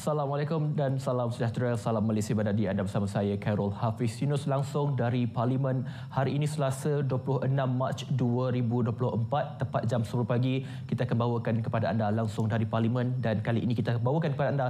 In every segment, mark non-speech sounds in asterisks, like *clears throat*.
Assalamualaikum dan salam sejahtera. Salam Malaysia Badadi. Anda bersama saya, Carol Hafiz Yunus, langsung dari Parlimen. Hari ini selasa 26 Mac 2024, tepat jam 10 pagi. Kita akan bawakan kepada anda langsung dari Parlimen. Dan kali ini kita akan bawakan kepada anda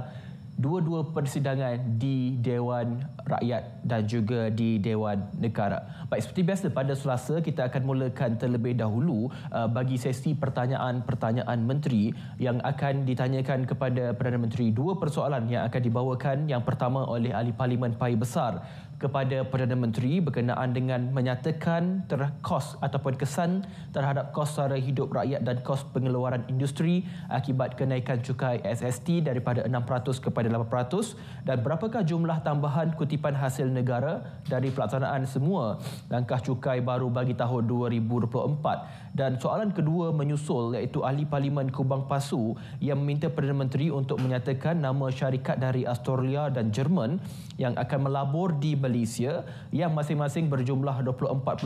dua-dua persidangan di Dewan Rakyat dan juga di Dewan Negara. Baik, seperti biasa pada selasa kita akan mulakan terlebih dahulu uh, bagi sesi pertanyaan-pertanyaan menteri yang akan ditanyakan kepada Perdana Menteri. Dua persoalan yang akan dibawakan yang pertama oleh Ahli Parlimen Pai Besar kepada Perdana Menteri berkenaan dengan menyatakan terhadap kos ataupun kesan terhadap kos sara hidup rakyat dan kos pengeluaran industri akibat kenaikan cukai SST daripada 6% kepada 8% dan berapakah jumlah tambahan kutipan hasil negara dari pelaksanaan semua langkah cukai baru bagi tahun 2024 dan soalan kedua menyusul iaitu ahli parlimen Kubang Pasu yang meminta Perdana Menteri untuk menyatakan nama syarikat dari Australia dan Jerman yang akan melabur di Malaysia yang masing-masing berjumlah 24.5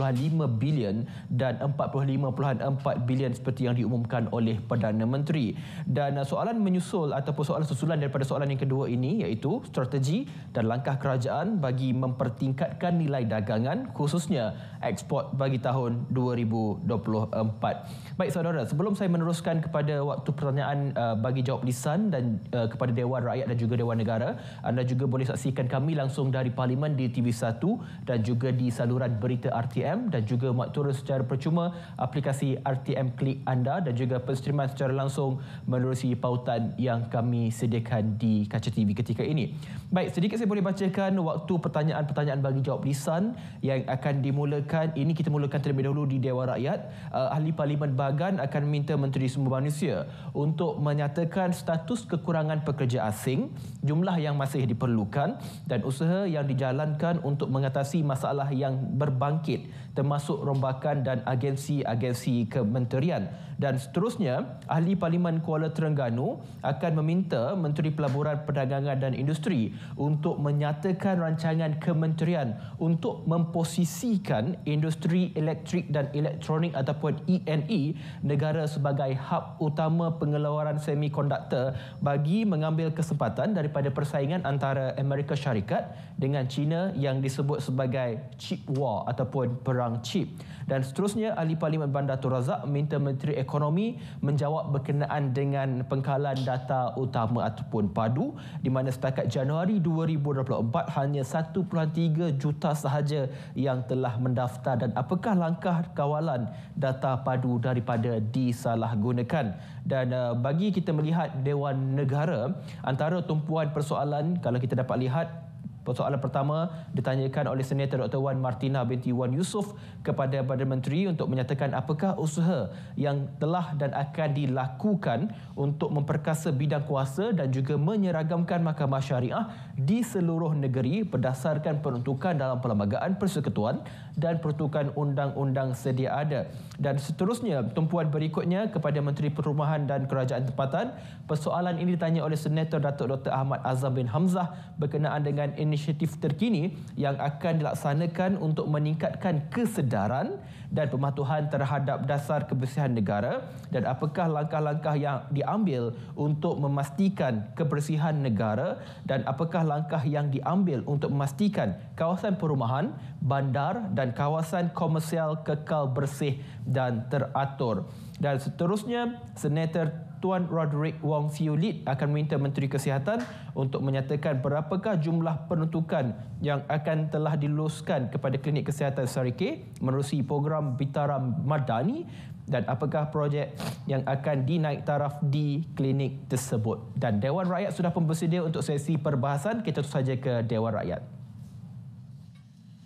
bilion dan 45.4 bilion seperti yang diumumkan oleh Perdana Menteri dan uh, soalan menyusul ataupun soalan susulan daripada soalan yang kedua ini iaitu strategi dan langkah kerajaan bagi mempertingkatkan nilai dagangan khususnya ekspor bagi tahun 2020 Empat. Baik saudara, sebelum saya meneruskan kepada waktu pertanyaan uh, bagi jawab lisan dan uh, kepada Dewan Rakyat dan juga Dewan Negara, anda juga boleh saksikan kami langsung dari Parlimen di TV1 dan juga di saluran berita RTM dan juga muat turun secara percuma aplikasi RTM Klik anda dan juga penstriman secara langsung melalui pautan yang kami sediakan di kaca TV ketika ini. Baik, sedikit saya boleh bacakan waktu pertanyaan-pertanyaan bagi jawab lisan yang akan dimulakan. Ini kita mulakan terlebih dahulu di Dewan Rakyat. Uh, uh, ahli parlimen Bagan akan minta Menteri Sumber Manusia untuk menyatakan status kekurangan pekerja asing, jumlah yang masih diperlukan dan usaha yang dijalankan untuk mengatasi masalah yang berbangkit termasuk rombakan dan agensi-agensi kementerian dan seterusnya ahli parlimen Kuala Terengganu akan meminta Menteri Pelaburan Perdagangan dan Industri untuk menyatakan rancangan kementerian untuk memposisikan industri elektrik dan elektronik ataupun ENE e negara sebagai hub utama pengeluaran semikonduktor bagi mengambil kesempatan daripada persaingan antara Amerika Syarikat dengan China yang disebut sebagai chip war ataupun perang chip. Dan seterusnya ahli parlimen Bandar Tun Razak minta Menteri Ekonomi menjawab berkenaan dengan pengkalan data utama ataupun padu di mana setakat Januari 2024 hanya 1.3 juta sahaja yang telah mendaftar dan apakah langkah kawalan data padu daripada disalahgunakan dan eh, bagi kita melihat Dewan Negara antara tumpuan persoalan kalau kita dapat lihat Persoalan pertama ditanyakan oleh Senator Dr. Wan Martina binti Wan Yusof kepada Badan Menteri untuk menyatakan apakah usaha yang telah dan akan dilakukan untuk memperkasa bidang kuasa dan juga menyeragamkan Mahkamah Syariah di seluruh negeri berdasarkan peruntukan dalam Perlembagaan Persekutuan dan peruntukan undang-undang sedia ada. Dan seterusnya, tumpuan berikutnya kepada Menteri Perumahan dan Kerajaan Tempatan, persoalan ini ditanya oleh Senator Datuk Dr. Ahmad Azam bin Hamzah berkenaan dengan ini inisiatif terkini yang akan dilaksanakan untuk meningkatkan kesedaran dan pematuhan terhadap dasar kebersihan negara dan apakah langkah-langkah yang diambil untuk memastikan kebersihan negara dan apakah langkah yang diambil untuk memastikan kawasan perumahan, bandar dan kawasan komersial kekal bersih dan teratur. Dan seterusnya, Senator Tuan Roderick Wong Siu Lit akan meminta Menteri Kesihatan untuk menyatakan berapakah jumlah penuntukan yang akan telah diluluskan kepada klinik kesihatan Sarike melalui program Bitaram Madani dan apakah projek yang akan dinaik taraf di klinik tersebut. Dan Dewan Rakyat sudah pun bersedia untuk sesi perbahasan. Kita terus saja ke Dewan Rakyat.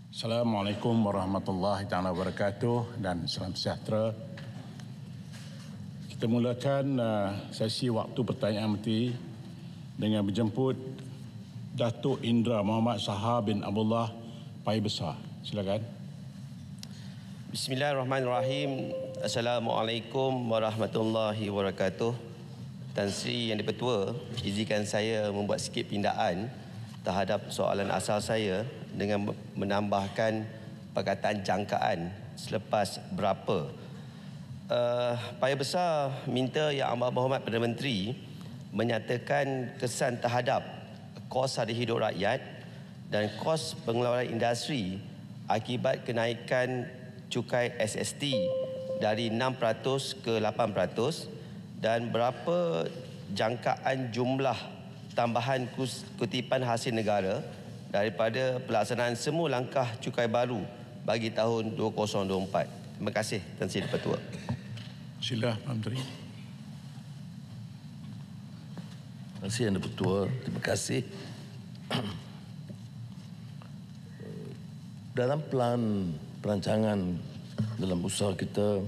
Assalamualaikum warahmatullahi taala wabarakatuh dan salam sejahtera kita mulakan uh, sesi waktu pertanyaan menteri dengan menjemput Datuk Indra Muhammad Sahab bin Abdullah Pai Besar. Silakan. Bismillahirrahmanirrahim. Assalamualaikum warahmatullahi wabarakatuh. Tan Sri Yang di izinkan saya membuat sikit pindaan terhadap soalan asal saya dengan menambahkan perkataan jangkaan selepas berapa uh, eh, Paya Besar minta Yang Amat Berhormat Perdana Menteri menyatakan kesan terhadap kos hari hidup rakyat dan kos pengeluaran industri akibat kenaikan cukai SST dari 6% ke 8% dan berapa jangkaan jumlah tambahan kutipan hasil negara daripada pelaksanaan semua langkah cukai baru bagi tahun 2024. Terima kasih Tuan Sri Petua. Sila, Menteri. Terima kasih, Anda Petua. Terima kasih. *clears throat* dalam pelan perancangan dalam usaha kita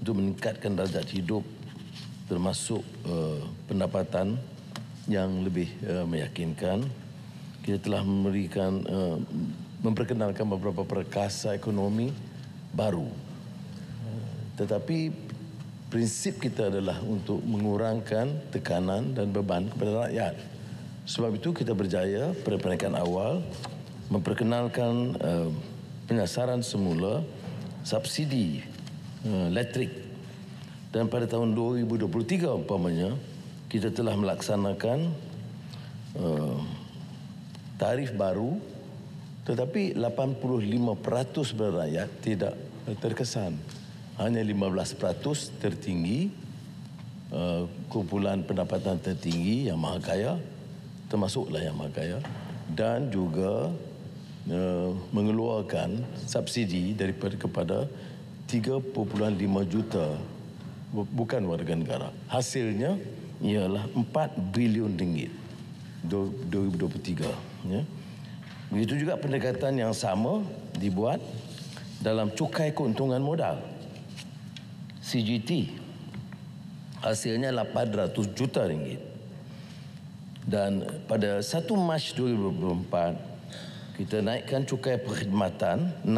untuk meningkatkan darjat hidup termasuk uh, pendapatan yang lebih uh, meyakinkan kita telah memberikan uh, memperkenalkan beberapa perkasa ekonomi baru tetapi prinsip kita adalah untuk mengurangkan tekanan dan beban kepada rakyat. Sebab itu kita berjaya pada peringkat awal memperkenalkan uh, penyasaran semula subsidi uh, elektrik dan pada tahun 2023 umpamanya kita telah melaksanakan uh, tarif baru tetapi 85% rakyat tidak terkesan hanya 15% tertinggi eh, kumpulan pendapatan tertinggi yang maha kaya termasuklah yang maha kaya dan juga eh, mengeluarkan subsidi daripada kepada 3.5 juta bukan warga negara. Hasilnya ialah 4 bilion ringgit 2023. Ya. Begitu juga pendekatan yang sama dibuat dalam cukai keuntungan modal. CGT hasilnya 800 juta ringgit dan pada 1 Mac 2024 kita naikkan cukai perkhidmatan 6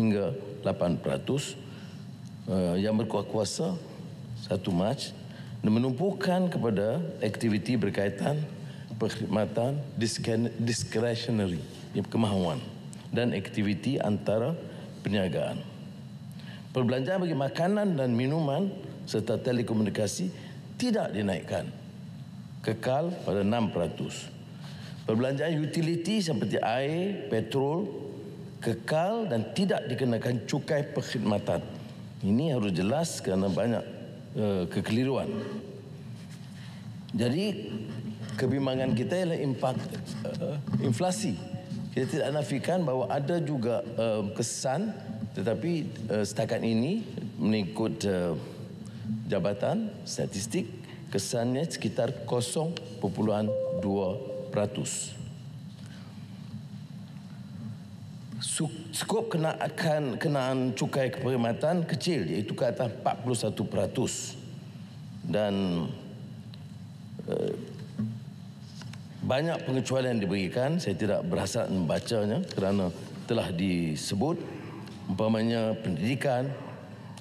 hingga 8% eh, yang berkuasa 1 Mac dan menumpukan kepada aktiviti berkaitan perkhidmatan discretionary kemahuan dan aktiviti antara perniagaan perbelanjaan bagi makanan dan minuman serta telekomunikasi tidak dinaikkan kekal pada 6% perbelanjaan utiliti seperti air, petrol kekal dan tidak dikenakan cukai perkhidmatan ini harus jelas kerana banyak uh, kekeliruan jadi kebimbangan kita ialah impak uh, inflasi kita tidak nafikan bahawa ada juga uh, kesan kesan tetapi uh, setakat ini mengikut uh, jabatan statistik kesannya sekitar 0.2%. Skop kena kenaan cukai keperkhidmatan kecil iaitu ke atas 41%. Dan eh, banyak pengecualian diberikan saya tidak berhasrat membacanya kerana telah disebut umpamanya pendidikan,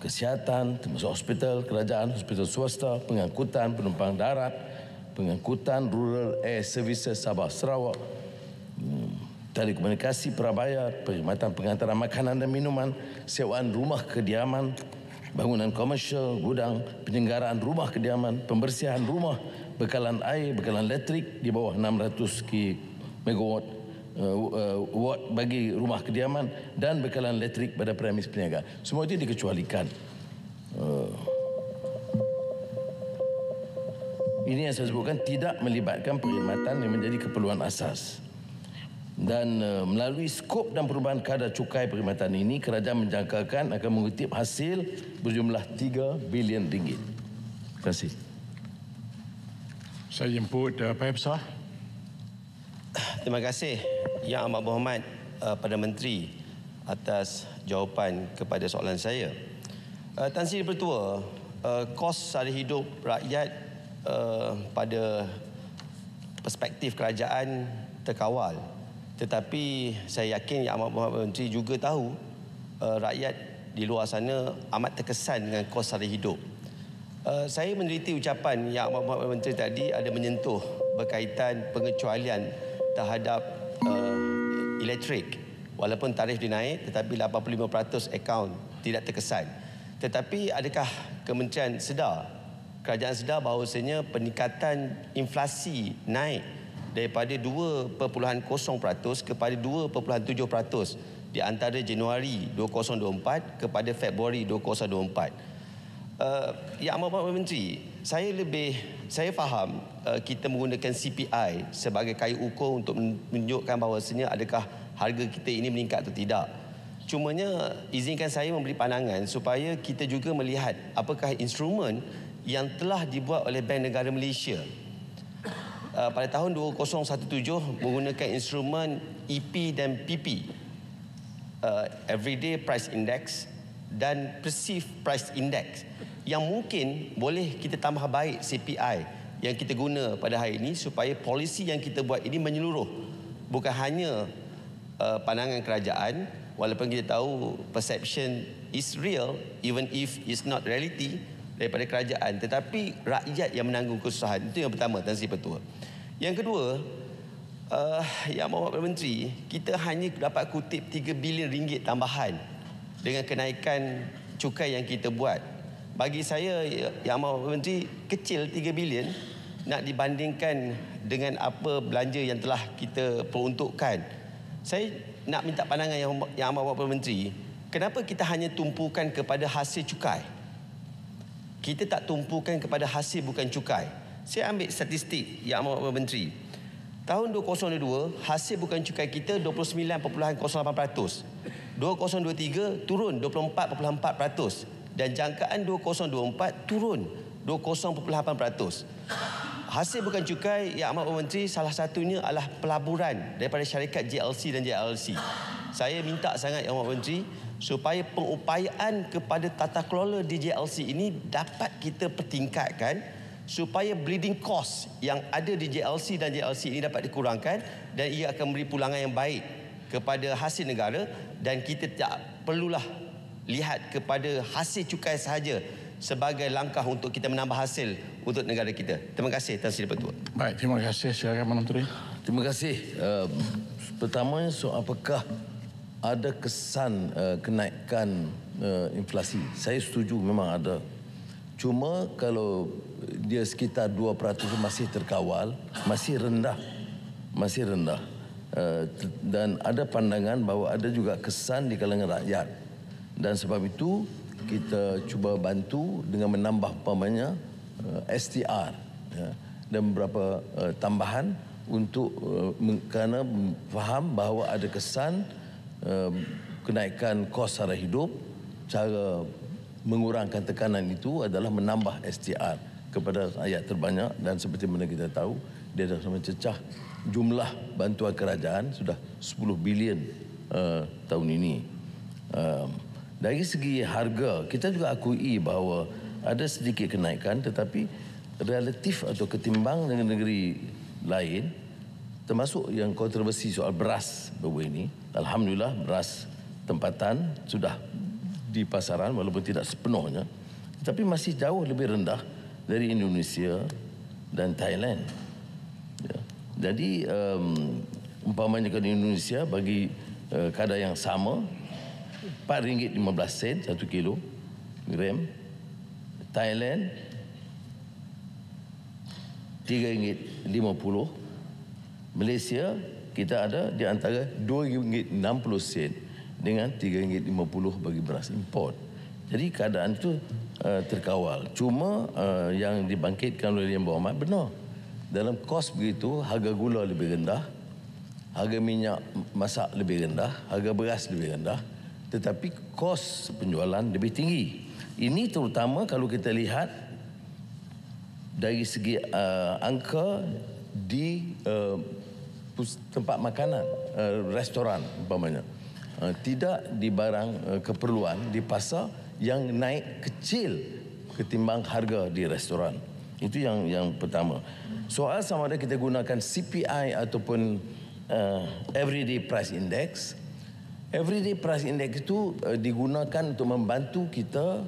kesihatan, termasuk hospital, kerajaan, hospital swasta, pengangkutan penumpang darat, pengangkutan rural air services Sabah Sarawak, hmm, telekomunikasi Perabaya, perkhidmatan pengantaran makanan dan minuman, sewaan rumah kediaman, bangunan komersial, gudang, penyenggaraan rumah kediaman, pembersihan rumah, bekalan air, bekalan elektrik di bawah 600 megawatt Eh, eh, ward bagi rumah kediaman dan bekalan elektrik pada premis perniagaan. Semua itu dikecualikan. Eh. Ini yang saya sebutkan tidak melibatkan perkhidmatan yang menjadi keperluan asas. Dan melalui skop dan perubahan kadar cukai perkhidmatan ini, kerajaan menjangkakan akan mengutip hasil berjumlah 3 bilion ringgit. Terima kasih. Saya jemput uh, Pak Pesah. Terima kasih Yang Amat Berhormat uh, eh, Perdana Menteri atas jawapan kepada soalan saya. Uh, Tan Sri Pertua, uh, kos sara hidup rakyat uh, pada perspektif kerajaan terkawal. Tetapi saya yakin Yang Amat Berhormat Menteri juga tahu uh, rakyat di luar sana amat terkesan dengan kos sara hidup. Uh, saya meneliti ucapan Yang Amat Berhormat Menteri tadi ada menyentuh berkaitan pengecualian terhadap uh, elektrik walaupun tarif dinaik tetapi 85% akaun tidak terkesan tetapi adakah kementerian sedar kerajaan sedar bahawasanya peningkatan inflasi naik daripada 2.0% kepada 2.7% di antara Januari 2024 kepada Februari 2024 uh, Yang Amat Menteri saya lebih saya faham uh, kita menggunakan CPI sebagai kayu ukur untuk menunjukkan bahawasanya adakah harga kita ini meningkat atau tidak. Cumanya izinkan saya memberi pandangan supaya kita juga melihat apakah instrumen yang telah dibuat oleh Bank Negara Malaysia uh, pada tahun 2017 menggunakan instrumen EP dan PP uh, eh, Everyday Price Index dan Perceived Price Index yang mungkin boleh kita tambah baik CPI yang kita guna pada hari ini supaya polisi yang kita buat ini menyeluruh bukan hanya uh, pandangan kerajaan walaupun kita tahu perception is real even if it's not reality daripada kerajaan tetapi rakyat yang menanggung kesusahan itu yang pertama Tan Sri Petua yang kedua uh, yang Mohd Menteri kita hanya dapat kutip 3 bilion ringgit tambahan dengan kenaikan cukai yang kita buat bagi saya ya, yang mahu menteri kecil 3 bilion nak dibandingkan dengan apa belanja yang telah kita peruntukkan. Saya nak minta pandangan yang yang amat bapa menteri, kenapa kita hanya tumpukan kepada hasil cukai? Kita tak tumpukan kepada hasil bukan cukai. Saya ambil statistik yang amat bapa menteri. Tahun 2022, hasil bukan cukai kita 29.08%. 2023 turun 24.4% dan jangkaan 2024 turun 20.8%. Hasil bukan cukai yang amat menteri salah satunya adalah pelaburan daripada syarikat JLC dan JLC. Saya minta sangat yang amat menteri supaya pengupayaan kepada tata kelola di JLC ini dapat kita pertingkatkan supaya bleeding cost yang ada di JLC dan JLC ini dapat dikurangkan dan ia akan memberi pulangan yang baik kepada hasil negara dan kita tak perlulah lihat kepada hasil cukai sahaja sebagai langkah untuk kita menambah hasil untuk negara kita. Terima kasih Tan Sri Petua. Baik, terima kasih Silakan Puan Menteri. Terima kasih. Uh, eh, pertamanya soal apakah ada kesan uh, kenaikan uh, inflasi. Saya setuju memang ada. Cuma kalau dia sekitar 2% masih terkawal, masih rendah. Masih rendah. Uh, dan ada pandangan bahawa ada juga kesan di kalangan rakyat dan sebab itu kita cuba bantu dengan menambah pemainnya uh, eh, STR ya, dan beberapa uh, tambahan untuk uh, kerana faham bahawa ada kesan uh, kenaikan kos sara hidup cara mengurangkan tekanan itu adalah menambah STR kepada rakyat terbanyak dan seperti mana kita tahu dia dah mencecah jumlah bantuan kerajaan sudah 10 bilion uh, tahun ini uh, dari segi harga kita juga akui bahawa ada sedikit kenaikan tetapi relatif atau ketimbang dengan negeri lain termasuk yang kontroversi soal beras baru ini alhamdulillah beras tempatan sudah di pasaran walaupun tidak sepenuhnya tapi masih jauh lebih rendah dari Indonesia dan Thailand ya. jadi um, umpamanya ke Indonesia bagi uh, kadar yang sama RM4.15 satu kilo gram Thailand RM3.50 Malaysia kita ada di antara RM2.60 dengan RM3.50 bagi beras import jadi keadaan itu uh, eh, terkawal cuma uh, yang dibangkitkan oleh Yang Berhormat benar dalam kos begitu harga gula lebih rendah harga minyak masak lebih rendah harga beras lebih rendah tetapi kos penjualan lebih tinggi. Ini terutama kalau kita lihat dari segi uh, angka di uh, tempat makanan, uh, restoran umpamanya. Uh, tidak di barang uh, keperluan di pasar yang naik kecil ketimbang harga di restoran. Itu yang yang pertama. Soal sama ada kita gunakan CPI ataupun uh, Everyday Price Index, Everyday Price Index itu eh, digunakan untuk membantu kita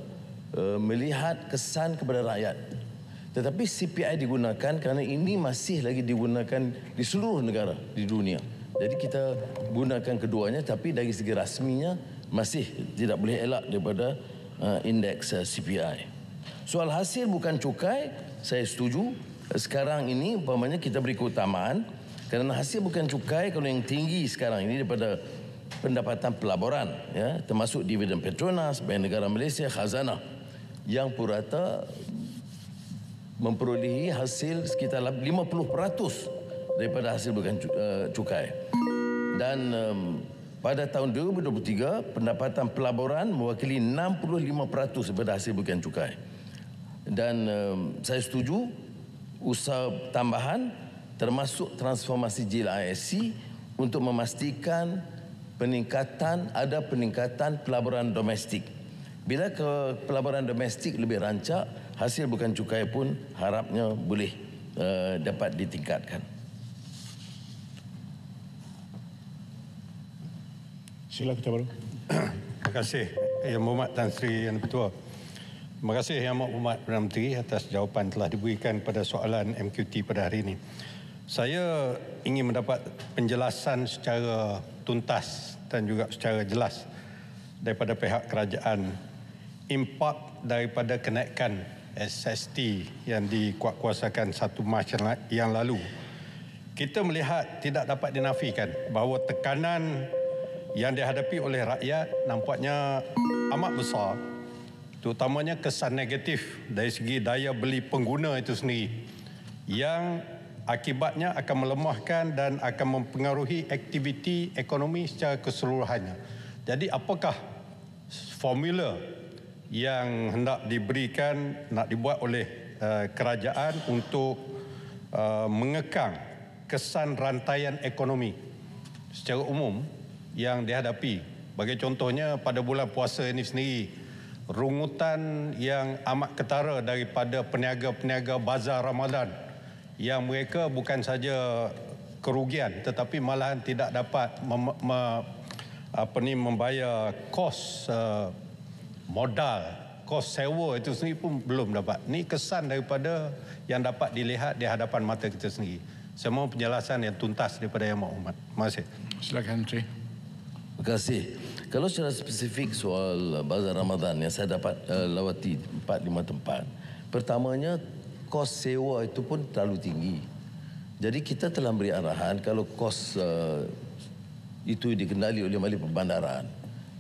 eh, melihat kesan kepada rakyat. Tetapi CPI digunakan kerana ini masih lagi digunakan di seluruh negara di dunia. Jadi kita gunakan keduanya tapi dari segi rasminya masih tidak boleh elak daripada eh, indeks CPI. Soal hasil bukan cukai, saya setuju. Sekarang ini umpamanya kita beri keutamaan kerana hasil bukan cukai kalau yang tinggi sekarang ini daripada pendapatan pelaburan ya, termasuk dividen Petronas, Bank Negara Malaysia, Khazanah yang purata memperolehi hasil sekitar 50% eh, daripada hasil bukan cukai. Dan um, pada tahun 2023, pendapatan pelaburan mewakili 65% daripada hasil bukan cukai. Dan um, saya setuju usaha tambahan termasuk transformasi JLISC untuk memastikan peningkatan ada peningkatan pelaburan domestik. Bila ke pelaburan domestik lebih rancak, hasil bukan cukai pun harapnya boleh uh, dapat ditingkatkan. Sila kita baru. Terima kasih Yang Berhormat Tan Sri Yang Pertua. Terima kasih Yang Berhormat Perdana Menteri atas jawapan telah diberikan pada soalan MQT pada hari ini. Saya ingin mendapat penjelasan secara tuntas dan juga secara jelas daripada pihak kerajaan impak daripada kenaikan SST yang dikuatkuasakan satu Mac yang lalu. Kita melihat tidak dapat dinafikan bahawa tekanan yang dihadapi oleh rakyat nampaknya amat besar terutamanya kesan negatif dari segi daya beli pengguna itu sendiri yang akibatnya akan melemahkan dan akan mempengaruhi aktiviti ekonomi secara keseluruhannya. Jadi apakah formula yang hendak diberikan nak dibuat oleh uh, kerajaan untuk uh, mengekang kesan rantaian ekonomi secara umum yang dihadapi. Bagi contohnya pada bulan puasa ini sendiri rungutan yang amat ketara daripada peniaga-peniaga bazar Ramadan yang mereka bukan saja kerugian tetapi malahan tidak dapat mem, me, apa ni membayar kos uh, modal kos sewa itu sendiri pun belum dapat. Ini kesan daripada yang dapat dilihat di hadapan mata kita sendiri. Semua penjelasan yang tuntas daripada Yang Mahmud. Terima kasih. Silakan Tri. Terima kasih. Kalau secara spesifik soal bazar Ramadan yang saya dapat uh, lawati 4-5 tempat. Pertamanya kos sewa itu pun terlalu tinggi. Jadi kita telah beri arahan kalau kos uh, itu dikendali oleh Mali Perbandaran,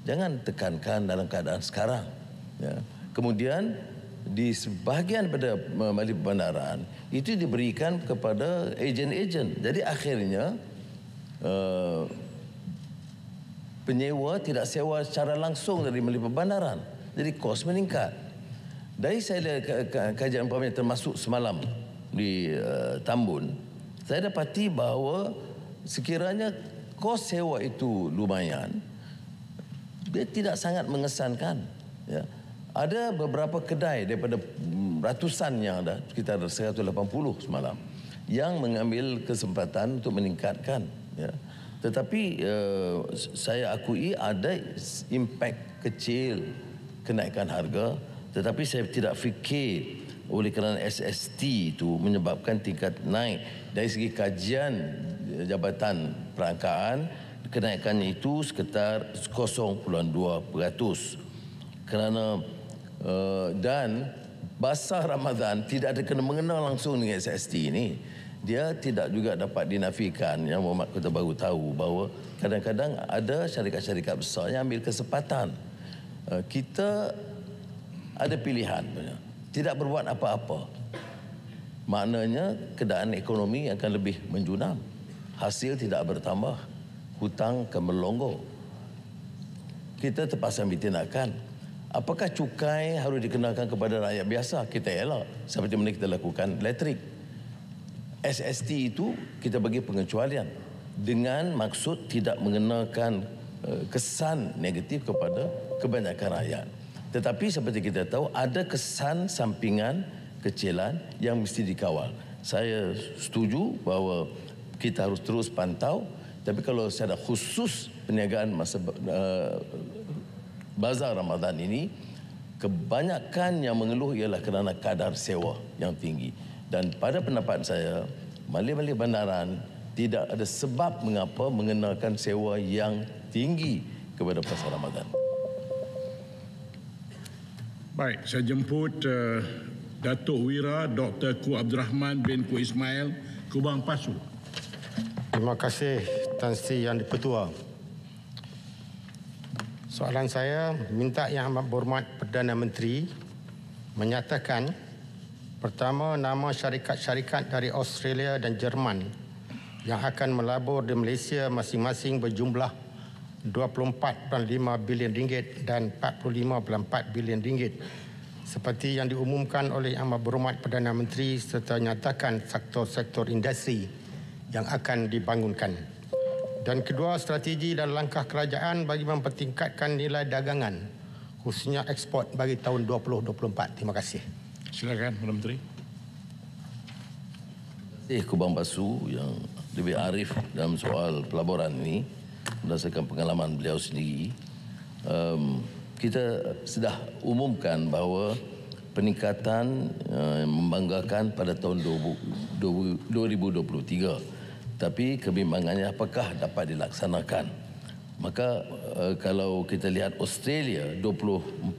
jangan tekankan dalam keadaan sekarang. Ya. Kemudian di sebahagian pada eh, Mali Perbandaran itu diberikan kepada ejen-ejen. Jadi akhirnya uh, penyewa tidak sewa secara langsung dari Mali Perbandaran. Jadi kos meningkat. Dari saya ada kajian umpamanya termasuk semalam di uh, Tambun, saya dapati bahawa sekiranya kos sewa itu lumayan, dia tidak sangat mengesankan. Ya. Ada beberapa kedai daripada mm, ratusan yang ada, kita sekitar 180 semalam, yang mengambil kesempatan untuk meningkatkan. Ya. Tetapi uh, saya akui ada impak kecil kenaikan harga, tetapi saya tidak fikir oleh kerana SST itu menyebabkan tingkat naik dari segi kajian eh, jabatan perangkaan kenaikan itu sekitar 0.2% kerana uh, dan basah Ramadan tidak ada kena mengenal langsung dengan SST ini dia tidak juga dapat dinafikan yang Muhammad kita baru tahu bahawa kadang-kadang ada syarikat-syarikat besar yang ambil kesempatan uh, kita ada pilihan punya. Tidak berbuat apa-apa. Maknanya keadaan ekonomi akan lebih menjunam. Hasil tidak bertambah. Hutang akan melonggok. Kita terpaksa ambil tindakan. Apakah cukai harus dikenakan kepada rakyat biasa? Kita elak. Seperti mana kita lakukan elektrik. SST itu kita bagi pengecualian. Dengan maksud tidak mengenakan eh, kesan negatif kepada kebanyakan rakyat. Tetapi seperti kita tahu ada kesan sampingan kecilan yang mesti dikawal. Saya setuju bahawa kita harus terus pantau tapi kalau saya ada khusus perniagaan masa uh, bazar Ramadan ini kebanyakan yang mengeluh ialah kerana kadar sewa yang tinggi dan pada pendapat saya malik-malik bandaran tidak ada sebab mengapa mengenakan sewa yang tinggi kepada pasar Ramadan. Baik, saya jemput uh, Datuk Wira Dr. Ku Abdul Rahman bin Ku Ismail Kubang Pasu. Terima kasih Tan Sri Yang Dipertua. Soalan saya minta Yang Amat Berhormat Perdana Menteri menyatakan pertama nama syarikat-syarikat dari Australia dan Jerman yang akan melabur di Malaysia masing-masing berjumlah 24.5 bilion ringgit dan 45.4 bilion ringgit seperti yang diumumkan oleh Amat Berhormat Perdana Menteri serta nyatakan sektor-sektor industri yang akan dibangunkan. Dan kedua, strategi dan langkah kerajaan bagi mempertingkatkan nilai dagangan khususnya ekspor bagi tahun 2024. Terima kasih. Silakan, Perdana Menteri. Terima kasih Kubang Basu yang lebih arif dalam soal pelaburan ini berdasarkan pengalaman beliau sendiri um, kita sudah umumkan bahawa peningkatan uh, membanggakan pada tahun 2023 tapi kebimbangannya apakah dapat dilaksanakan maka uh, kalau kita lihat Australia 24.5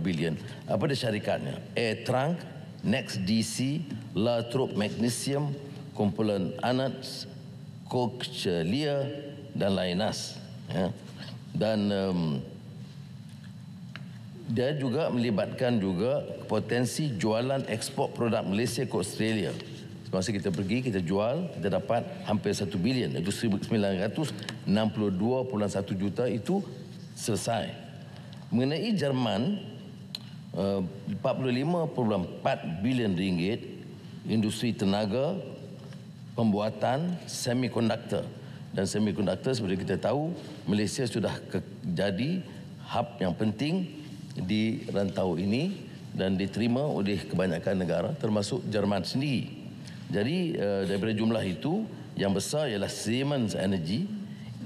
bilion apa dia syarikatnya Air Trunk Next DC Latrobe Magnesium kumpulan Anats Cochlear dan Lainas ya. dan um, dia juga melibatkan juga potensi jualan ekspor produk Malaysia ke Australia masa kita pergi kita jual kita dapat hampir 1 bilion itu 1962.1 juta itu selesai mengenai Jerman 45.4 bilion ringgit industri tenaga pembuatan semikonduktor dan semiconductor seperti kita tahu Malaysia sudah jadi hub yang penting di rantau ini dan diterima oleh kebanyakan negara termasuk Jerman sendiri. Jadi eh, daripada jumlah itu yang besar ialah Siemens Energy,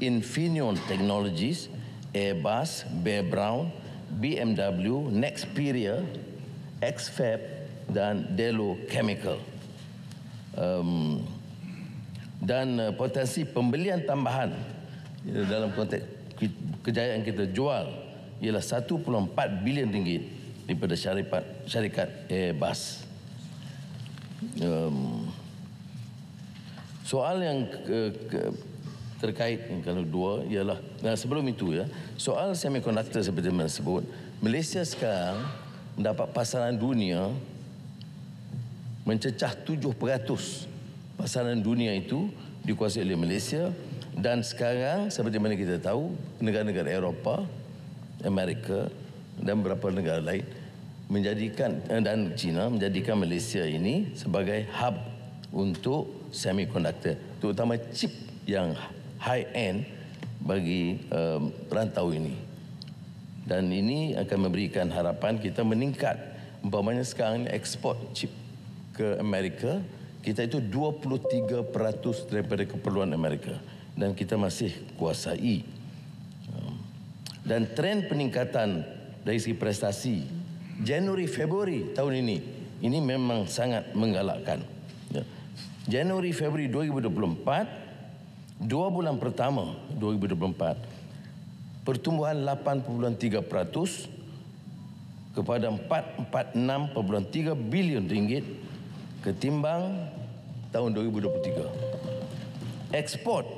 Infineon Technologies, Airbus, Bear Brown, BMW, Nexperia, Xfab dan Delo Chemical. Um, dan uh, potensi pembelian tambahan ya, dalam konteks kejayaan kita jual ialah 1.4 bilion ringgit daripada syarikat syarikat Airbus. Um, soal yang ke, ke, terkait yang kalau dua ialah nah sebelum itu ya soal semiconductor seperti mana sebut Malaysia sekarang mendapat pasaran dunia mencecah pasaran dunia itu dikuasai oleh Malaysia dan sekarang seperti mana kita tahu negara-negara Eropah, Amerika dan beberapa negara lain menjadikan eh, dan China menjadikan Malaysia ini sebagai hub untuk semikonduktor terutama chip yang high end bagi um, rantau ini dan ini akan memberikan harapan kita meningkat umpamanya sekarang ekspor chip ke Amerika kita itu 23% daripada keperluan Amerika dan kita masih kuasai hmm. dan tren peningkatan dari segi prestasi Januari Februari tahun ini ini memang sangat menggalakkan ya. Januari Februari 2024 dua bulan pertama 2024 pertumbuhan 8.3% kepada 446.3 bilion ringgit ketimbang tahun 2023. Ekspor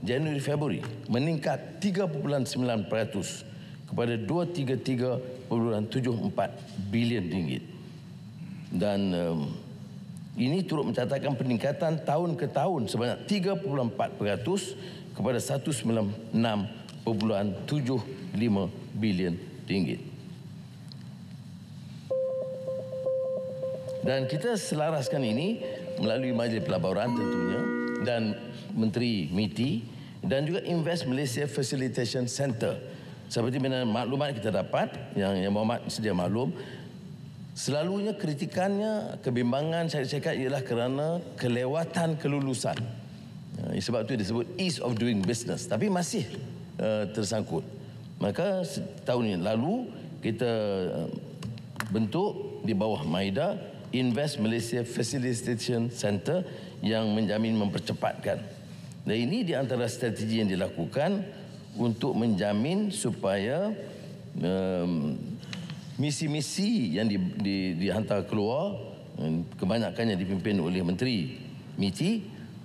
Januari Februari meningkat 3.9% kepada 233.74 bilion ringgit. Dan um, ini turut mencatatkan peningkatan tahun ke tahun sebanyak 3.4% kepada 196.75 bilion ringgit. Dan kita selaraskan ini melalui majlis pelaburan tentunya dan Menteri MITI dan juga Invest Malaysia Facilitation Center. Seperti mana maklumat kita dapat yang yang Muhammad sedia maklum selalunya kritikannya kebimbangan saya cakap ialah kerana kelewatan kelulusan. Ya, sebab itu disebut ease of doing business tapi masih uh, tersangkut. Maka tahun ini lalu kita eh, bentuk di bawah Maida Invest Malaysia Facilitation Center yang menjamin mempercepatkan. Dan ini di antara strategi yang dilakukan untuk menjamin supaya um, misi-misi yang di, di, dihantar keluar um, kebanyakannya dipimpin oleh Menteri MITI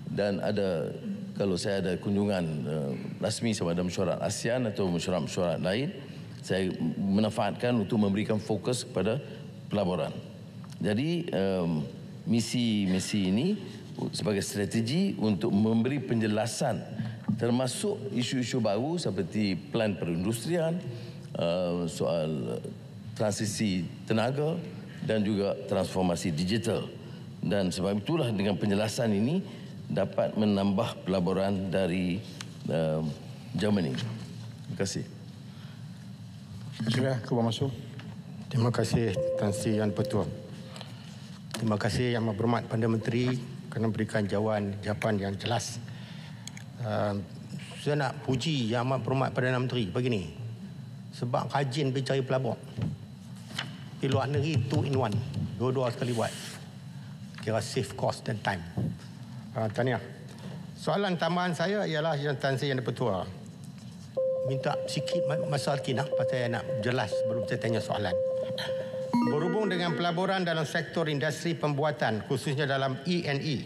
dan ada kalau saya ada kunjungan uh, rasmi sama ada mesyuarat ASEAN atau mesyuarat-mesyuarat lain saya menafaatkan untuk memberikan fokus kepada pelaburan. Jadi um, misi misi ini sebagai strategi untuk memberi penjelasan termasuk isu-isu baru seperti plan perindustrian, uh, soal transisi tenaga dan juga transformasi digital. Dan sebab itulah dengan penjelasan ini dapat menambah pelaburan dari um, ini. Terima kasih. Terima kasih. Terima kasih Tansi Yang Pertua. Terima kasih yang berhormat Perdana Menteri kerana berikan jawapan jawapan yang jelas. Uh, saya nak puji yang amat berhormat Perdana Menteri begini. Sebab kajian pergi cari pelabur. Di luar negeri, two in one. Dua-dua sekali buat. Kira safe cost dan time. Uh, tahniah. Soalan tambahan saya ialah yang tanya yang dipertua. Minta sikit masalah kini pasal saya nak jelas sebelum saya tanya soalan. Berhubung dengan pelaburan dalam sektor industri pembuatan khususnya dalam ENE e,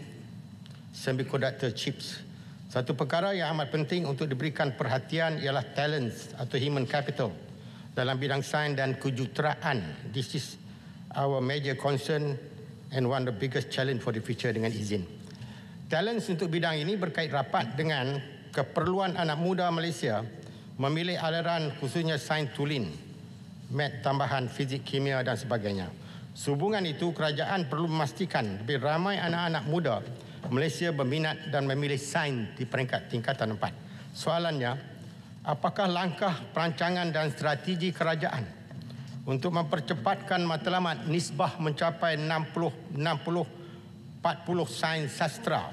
semiconductor chips, satu perkara yang amat penting untuk diberikan perhatian ialah talents atau human capital dalam bidang sains dan kejuruteraan. This is our major concern and one of the biggest challenge for the future dengan izin. Talents untuk bidang ini berkait rapat dengan keperluan anak muda Malaysia memilih aliran khususnya sains tulen mat tambahan fizik, kimia dan sebagainya. Sehubungan itu, kerajaan perlu memastikan lebih ramai anak-anak muda Malaysia berminat dan memilih sains di peringkat tingkatan empat. Soalannya, apakah langkah perancangan dan strategi kerajaan untuk mempercepatkan matlamat nisbah mencapai 60-40 sains sastra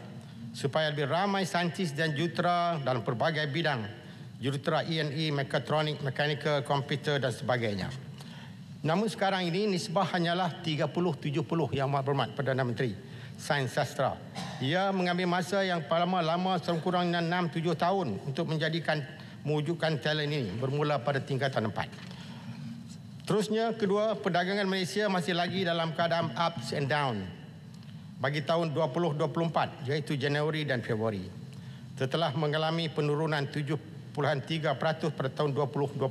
supaya lebih ramai saintis dan jutera dalam berbagai bidang jurutera ENE, e, Mechatronic, Mechanical, Computer dan sebagainya. Namun sekarang ini nisbah hanyalah 30-70 yang berhormat Perdana Menteri Sains Sastra. Ia mengambil masa yang lama lama sekurang-kurangnya 6-7 tahun untuk menjadikan mewujudkan talent ini bermula pada tingkatan 4. Terusnya, kedua, perdagangan Malaysia masih lagi dalam keadaan ups and down bagi tahun 2024 iaitu Januari dan Februari. Setelah mengalami penurunan 3.3% pada tahun 2023.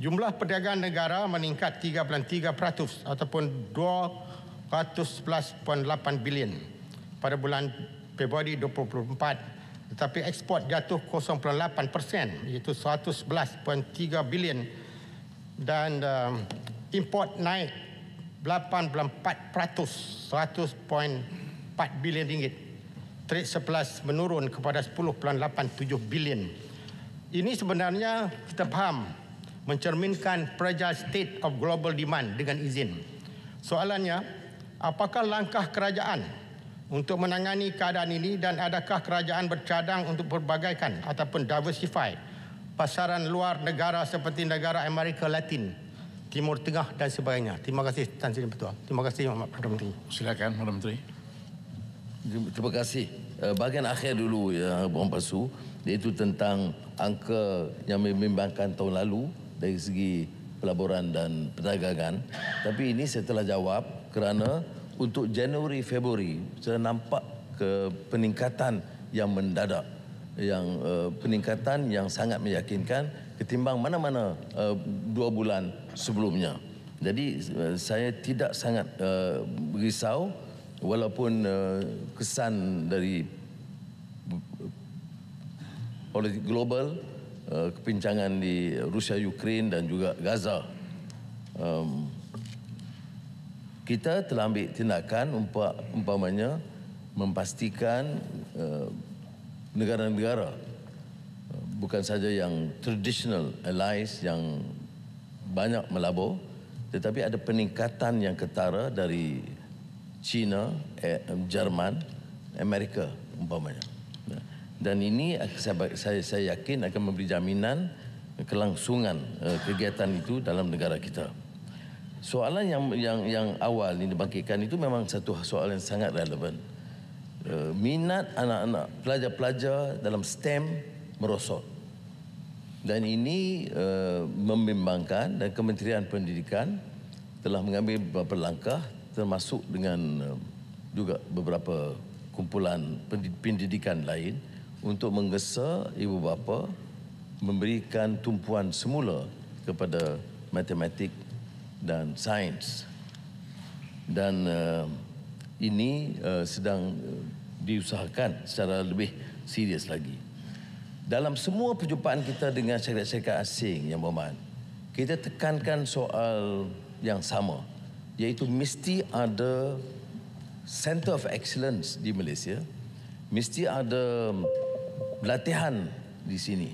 Jumlah perdagangan negara meningkat 3.3% ataupun 211.8 bilion pada bulan Februari 2024 tetapi ekspor jatuh 0.8% iaitu 111.3 bilion dan uh, import naik 8.4% 100.4 bilion ringgit trade surplus menurun kepada 10.87 bilion ringgit. Ini sebenarnya kita faham mencerminkan fragile state of global demand dengan izin. Soalannya, apakah langkah kerajaan untuk menangani keadaan ini dan adakah kerajaan bercadang untuk berbagaikan ataupun diversify pasaran luar negara seperti negara Amerika Latin, Timur Tengah dan sebagainya. Terima kasih Tuan Sri Ketua. Terima kasih Muhammad Perdana Menteri. Silakan Muhammad Menteri. Terima kasih. Eh, bahagian akhir dulu ya Puan Pasu iaitu tentang angka yang membimbangkan tahun lalu dari segi pelaburan dan perdagangan tapi ini saya telah jawab kerana untuk Januari Februari saya nampak ke peningkatan yang mendadak yang uh, peningkatan yang sangat meyakinkan ketimbang mana-mana uh, dua bulan sebelumnya jadi uh, saya tidak sangat uh, risau walaupun uh, kesan dari eh, politik global uh, kepincangan di Rusia Ukraine dan juga Gaza um, kita telah ambil tindakan untuk umpamanya memastikan negara-negara uh, bukan saja yang traditional allies yang banyak melabur tetapi ada peningkatan yang ketara dari China, Jerman, eh, Amerika umpamanya. Dan ini saya, saya, saya yakin akan memberi jaminan kelangsungan eh, kegiatan itu dalam negara kita. Soalan yang yang yang awal ini dibangkitkan itu memang satu soalan yang sangat relevan. Eh, minat anak-anak, pelajar-pelajar dalam STEM merosot. Dan ini uh, membimbangkan dan Kementerian Pendidikan telah mengambil beberapa langkah termasuk dengan eh, juga beberapa kumpulan pendidikan lain untuk menggesa ibu bapa memberikan tumpuan semula kepada matematik dan sains dan uh, ini uh, sedang diusahakan secara lebih serius lagi dalam semua perjumpaan kita dengan syarikat-syarikat asing yang berman kita tekankan soal yang sama iaitu mesti ada center of excellence di Malaysia mesti ada latihan di sini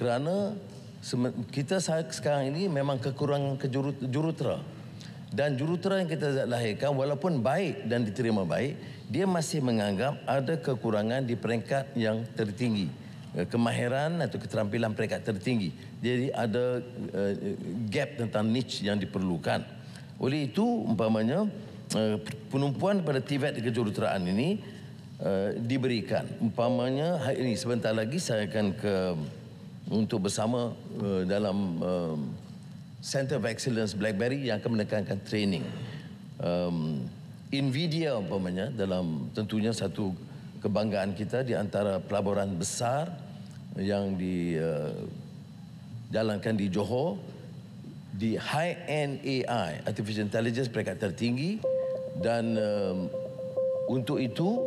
kerana kita sekarang ini memang kekurangan jurutera dan jurutera yang kita lahirkan walaupun baik dan diterima baik dia masih menganggap ada kekurangan di peringkat yang tertinggi eh, kemahiran atau keterampilan peringkat tertinggi jadi ada eh, gap tentang niche yang diperlukan oleh itu umpamanya eh, penumpuan pada tibet kejuruteraan ini eh, diberikan. Umpamanya hari ini sebentar lagi saya akan ke untuk bersama eh, dalam Center of Excellence BlackBerry yang akan menekankan training. Nvidia umpamanya dalam tentunya satu kebanggaan kita di antara pelaburan besar yang dijalankan jalankan di Johor di high end AI artificial intelligence peringkat tertinggi dan um, untuk itu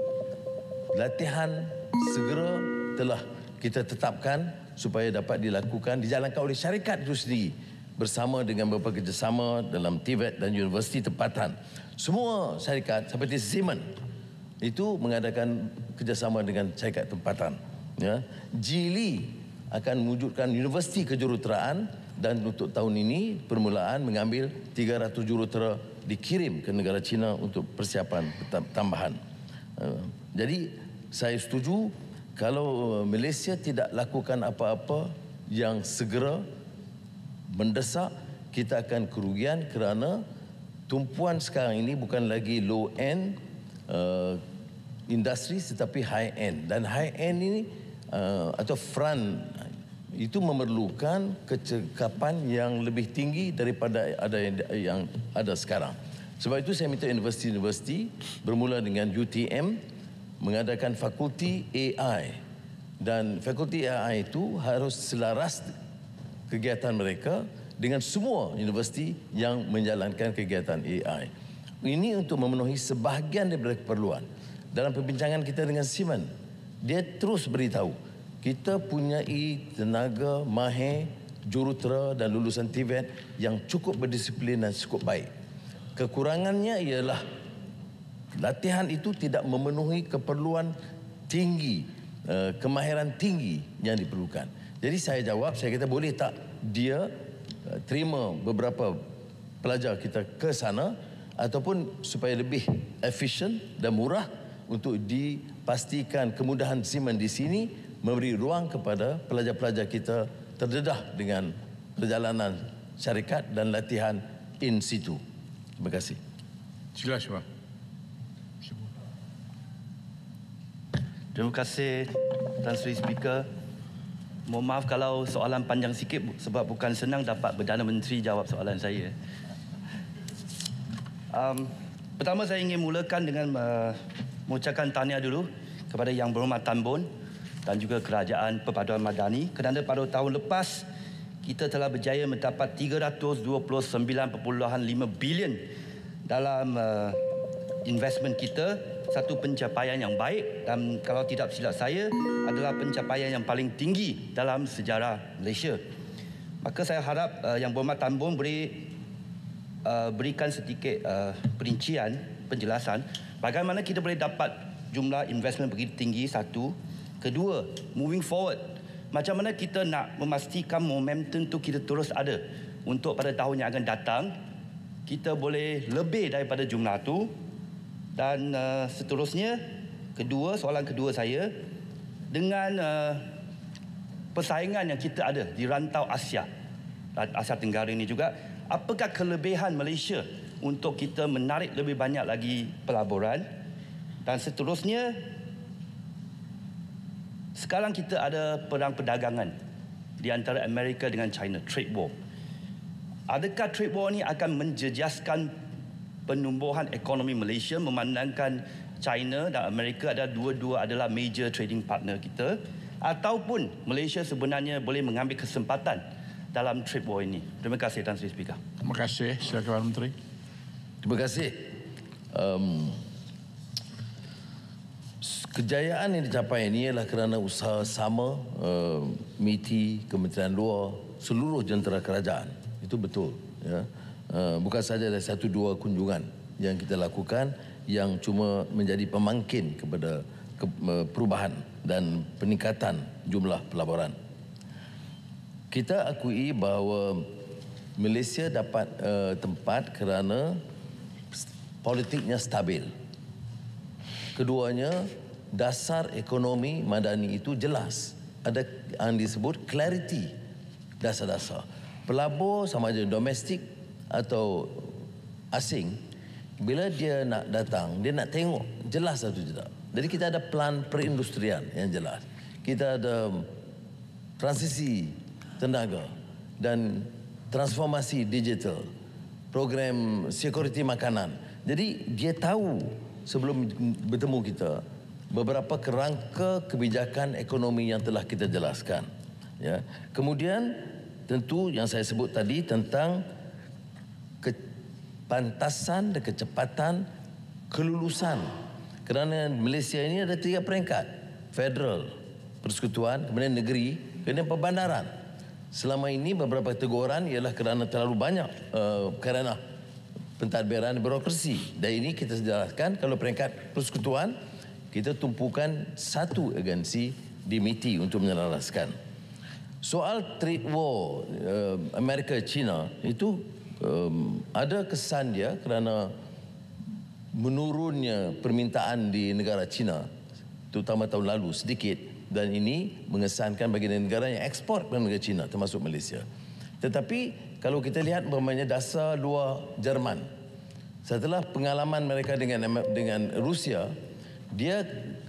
latihan segera telah kita tetapkan supaya dapat dilakukan dijalankan oleh syarikat itu sendiri bersama dengan beberapa kerjasama dalam Tibet e dan universiti tempatan semua syarikat seperti Siemens itu mengadakan kerjasama dengan syarikat tempatan ya Jili akan mewujudkan universiti kejuruteraan dan untuk tahun ini permulaan mengambil 300 jurutera dikirim ke negara China untuk persiapan tambahan. Eh, jadi saya setuju kalau eh, Malaysia tidak lakukan apa-apa yang segera mendesak kita akan kerugian kerana tumpuan sekarang ini bukan lagi low end uh, eh, industri tetapi high end dan high end ini uh, atau front itu memerlukan kecekapan yang lebih tinggi daripada ada yang, yang ada sekarang. Sebab itu saya minta universiti-universiti bermula dengan UTM mengadakan fakulti AI dan fakulti AI itu harus selaras kegiatan mereka dengan semua universiti yang menjalankan kegiatan AI. Ini untuk memenuhi sebahagian daripada keperluan. Dalam perbincangan kita dengan Simon, dia terus beritahu kita punyai tenaga mahir, jurutera dan lulusan TVET yang cukup berdisiplin dan cukup baik. Kekurangannya ialah latihan itu tidak memenuhi keperluan tinggi, eh, kemahiran tinggi yang diperlukan. Jadi saya jawab, saya kata boleh tak dia eh, terima beberapa pelajar kita ke sana ataupun supaya lebih efisien dan murah untuk dipastikan kemudahan simen di sini memberi ruang kepada pelajar-pelajar kita terdedah dengan perjalanan syarikat dan latihan in situ. Terima kasih. Sila Syuma. Terima kasih Tuan Sri Speaker. Mohon maaf kalau soalan panjang sikit sebab bukan senang dapat Perdana Menteri jawab soalan saya. Um, pertama saya ingin mulakan dengan uh, mengucapkan tahniah dulu kepada Yang Berhormat Tan dan juga kerajaan perpaduan madani kerana pada tahun lepas kita telah berjaya mendapat 329.5 bilion dalam uh, investment kita satu pencapaian yang baik dan kalau tidak silap saya adalah pencapaian yang paling tinggi dalam sejarah Malaysia. Maka saya harap uh, yang berhormat Tambun beri uh, berikan sedikit uh, perincian penjelasan bagaimana kita boleh dapat jumlah investment begitu tinggi satu Kedua, moving forward, macam mana kita nak memastikan momentum tu kita terus ada untuk pada tahun yang akan datang kita boleh lebih daripada jumlah tu dan uh, seterusnya kedua soalan kedua saya dengan uh, persaingan yang kita ada di rantau Asia Asia Tenggara ini juga apakah kelebihan Malaysia untuk kita menarik lebih banyak lagi pelaburan dan seterusnya sekarang kita ada perang perdagangan di antara Amerika dengan China, trade war. Adakah trade war ini akan menjejaskan penumbuhan ekonomi Malaysia memandangkan China dan Amerika adalah dua-dua adalah major trading partner kita ataupun Malaysia sebenarnya boleh mengambil kesempatan dalam trade war ini? Terima kasih Tuan Sri Speaker. Terima kasih Sri Perdana Menteri. Terima kasih. Um, kejayaan yang dicapai ini ialah kerana usaha sama uh, eh, MITI, Kementerian Luar, seluruh jentera kerajaan. Itu betul. Ya. Uh, bukan saja ada satu dua kunjungan yang kita lakukan yang cuma menjadi pemangkin kepada ke, uh, perubahan dan peningkatan jumlah pelaburan. Kita akui bahawa Malaysia dapat uh, tempat kerana politiknya stabil. Keduanya, dasar ekonomi madani itu jelas. Ada yang disebut clarity dasar-dasar. Pelabur sama ada domestik atau asing, bila dia nak datang, dia nak tengok jelas satu juta Jadi kita ada plan perindustrian yang jelas. Kita ada transisi tenaga dan transformasi digital, program security makanan. Jadi dia tahu sebelum bertemu kita, beberapa kerangka kebijakan ekonomi yang telah kita jelaskan. Ya. Kemudian tentu yang saya sebut tadi tentang kepantasan dan kecepatan kelulusan. Kerana Malaysia ini ada tiga peringkat. Federal, persekutuan, kemudian negeri, kemudian perbandaran. Selama ini beberapa teguran ialah kerana terlalu banyak uh, kerana pentadbiran birokrasi. Dan ini kita jelaskan kalau peringkat persekutuan, kita tumpukan satu agensi di MITI untuk menyelaraskan. Soal trade war eh, Amerika-China itu ada kesan dia kerana menurunnya permintaan di negara China terutama tahun lalu sedikit dan ini mengesankan bagi negara yang ekspor ke negara China termasuk Malaysia. Tetapi kalau kita lihat bermakna dasar luar Jerman setelah pengalaman mereka dengan dengan Rusia dia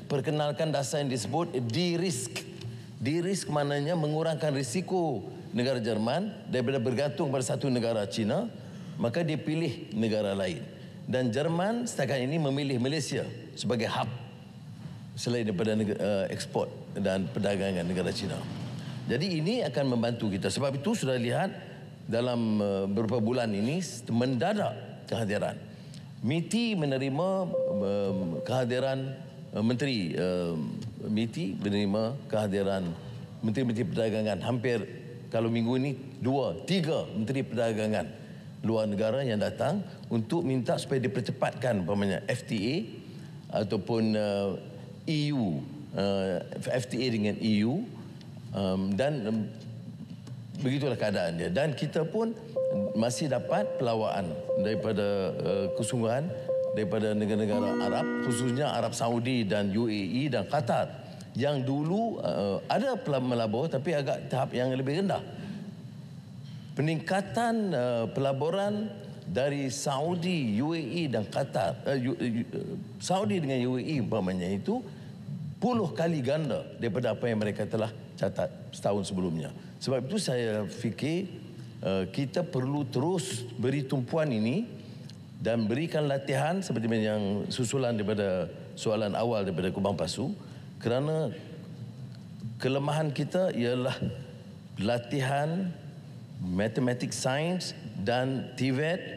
perkenalkan dasar yang disebut de-risk. De-risk maknanya mengurangkan risiko negara Jerman daripada bergantung pada satu negara China, maka dia pilih negara lain. Dan Jerman setakat ini memilih Malaysia sebagai hub selain daripada negara, uh, eh, ekspor dan perdagangan negara China. Jadi ini akan membantu kita. Sebab itu sudah lihat dalam uh, beberapa bulan ini mendadak kehadiran. MITI menerima um, kehadiran uh, menteri uh, um, MITI menerima kehadiran menteri-menteri perdagangan hampir kalau minggu ini dua tiga menteri perdagangan luar negara yang datang untuk minta supaya dipercepatkan pemanya FTA ataupun uh, EU uh, FTA dengan EU um, dan um, begitulah keadaannya dan kita pun masih dapat pelawaan daripada uh, kesungguhan daripada negara-negara Arab khususnya Arab Saudi dan UAE dan Qatar yang dulu uh, ada pelabuhan melabur tapi agak tahap yang lebih rendah peningkatan uh, pelaburan dari Saudi, UAE dan Qatar uh, Saudi dengan UAE umpamanya itu puluh kali ganda daripada apa yang mereka telah catat setahun sebelumnya sebab itu saya fikir Eh, kita perlu terus beri tumpuan ini dan berikan latihan seperti yang susulan daripada soalan awal daripada Kubang Pasu kerana kelemahan kita ialah latihan matematik sains dan TVET e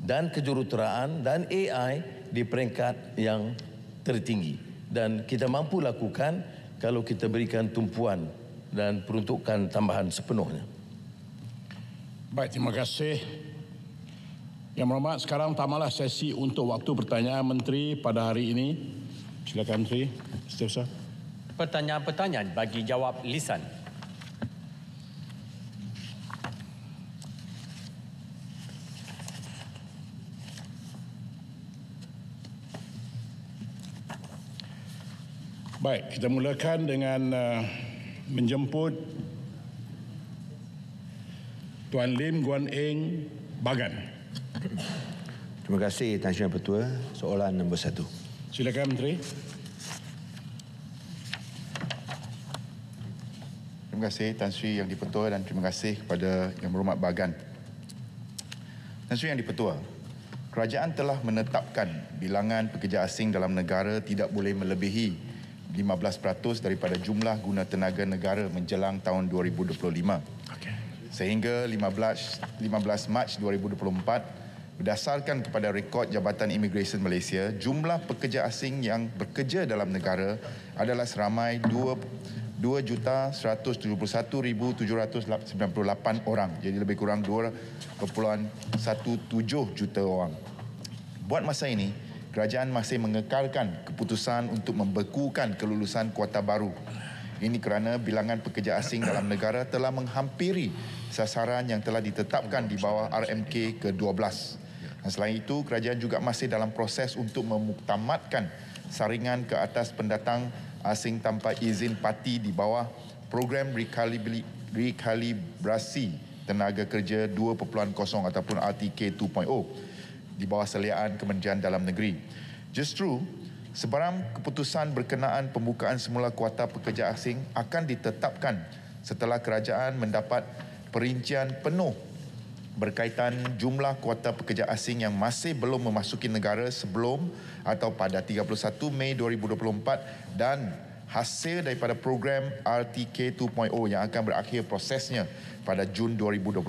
dan kejuruteraan dan AI di peringkat yang tertinggi dan kita mampu lakukan kalau kita berikan tumpuan dan peruntukan tambahan sepenuhnya. Baik, terima kasih. Yang berhormat, sekarang tamalah sesi untuk waktu pertanyaan Menteri pada hari ini. Silakan Menteri, setiausaha. Pertanyaan-pertanyaan bagi jawab lisan. Baik, kita mulakan dengan uh, menjemput Tuan Lim Guan Eng Bagan. Terima kasih Tan Sri Petua. Soalan nombor satu. Silakan Menteri. Terima kasih Tan Sri Yang Dipertua dan terima kasih kepada Yang Berhormat Bagan. Tan Sri Yang Dipertua, kerajaan telah menetapkan bilangan pekerja asing dalam negara tidak boleh melebihi 15% daripada jumlah guna tenaga negara menjelang tahun 2025 sehingga 15 15 Mac 2024 berdasarkan kepada rekod Jabatan Immigration Malaysia jumlah pekerja asing yang bekerja dalam negara adalah seramai 2,171,798 orang jadi lebih kurang 2.17 juta orang buat masa ini kerajaan masih mengekalkan keputusan untuk membekukan kelulusan kuota baru ini kerana bilangan pekerja asing dalam negara telah menghampiri sasaran yang telah ditetapkan di bawah RMK ke-12. Dan selain itu, kerajaan juga masih dalam proses untuk memuktamadkan saringan ke atas pendatang asing tanpa izin parti di bawah program rekalibrasi tenaga kerja 2.0 ataupun RTK 2.0 di bawah seliaan Kementerian Dalam Negeri. Justru, sebarang keputusan berkenaan pembukaan semula kuota pekerja asing akan ditetapkan setelah kerajaan mendapat perincian penuh berkaitan jumlah kuota pekerja asing yang masih belum memasuki negara sebelum atau pada 31 Mei 2024 dan hasil daripada program RTK 2.0 yang akan berakhir prosesnya pada Jun 2024.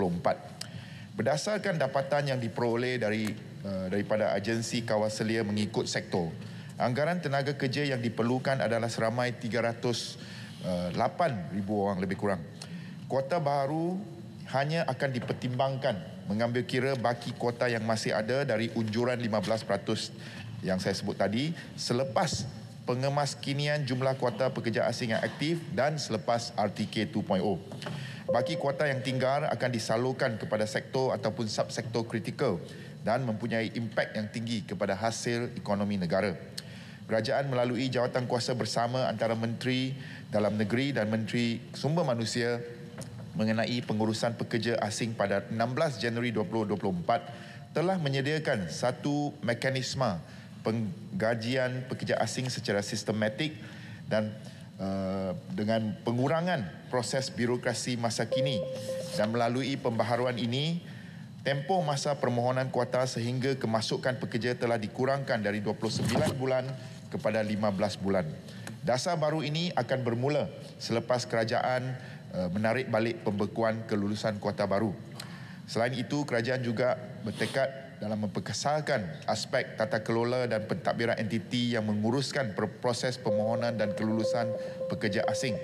Berdasarkan dapatan yang diperoleh dari eh, daripada agensi kawal selia mengikut sektor, anggaran tenaga kerja yang diperlukan adalah seramai 308,000 eh, orang lebih kurang kuota baru hanya akan dipertimbangkan mengambil kira baki kuota yang masih ada dari unjuran 15% yang saya sebut tadi selepas pengemaskinian jumlah kuota pekerja asing yang aktif dan selepas RTK 2.0. Baki kuota yang tinggal akan disalurkan kepada sektor ataupun subsektor kritikal dan mempunyai impak yang tinggi kepada hasil ekonomi negara. Kerajaan melalui jawatan kuasa bersama antara Menteri Dalam Negeri dan Menteri Sumber Manusia mengenai pengurusan pekerja asing pada 16 Januari 2024 telah menyediakan satu mekanisme penggajian pekerja asing secara sistematik dan uh, dengan pengurangan proses birokrasi masa kini dan melalui pembaharuan ini tempoh masa permohonan kuota sehingga kemasukan pekerja telah dikurangkan dari 29 bulan kepada 15 bulan. Dasar baru ini akan bermula selepas kerajaan Eh, menarik balik pembekuan kelulusan kuota baru. Selain itu, kerajaan juga bertekad dalam memperkesalkan aspek tata kelola dan pentadbiran entiti yang menguruskan proses permohonan dan kelulusan pekerja asing.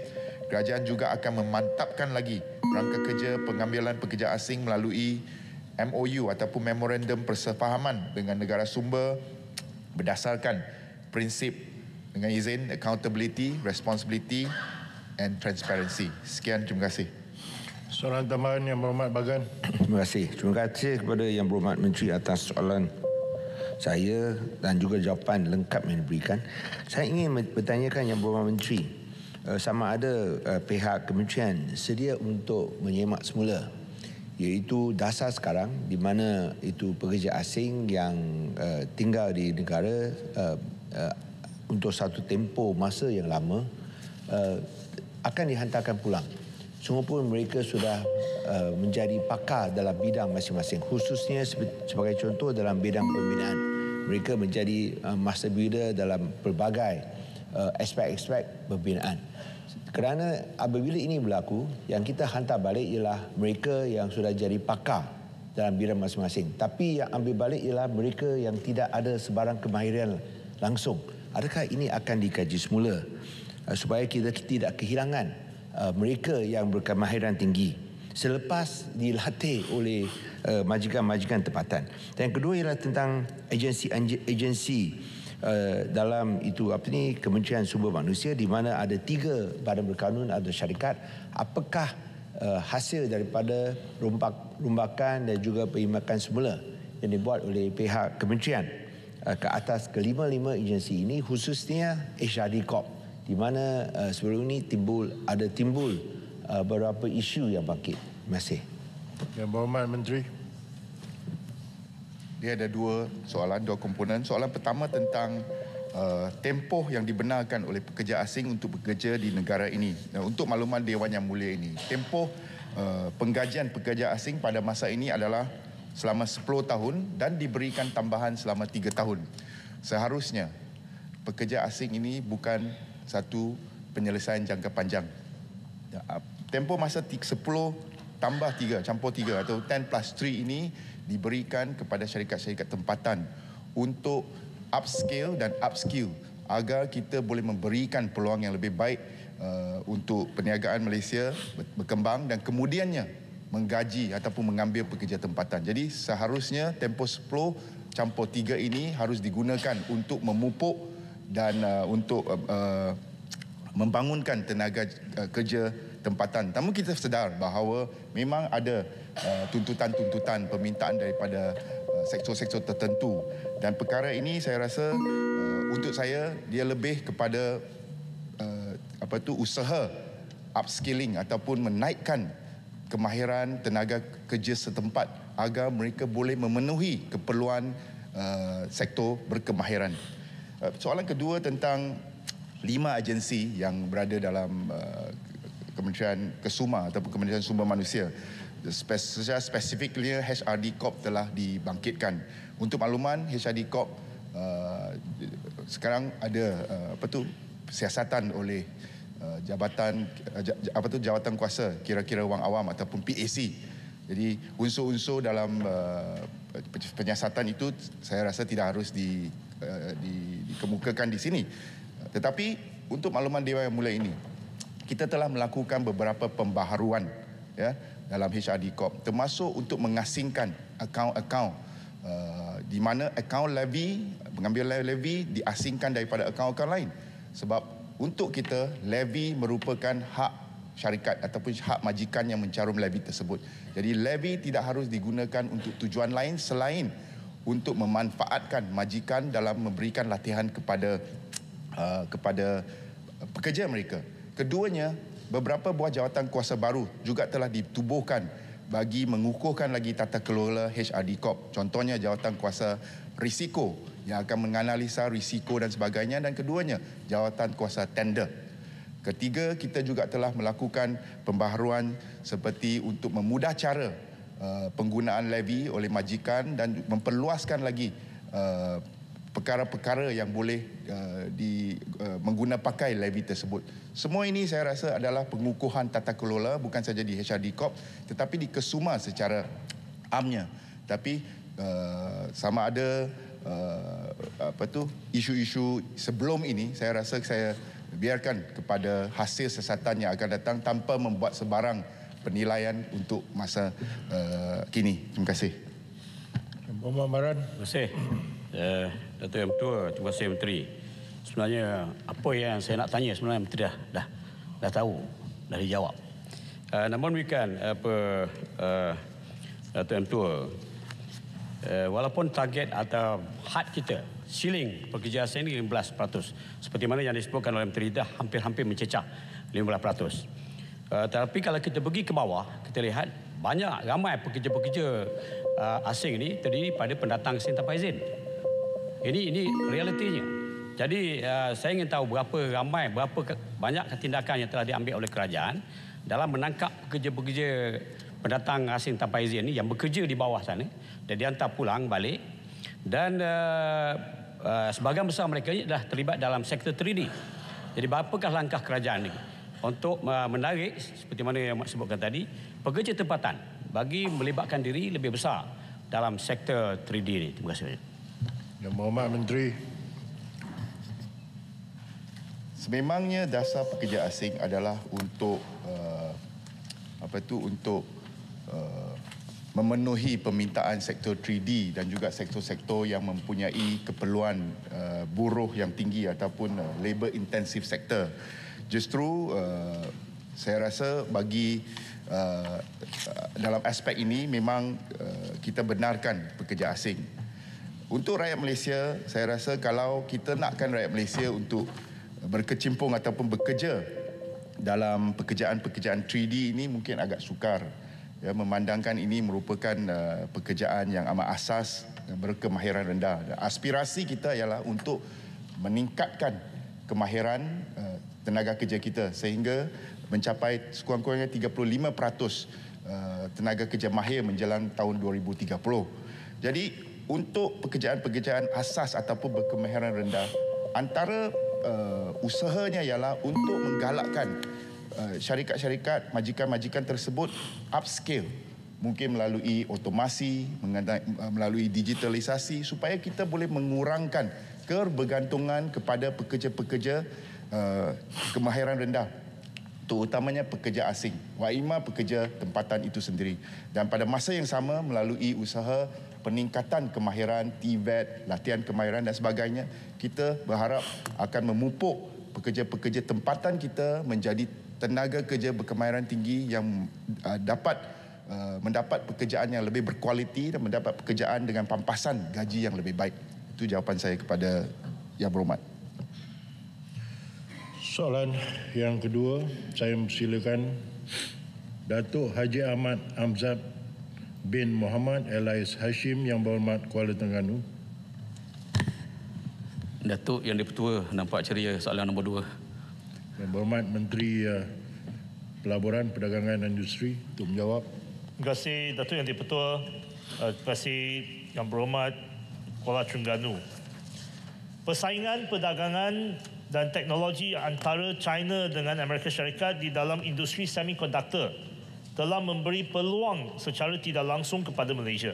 Kerajaan juga akan memantapkan lagi rangka kerja pengambilan pekerja asing melalui MOU ataupun Memorandum Persefahaman dengan negara sumber berdasarkan prinsip dengan izin accountability, responsibility and transparency. Sekian, terima kasih. Soalan tambahan yang berhormat Bagan. *coughs* Terima kasih. Terima kasih kepada yang berhormat Menteri atas soalan saya dan juga jawapan lengkap yang diberikan. Saya ingin bertanyakan yang berhormat Menteri eh, sama ada eh, pihak kementerian sedia untuk menyemak semula iaitu dasar sekarang di mana itu pekerja asing yang eh, tinggal di negara untuk satu tempoh masa yang lama akan dihantarkan pulang. Semua pun mereka sudah uh, menjadi pakar dalam bidang masing-masing. Khususnya sebagai contoh dalam bidang pembinaan. Mereka menjadi uh, master builder dalam pelbagai aspek-aspek uh, pembinaan. Kerana apabila ini berlaku, yang kita hantar balik ialah mereka yang sudah jadi pakar dalam bidang masing-masing. Tapi yang ambil balik ialah mereka yang tidak ada sebarang kemahiran langsung. Adakah ini akan dikaji semula? Ah, supaya kita tidak kehilangan ah, mereka yang berkemahiran tinggi selepas dilatih oleh ah, majikan-majikan tempatan. Dan yang kedua ialah tentang agensi-agensi dalam itu apa ni kementerian sumber manusia di mana ada tiga badan berkanun atau syarikat apakah hasil daripada rombak rombakan dan juga perimbangan semula yang dibuat oleh pihak kementerian ke atas kelima-lima agensi ini khususnya HRD Corp di mana uh, sebelum ini timbul ada timbul uh, beberapa isu yang bangkit masih. Yang berhormat menteri. Dia ada dua soalan, dua komponen. Soalan pertama tentang uh, tempoh yang dibenarkan oleh pekerja asing untuk bekerja di negara ini. Dan untuk makluman Dewan Yang Mulia ini, tempoh uh, penggajian pekerja asing pada masa ini adalah selama 10 tahun dan diberikan tambahan selama 3 tahun. Seharusnya pekerja asing ini bukan satu penyelesaian jangka panjang. Ya, tempo masa 10 tambah 3, campur 3 atau 10 plus 3 ini diberikan kepada syarikat-syarikat tempatan untuk upscale dan upskill agar kita boleh memberikan peluang yang lebih baik uh, untuk perniagaan Malaysia berkembang dan kemudiannya menggaji ataupun mengambil pekerja tempatan. Jadi seharusnya tempo 10 campur 3 ini harus digunakan untuk memupuk dan uh, untuk uh, uh, membangunkan tenaga uh, kerja tempatan. Namun kita sedar bahawa memang ada uh, tuntutan-tuntutan permintaan daripada uh, sektor-sektor tertentu dan perkara ini saya rasa uh, untuk saya dia lebih kepada uh, apa tu usaha upskilling ataupun menaikkan kemahiran tenaga kerja setempat agar mereka boleh memenuhi keperluan uh, sektor berkemahiran. Uh, soalan kedua tentang lima agensi yang berada dalam uh, Kementerian Kesuma ataupun Kementerian Sumber Manusia secara spesifiknya HRD Corp telah dibangkitkan untuk makluman HRD Corp uh, sekarang ada uh, apa tu siasatan oleh uh, jabatan uh, apa tu jawatan kuasa kira-kira wang awam ataupun PAC jadi unsur-unsur dalam uh, penyiasatan itu saya rasa tidak harus di Eh, di, dikemukakan di sini. Tetapi untuk makluman Dewan yang mulai ini, kita telah melakukan beberapa pembaharuan ya, dalam HRD Corp. Termasuk untuk mengasingkan akaun-akaun uh, eh, di mana akaun levy, mengambil levy diasingkan daripada akaun-akaun lain. Sebab untuk kita, levy merupakan hak syarikat ataupun hak majikan yang mencarum levy tersebut. Jadi levy tidak harus digunakan untuk tujuan lain selain untuk memanfaatkan majikan dalam memberikan latihan kepada *tsk* uh, kepada pekerja mereka. Keduanya, beberapa buah jawatan kuasa baru juga telah ditubuhkan bagi mengukuhkan lagi tata kelola HRD Corp. Contohnya jawatan kuasa risiko yang akan menganalisa risiko dan sebagainya dan keduanya jawatan kuasa tender. Ketiga, kita juga telah melakukan pembaharuan seperti untuk memudah cara Uh, penggunaan levy oleh majikan dan memperluaskan lagi uh, perkara-perkara yang boleh uh, di menggunakan pakai levy tersebut. Semua ini saya rasa adalah pengukuhan tata kelola bukan saja di HRD Corp tetapi di Kesuma secara amnya. Tapi sama ada apa tu isu-isu sebelum ini saya rasa saya biarkan kepada hasil siasatan yang akan datang tanpa membuat sebarang penilaian untuk masa uh, kini. Terima kasih. Terima kasih. Terima kasih. Datuk Yang Ketua, Terima kasih Menteri. Sebenarnya apa yang saya nak tanya sebenarnya Menteri dah dah, dah tahu, dah dijawab. Uh, namun demikian eh, apa uh, Dato' Yang Ketua, uh, walaupun target atau had kita ceiling pekerja asing ini 15% seperti mana yang disebutkan oleh Menteri dah hampir-hampir mencecah 15%. Uh, tapi kalau kita pergi ke bawah, kita lihat banyak ramai pekerja-pekerja uh, asing ini terdiri pada pendatang asing tanpa izin. Ini ini realitinya. Jadi uh, saya ingin tahu berapa ramai, berapa ke, banyak tindakan yang telah diambil oleh kerajaan dalam menangkap pekerja-pekerja pendatang asing tanpa izin ini yang bekerja di bawah sana dan dihantar pulang balik dan uh, uh, sebagian besar mereka ini dah terlibat dalam sektor 3D. Jadi berapakah langkah kerajaan ini? untuk uh, menarik seperti mana yang Mak sebutkan tadi pekerja tempatan bagi melibatkan diri lebih besar dalam sektor 3D ini. Terima kasih banyak. Yang Mohamad Menteri. Sememangnya dasar pekerja asing adalah untuk uh, apa tu untuk uh, memenuhi permintaan sektor 3D dan juga sektor-sektor yang mempunyai keperluan uh, buruh yang tinggi ataupun uh, labor intensive sector justru uh, saya rasa bagi uh, dalam aspek ini memang uh, kita benarkan pekerja asing. Untuk rakyat Malaysia, saya rasa kalau kita nakkan rakyat Malaysia untuk berkecimpung ataupun bekerja dalam pekerjaan-pekerjaan 3D ini mungkin agak sukar. Ya, memandangkan ini merupakan uh, pekerjaan yang amat asas dan berkemahiran rendah. Aspirasi kita ialah untuk meningkatkan kemahiran uh, tenaga kerja kita sehingga mencapai sekurang-kurangnya 35% eh, tenaga kerja mahir menjelang tahun 2030. Jadi untuk pekerjaan-pekerjaan asas ataupun berkemahiran rendah, antara uh, usahanya ialah untuk menggalakkan uh, syarikat-syarikat majikan-majikan tersebut upscale mungkin melalui otomasi, melalui digitalisasi supaya kita boleh mengurangkan kebergantungan kepada pekerja-pekerja Eh, kemahiran rendah terutamanya pekerja asing waima pekerja tempatan itu sendiri dan pada masa yang sama melalui usaha peningkatan kemahiran TVET latihan kemahiran dan sebagainya kita berharap akan memupuk pekerja-pekerja tempatan kita menjadi tenaga kerja berkemahiran tinggi yang uh, dapat uh, mendapat pekerjaan yang lebih berkualiti dan mendapat pekerjaan dengan pampasan gaji yang lebih baik itu jawapan saya kepada yang berhormat Soalan yang kedua, saya mempersilakan Datuk Haji Ahmad Amzad bin Muhammad Elias Hashim yang berhormat Kuala Terengganu. Datuk Yang Dipertua nampak ceria soalan nombor dua. Yang berhormat Menteri ya, Pelaburan, Perdagangan dan Industri untuk menjawab. Terima kasih Datuk Yang Dipertua. Eh, terima kasih Yang Berhormat Kuala Terengganu. Persaingan perdagangan dan teknologi antara China dengan Amerika Syarikat di dalam industri semikonduktor telah memberi peluang secara tidak langsung kepada Malaysia.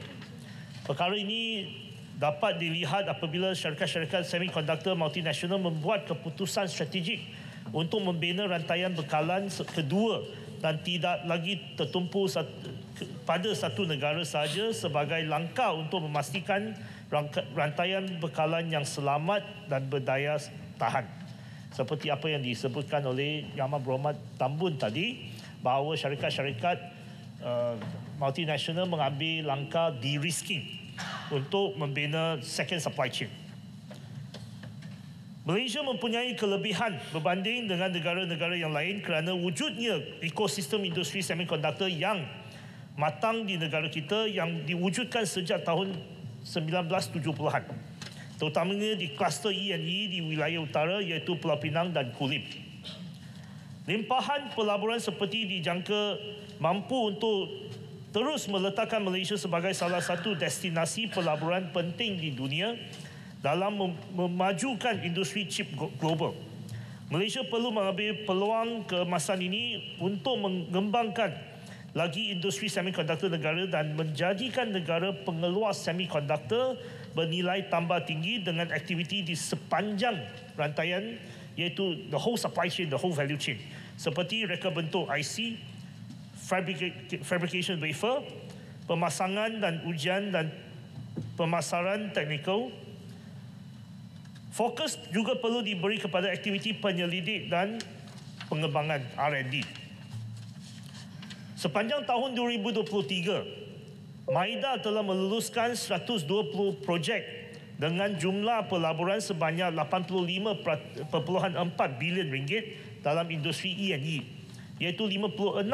Perkara ini dapat dilihat apabila syarikat-syarikat semikonduktor multinasional membuat keputusan strategik untuk membina rantaian bekalan kedua dan tidak lagi tertumpu pada satu negara sahaja sebagai langkah untuk memastikan rantaian bekalan yang selamat dan berdaya tahan seperti apa yang disebutkan oleh Yama Bromat Tambun tadi bahawa syarikat-syarikat uh, multinasional mengambil langkah de-risking untuk membina second supply chain. Malaysia mempunyai kelebihan berbanding dengan negara-negara yang lain kerana wujudnya ekosistem industri semikonduktor yang matang di negara kita yang diwujudkan sejak tahun 1970-an terutamanya di kluster E&E e di wilayah utara iaitu Pulau Pinang dan Kulim. Limpahan pelaburan seperti dijangka mampu untuk terus meletakkan Malaysia sebagai salah satu destinasi pelaburan penting di dunia dalam mem- memajukan industri chip global. Malaysia perlu mengambil peluang kemasan ini untuk mengembangkan lagi industri semikonduktor negara dan menjadikan negara pengeluar semikonduktor bernilai tambah tinggi dengan aktiviti di sepanjang rantaian iaitu the whole supply chain, the whole value chain. Seperti reka bentuk IC, fabrication wafer, pemasangan dan ujian dan pemasaran teknikal. Fokus juga perlu diberi kepada aktiviti penyelidik dan pengembangan R&D. Sepanjang tahun 2023, Maida telah meluluskan 120 projek dengan jumlah pelaburan sebanyak 85.4 bilion ringgit dalam industri E&E e, iaitu 56%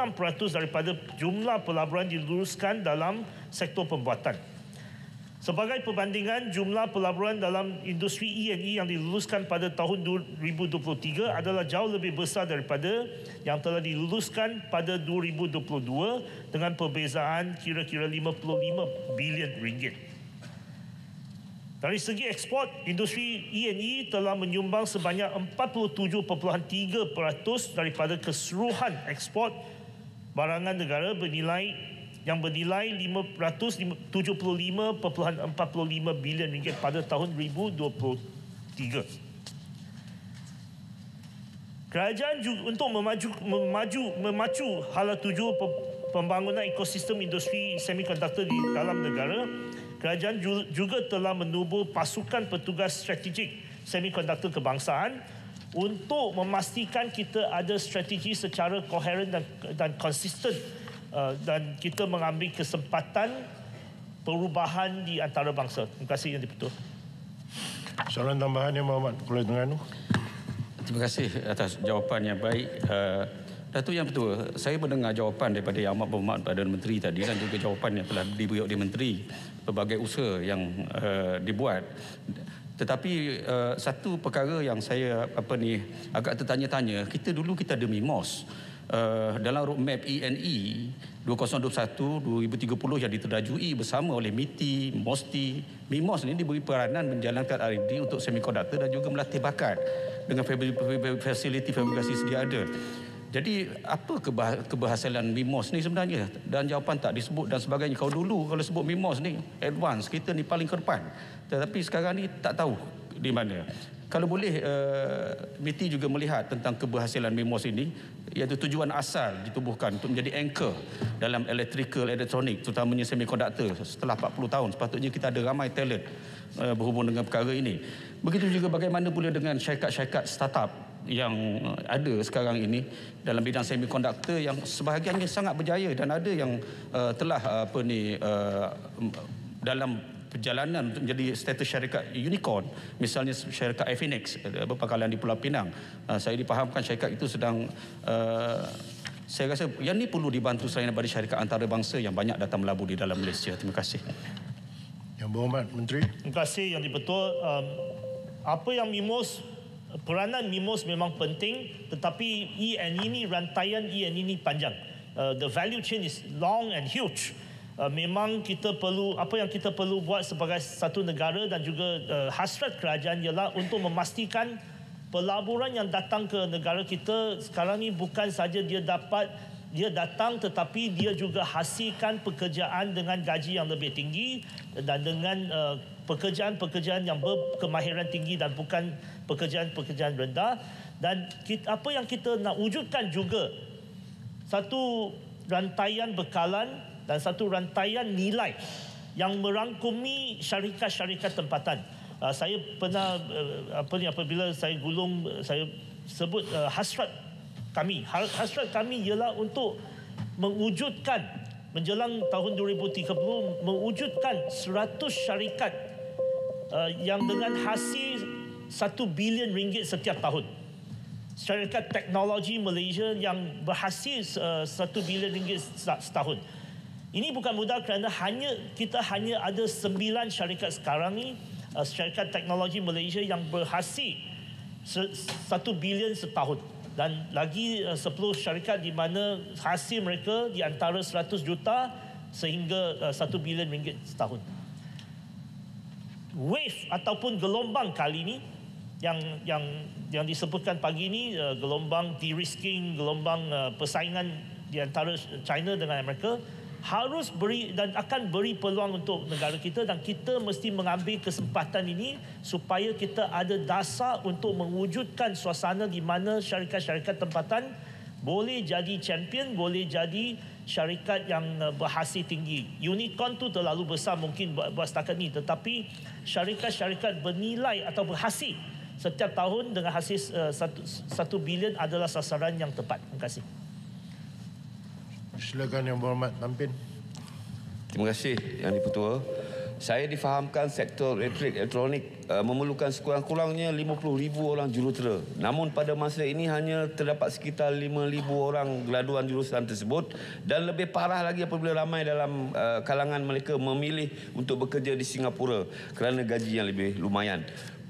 daripada jumlah pelaburan diluluskan dalam sektor pembuatan. Sebagai perbandingan, jumlah pelaburan dalam industri E&E e yang diluluskan pada tahun 2023 adalah jauh lebih besar daripada yang telah diluluskan pada 2022 dengan perbezaan kira-kira 55 bilion ringgit. Dari segi ekspor, industri E&E e telah menyumbang sebanyak 47.3% daripada keseluruhan ekspor barangan negara bernilai yang bernilai 575.45 bilion ringgit pada tahun 2023. Kerajaan juga untuk memaju, memaju, memacu hala tuju pembangunan ekosistem industri semikonduktor di dalam negara, kerajaan juga telah menubuh pasukan petugas strategik semikonduktor kebangsaan untuk memastikan kita ada strategi secara koheren dan, dan konsisten Uh, dan kita mengambil kesempatan perubahan di antara bangsa. Terima kasih yang dipertuh. Soalan tambahan yang Muhammad Kuala Terengganu. Terima kasih atas jawapan yang baik. Uh, Datuk yang betul, saya mendengar jawapan daripada Yang Amat Berhormat Perdana Menteri tadi dan juga jawapan yang telah diberi oleh Menteri berbagai usaha yang uh, dibuat tetapi uh, satu perkara yang saya apa ni agak tertanya-tanya kita dulu kita ada MIMOS uh, dalam roadmap ENE 2021-2030 e yang diterjui bersama oleh MITI, MOSTI, MIMOS ini diberi peranan menjalankan R&D untuk semikonduktor dan juga melatih bakat dengan fasiliti fabrikasi sedia ada. Jadi apa keberhasilan MIMOS ni sebenarnya? Dan jawapan tak disebut dan sebagainya. Kalau dulu kalau sebut MIMOS ni advance, kita ni paling ke depan. Tetapi sekarang ni tak tahu di mana kalau boleh uh, eh, MITI juga melihat tentang keberhasilan MIMOS ini iaitu tujuan asal ditubuhkan untuk menjadi anchor dalam electrical electronic terutamanya semikonduktor. setelah 40 tahun sepatutnya kita ada ramai talent uh, berhubung dengan perkara ini begitu juga bagaimana pula dengan syarikat-syarikat startup yang eh, ada sekarang ini dalam bidang semikonduktor yang sebahagiannya sangat berjaya dan ada yang uh, telah apa ni uh, dalam perjalanan untuk menjadi status syarikat unicorn misalnya syarikat Phoenix eh, berpangkalan di Pulau Pinang ah, saya dipahamkan syarikat itu sedang eh, saya rasa yang ini perlu dibantu selain daripada syarikat antarabangsa yang banyak datang melabur di dalam Malaysia terima kasih Yang Berhormat Menteri Terima kasih yang dipertua um, apa yang MIMOS peranan MIMOS memang penting tetapi E&E ini e rantaian E&E ini e panjang uh, the value chain is long and huge Uh, memang kita perlu apa yang kita perlu buat sebagai satu negara dan juga uh, hasrat kerajaan ialah untuk memastikan pelaburan yang datang ke negara kita sekarang ini bukan saja dia dapat dia datang tetapi dia juga hasilkan pekerjaan dengan gaji yang lebih tinggi dan dengan uh, pekerjaan-pekerjaan yang berkemahiran tinggi dan bukan pekerjaan-pekerjaan rendah dan kita, apa yang kita nak wujudkan juga satu rantaian bekalan dan satu rantaian nilai yang merangkumi syarikat-syarikat tempatan. Uh, saya pernah uh, apa ni apabila saya gulung eh, saya sebut uh, hasrat kami ha-, hasrat kami ialah untuk mewujudkan menjelang tahun 2030 mewujudkan 100 syarikat uh, yang dengan hasil 1 bilion ringgit setiap tahun syarikat teknologi Malaysia yang berhasil uh, 1 bilion ringgit setahun. Ini bukan mudah kerana hanya kita hanya ada sembilan syarikat sekarang ni uh, syarikat teknologi Malaysia yang berhasil satu bilion setahun dan lagi uh, sepuluh syarikat di mana hasil mereka di antara seratus juta sehingga uh, satu bilion ringgit setahun. Wave ataupun gelombang kali ini yang yang yang disebutkan pagi ini gelombang de-risking, gelombang persaingan di antara China dengan Amerika harus beri dan akan beri peluang untuk negara kita dan kita mesti mengambil kesempatan ini supaya kita ada dasar untuk mewujudkan suasana di mana syarikat-syarikat tempatan boleh jadi champion, boleh jadi syarikat yang eh, berhasil tinggi. Unicorn tu terlalu besar mungkin buat, buat setakat ni tetapi syarikat-syarikat bernilai atau berhasil setiap tahun dengan hasil uh, 1, 1 bilion adalah sasaran yang tepat. Terima kasih. Silakan Yang Berhormat Pampin. Terima kasih Yang Dipertua. Saya difahamkan sektor elektrik elektronik eh, memerlukan sekurang-kurangnya 50,000 orang jurutera. Namun pada masa ini hanya terdapat sekitar 5,000 orang geladuan jurusan tersebut dan lebih parah lagi apabila ramai dalam eh, kalangan mereka memilih untuk bekerja di Singapura kerana gaji yang lebih lumayan.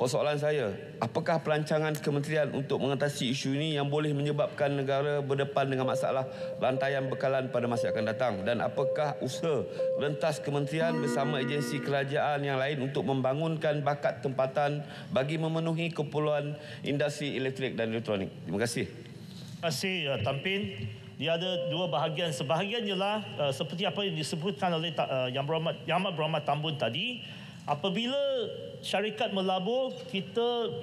Persoalan saya, apakah pelancangan kementerian untuk mengatasi isu ini yang boleh menyebabkan negara berdepan dengan masalah rantaian bekalan pada masa akan datang? Dan apakah usaha rentas kementerian bersama agensi kerajaan yang lain untuk membangunkan bakat tempatan bagi memenuhi keperluan industri elektrik dan elektronik? Terima kasih. Terima kasih, uh, Tampin. Dia ada dua bahagian. Sebahagian ialah uh, seperti apa yang disebutkan oleh uh, Yang Berhormat Tambun tadi, Apabila syarikat melabur, kita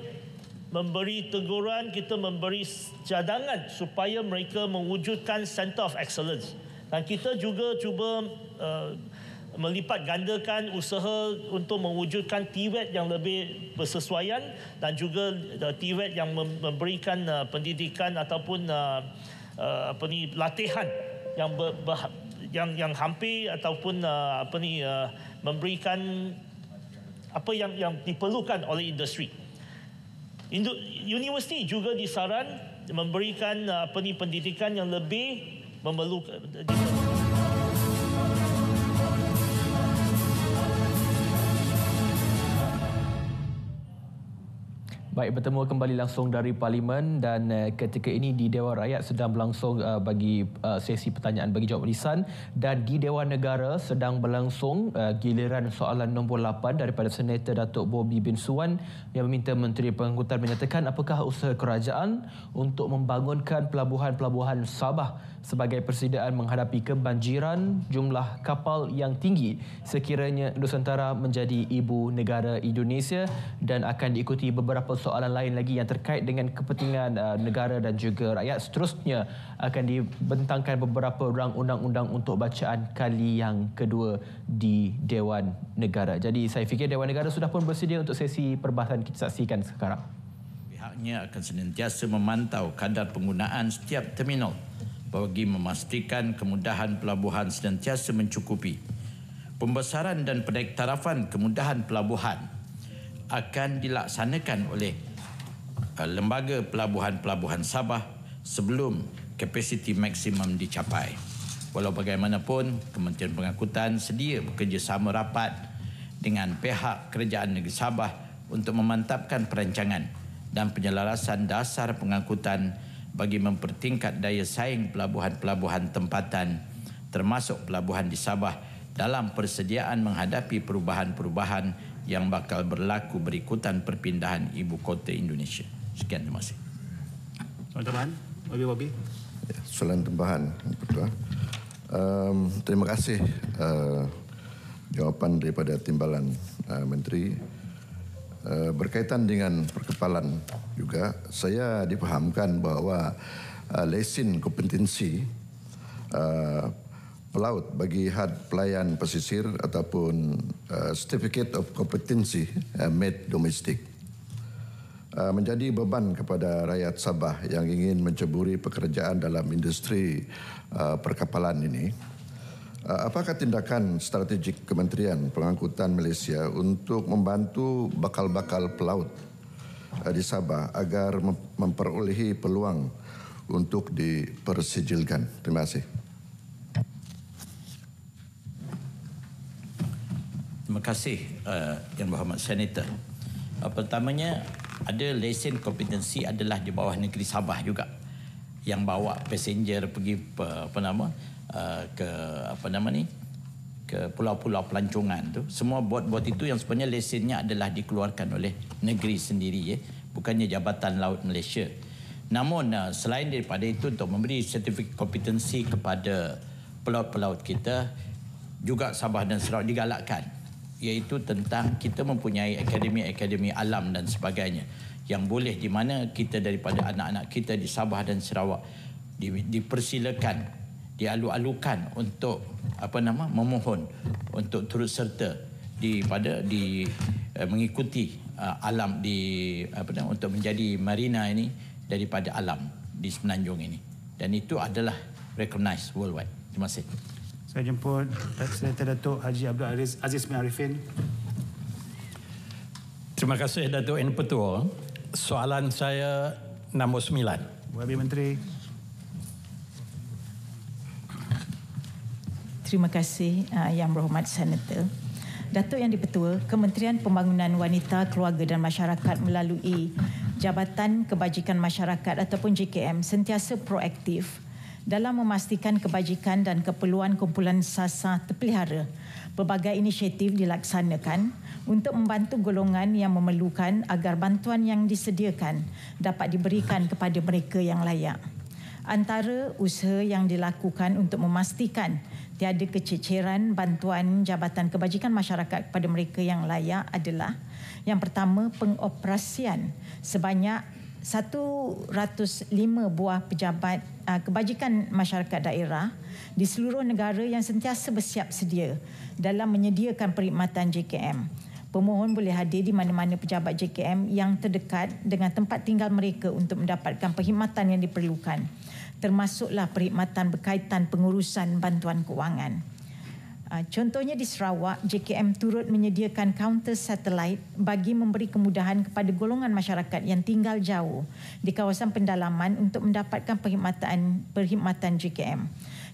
memberi teguran, kita memberi cadangan supaya mereka mewujudkan center of excellence. Dan kita juga cuba uh, melipat gandakan usaha untuk mewujudkan TVET yang lebih bersesuaian dan juga uh, eh, TVET yang memberikan uh, pendidikan ataupun uh, uh, apa ni latihan yang ber- yang yang hampir ataupun uh, apa ni uh, memberikan apa yang yang diperlukan oleh industri. Universiti juga disaran memberikan uh, apa ni pendidikan yang lebih memerlukan Baik bertemu kembali langsung dari parlimen dan eh, ketika ini di Dewan Rakyat sedang berlangsung eh, bagi eh, sesi pertanyaan bagi jawab lisan dan di Dewan Negara sedang berlangsung giliran soalan nombor 8 daripada Senator Datuk Bobby Bin Suan yang meminta Menteri Pengangkutan menyatakan apakah usaha kerajaan untuk membangunkan pelabuhan-pelabuhan Sabah sebagai persediaan menghadapi kebanjiran jumlah kapal yang tinggi sekiranya Nusantara menjadi ibu negara Indonesia dan akan diikuti beberapa soalan lain lagi yang terkait dengan kepentingan uh, negara dan juga rakyat seterusnya akan dibentangkan beberapa rang undang-undang untuk bacaan kali yang kedua di Dewan Negara. Jadi saya fikir Dewan Negara sudah pun bersedia untuk sesi perbahasan kita saksikan sekarang. Pihaknya akan senantiasa memantau kadar penggunaan setiap terminal bagi memastikan kemudahan pelabuhan sentiasa mencukupi. Pembesaran dan penektarafan kemudahan pelabuhan akan dilaksanakan oleh eh, lembaga pelabuhan-pelabuhan Sabah sebelum kapasiti maksimum dicapai. Walau bagaimanapun, Kementerian Pengangkutan sedia bekerjasama rapat dengan pihak Kerajaan Negeri Sabah untuk memantapkan perancangan dan penyelarasan dasar pengangkutan bagi mempertingkat daya saing pelabuhan-pelabuhan tempatan termasuk pelabuhan di Sabah dalam persediaan menghadapi perubahan-perubahan yang bakal berlaku berikutan perpindahan ibu kota Indonesia. Sekian terima kasih. Soalan tambahan, Wabi Wabi. Ya, soalan tambahan. Um, terima kasih uh, jawapan daripada timbalan uh, menteri. Eh, berkaitan dengan perkepalan juga, saya dipahamkan bahawa eh, lesin kompetensi eh, pelaut bagi had pelayan pesisir ataupun certificate of competency made domestic menjadi beban kepada rakyat Sabah yang ingin menceburi pekerjaan dalam industri perkapalan ini. Eh, apakah tindakan strategik Kementerian Pengangkutan Malaysia untuk membantu bakal-bakal pelaut eh, di Sabah agar memperolehi peluang untuk dipersijilkan? Terima kasih. Terima kasih uh, Yang Berhormat Senator. Uh, pertamanya, ada lesen kompetensi adalah di bawah negeri Sabah juga yang bawa passenger pergi apa, apa nama Uh, ke apa nama ni ke pulau-pulau pelancongan tu semua bot-bot itu yang sebenarnya lesennya adalah dikeluarkan oleh negeri sendiri ya bukannya jabatan laut Malaysia namun uh, selain daripada itu untuk memberi sertifikat kompetensi kepada pelaut-pelaut kita juga Sabah dan Sarawak digalakkan iaitu tentang kita mempunyai akademi-akademi alam dan sebagainya yang boleh di mana kita daripada anak-anak kita di Sabah dan Sarawak dipersilakan dialu-alukan untuk apa nama memohon untuk turut serta di pada di uh, mengikuti uh, alam di apa nama untuk menjadi marina ini daripada alam di semenanjung ini dan itu adalah recognised worldwide. Terima kasih. Saya jemput Sekretar Datuk Haji Abdul Aziz, Aziz bin Arifin. Terima kasih Datuk Enpetua. Soalan saya nombor 9. Wabi Menteri. Terima kasih uh, Yang Berhormat Senator. Datuk Yang Dipertua, Kementerian Pembangunan Wanita, Keluarga dan Masyarakat melalui Jabatan Kebajikan Masyarakat ataupun JKM sentiasa proaktif dalam memastikan kebajikan dan keperluan kumpulan sasa terpelihara. Pelbagai inisiatif dilaksanakan untuk membantu golongan yang memerlukan agar bantuan yang disediakan dapat diberikan kepada mereka yang layak. Antara usaha yang dilakukan untuk memastikan tiada kececeran bantuan Jabatan Kebajikan Masyarakat kepada mereka yang layak adalah yang pertama pengoperasian sebanyak 105 buah pejabat ah, kebajikan masyarakat daerah di seluruh negara yang sentiasa bersiap sedia dalam menyediakan perkhidmatan JKM. Pemohon boleh hadir di mana-mana pejabat JKM yang terdekat dengan tempat tinggal mereka untuk mendapatkan perkhidmatan yang diperlukan termasuklah perkhidmatan berkaitan pengurusan bantuan kewangan. Ah, contohnya di Sarawak, JKM turut menyediakan kaunter satelit bagi memberi kemudahan kepada golongan masyarakat yang tinggal jauh di kawasan pendalaman untuk mendapatkan perkhidmatan, JKM.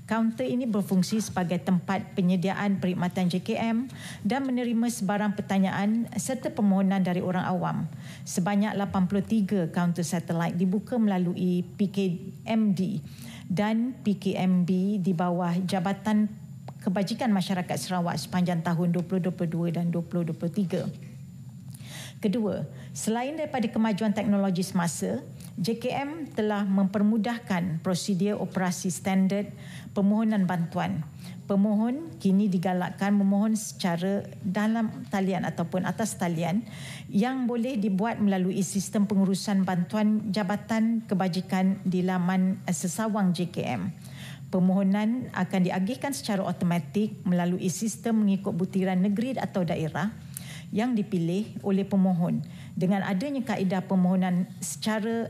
Kaunter ini berfungsi sebagai tempat penyediaan perkhidmatan JKM dan menerima sebarang pertanyaan serta permohonan dari orang awam. Sebanyak 83 kaunter satelit dibuka melalui PKMD dan PKMB di bawah Jabatan Kebajikan Masyarakat Sarawak sepanjang tahun 2022 dan 2023. Kedua, selain daripada kemajuan teknologi semasa, JKM telah mempermudahkan prosedur operasi standard permohonan bantuan. Pemohon kini digalakkan memohon secara dalam talian ataupun atas talian yang boleh dibuat melalui sistem pengurusan bantuan Jabatan Kebajikan di laman Sesawang JKM. Pemohonan akan diagihkan secara automatik melalui sistem mengikut butiran negeri atau daerah yang dipilih oleh pemohon dengan adanya kaedah permohonan secara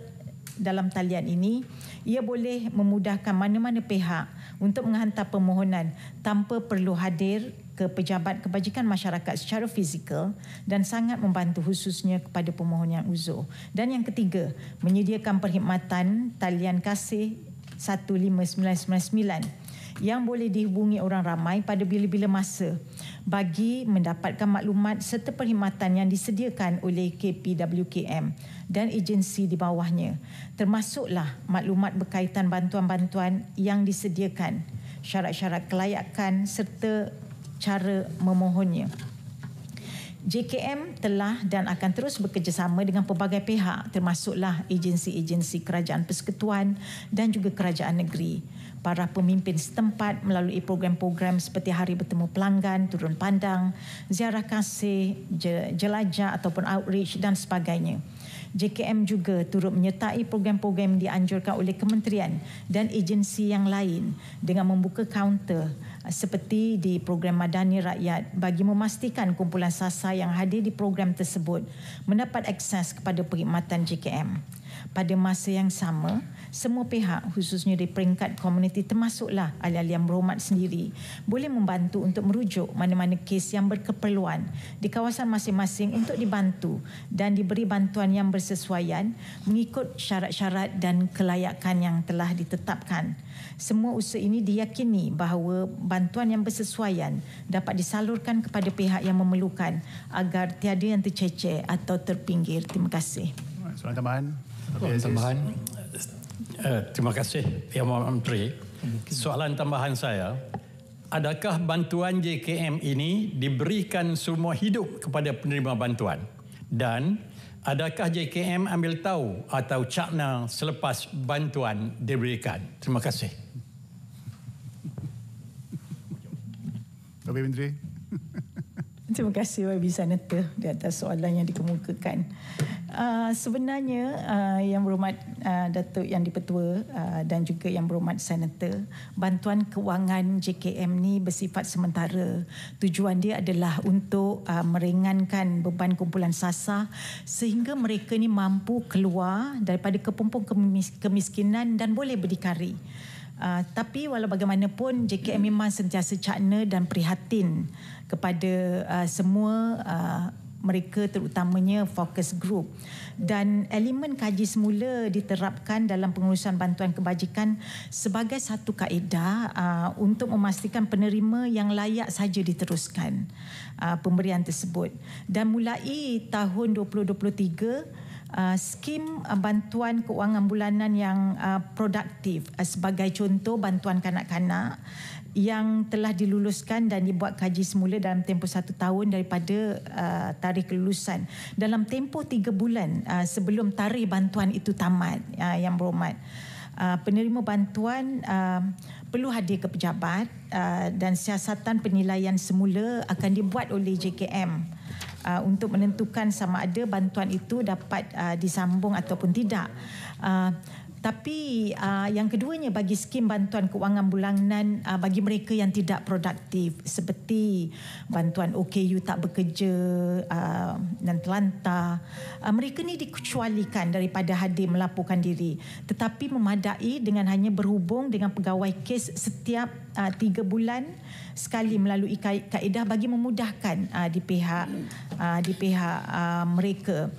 dalam talian ini, ia boleh memudahkan mana-mana pihak untuk menghantar permohonan tanpa perlu hadir ke pejabat kebajikan masyarakat secara fizikal dan sangat membantu khususnya kepada pemohon yang uzur. Dan yang ketiga, menyediakan perkhidmatan talian kasih 15999 yang boleh dihubungi orang ramai pada bila-bila masa bagi mendapatkan maklumat serta perkhidmatan yang disediakan oleh KPWKM dan agensi di bawahnya termasuklah maklumat berkaitan bantuan-bantuan yang disediakan syarat-syarat kelayakan serta cara memohonnya JKM telah dan akan terus bekerjasama dengan pelbagai pihak termasuklah agensi-agensi kerajaan persekutuan dan juga kerajaan negeri para pemimpin setempat melalui program-program seperti hari bertemu pelanggan, turun pandang, ziarah kasih, jelajah ataupun outreach dan sebagainya. JKM juga turut menyertai program-program dianjurkan oleh kementerian dan agensi yang lain dengan membuka kaunter eh, seperti di program Madani Rakyat bagi memastikan kumpulan sasa yang hadir di program tersebut mendapat akses kepada perkhidmatan JKM. Pada masa yang sama, semua pihak khususnya di peringkat komuniti termasuklah ahli-ahli yang berhormat sendiri boleh membantu untuk merujuk mana-mana kes yang berkeperluan di kawasan masing-masing untuk dibantu dan diberi bantuan yang bersesuaian mengikut syarat-syarat dan kelayakan yang telah ditetapkan. Semua usaha ini diyakini bahawa bantuan yang bersesuaian dapat disalurkan kepada pihak yang memerlukan agar tiada yang tercecer atau terpinggir. Terima kasih. Soalan tambahan? Oh, tambahan. Eh, terima kasih Yang Mohamad Menteri. Mungkin. Soalan tambahan saya, adakah bantuan JKM ini diberikan semua hidup kepada penerima bantuan? Dan adakah JKM ambil tahu atau cakna selepas bantuan diberikan? Terima kasih. Tapi Menteri. Terima kasih YB Sanata di atas soalan yang dikemukakan. Uh, sebenarnya uh, yang berhormat uh, Datuk Yang Dipertua uh, dan juga yang berhormat Senator, bantuan kewangan JKM ni bersifat sementara. Tujuan dia adalah untuk uh, meringankan beban kumpulan sasa sehingga mereka ni mampu keluar daripada kepompong kemiskinan dan boleh berdikari. Uh, tapi walau bagaimanapun JKM memang sentiasa cakna dan prihatin kepada uh, semua uh, mereka terutamanya fokus group dan elemen kaji semula diterapkan dalam pengurusan bantuan kebajikan sebagai satu kaedah uh, untuk memastikan penerima yang layak saja diteruskan uh, pemberian tersebut dan mulai tahun 2023 Uh, skim uh, bantuan keuangan bulanan yang uh, produktif uh, sebagai contoh bantuan kanak-kanak yang telah diluluskan dan dibuat kaji semula dalam tempoh satu tahun daripada uh, tarikh kelulusan dalam tempoh tiga bulan uh, sebelum tarikh bantuan itu tamat uh, yang berhormat. Uh, penerima bantuan uh, perlu hadir ke pejabat uh, dan siasatan penilaian semula akan dibuat oleh JKM uh, untuk menentukan sama ada bantuan itu dapat uh, disambung ataupun tidak. Uh, tapi uh, yang keduanya bagi skim bantuan kewangan bulanan uh, bagi mereka yang tidak produktif seperti bantuan OKU tak bekerja uh, dan telanta Uh, mereka ini dikecualikan daripada hadir melaporkan diri tetapi memadai dengan hanya berhubung dengan pegawai kes setiap uh, tiga bulan sekali melalui kaedah bagi memudahkan uh, di pihak uh, di pihak uh, mereka.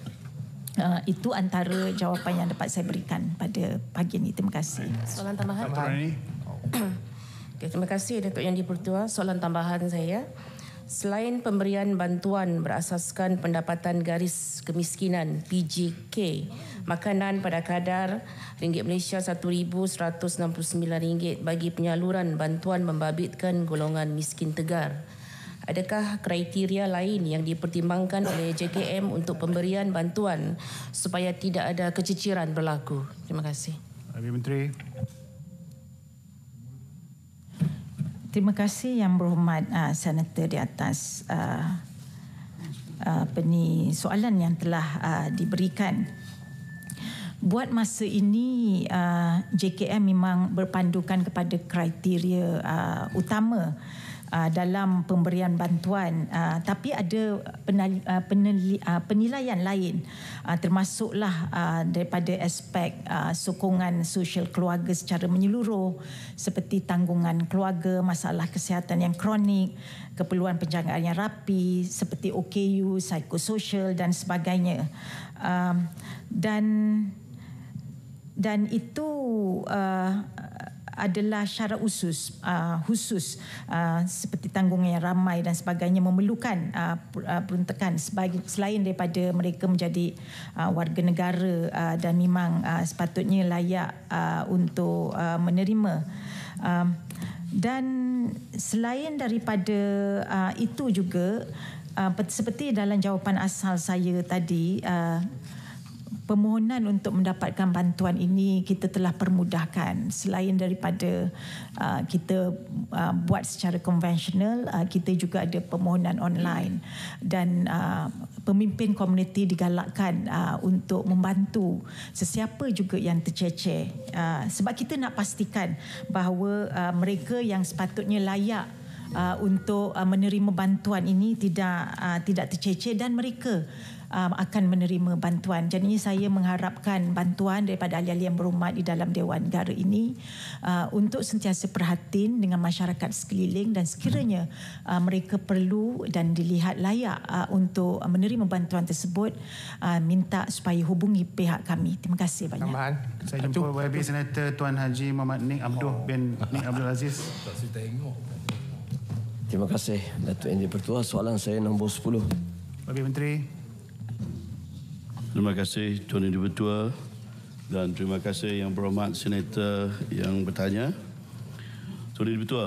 Uh, itu antara jawapan yang dapat saya berikan pada pagi ini. Terima kasih. Soalan tambahan? Tambahan *clears throat* okay, terima kasih Datuk Yang Dipertua. Soalan tambahan saya. Selain pemberian bantuan berasaskan pendapatan garis kemiskinan PJK, makanan pada kadar ringgit Malaysia RM1,169 bagi penyaluran bantuan membabitkan golongan miskin tegar. Adakah kriteria lain yang dipertimbangkan oleh JKM untuk pemberian bantuan supaya tidak ada keciciran berlaku? Terima kasih. Abi Menteri. Terima kasih yang berhormat uh, Senator di atas uh, uh, soalan yang telah uh, diberikan. Buat masa ini uh, JKM memang berpandukan kepada kriteria uh, utama. Uh, dalam pemberian bantuan uh, tapi ada penali, uh, penali, uh, penilaian lain uh, termasuklah uh, daripada aspek uh, sokongan sosial keluarga secara menyeluruh seperti tanggungan keluarga masalah kesihatan yang kronik keperluan penjagaan yang rapi seperti OKU psikososial dan sebagainya uh, dan dan itu uh, adalah syarat usus uh, khusus uh, seperti tanggung yang ramai dan sebagainya memerlukan uh, peruntukan sebagai, selain daripada mereka menjadi uh, warga negara uh, dan memang uh, sepatutnya layak uh, untuk uh, menerima um, dan selain daripada uh, itu juga uh, seperti dalam jawapan asal saya tadi uh, permohonan untuk mendapatkan bantuan ini kita telah permudahkan selain daripada uh, kita uh, buat secara konvensional uh, kita juga ada permohonan online dan uh, pemimpin komuniti digalakkan uh, untuk membantu sesiapa juga yang tercecer uh, sebab kita nak pastikan bahawa uh, mereka yang sepatutnya layak uh, untuk uh, menerima bantuan ini tidak uh, tidak tercecer dan mereka um, akan menerima bantuan. Jadi saya mengharapkan bantuan daripada ahli-ahli yang berhormat di dalam Dewan Negara ini uh, untuk sentiasa perhatian dengan masyarakat sekeliling dan sekiranya uh, mereka perlu dan dilihat layak uh, untuk menerima bantuan tersebut, uh, minta supaya hubungi pihak kami. Terima kasih banyak. Tambahan. Saya jumpa YB Senator Tuan Haji Muhammad Nik Abdul oh. bin Nik Abdul Aziz. Terima kasih Datuk Yang Di-Pertua. Soalan saya nombor 10. Bapak Menteri. Terima kasih Tuan Yang Dipertua dan terima kasih Yang Berhormat Senator yang bertanya. Tuan Yang Dipertua,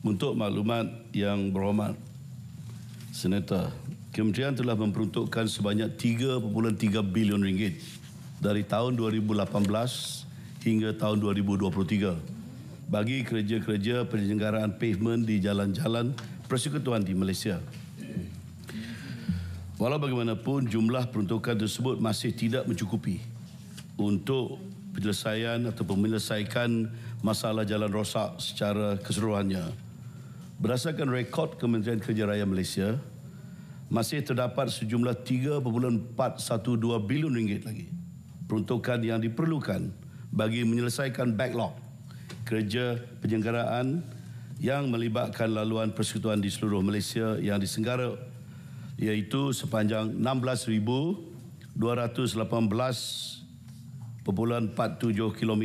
untuk maklumat Yang Berhormat Senator, Kementerian telah memperuntukkan sebanyak 3.3 bilion ringgit dari tahun 2018 hingga tahun 2023 bagi kerja-kerja penyelenggaraan pavement di jalan-jalan persekutuan di Malaysia. Walau bagaimanapun jumlah peruntukan tersebut masih tidak mencukupi untuk penyelesaian atau menyelesaikan masalah jalan rosak secara keseluruhannya. Berdasarkan rekod Kementerian Kerja Raya Malaysia, masih terdapat sejumlah 3.412 bilion ringgit lagi peruntukan yang diperlukan bagi menyelesaikan backlog kerja penyelenggaraan yang melibatkan laluan persekutuan di seluruh Malaysia yang disenggara iaitu sepanjang 16,218.47 km.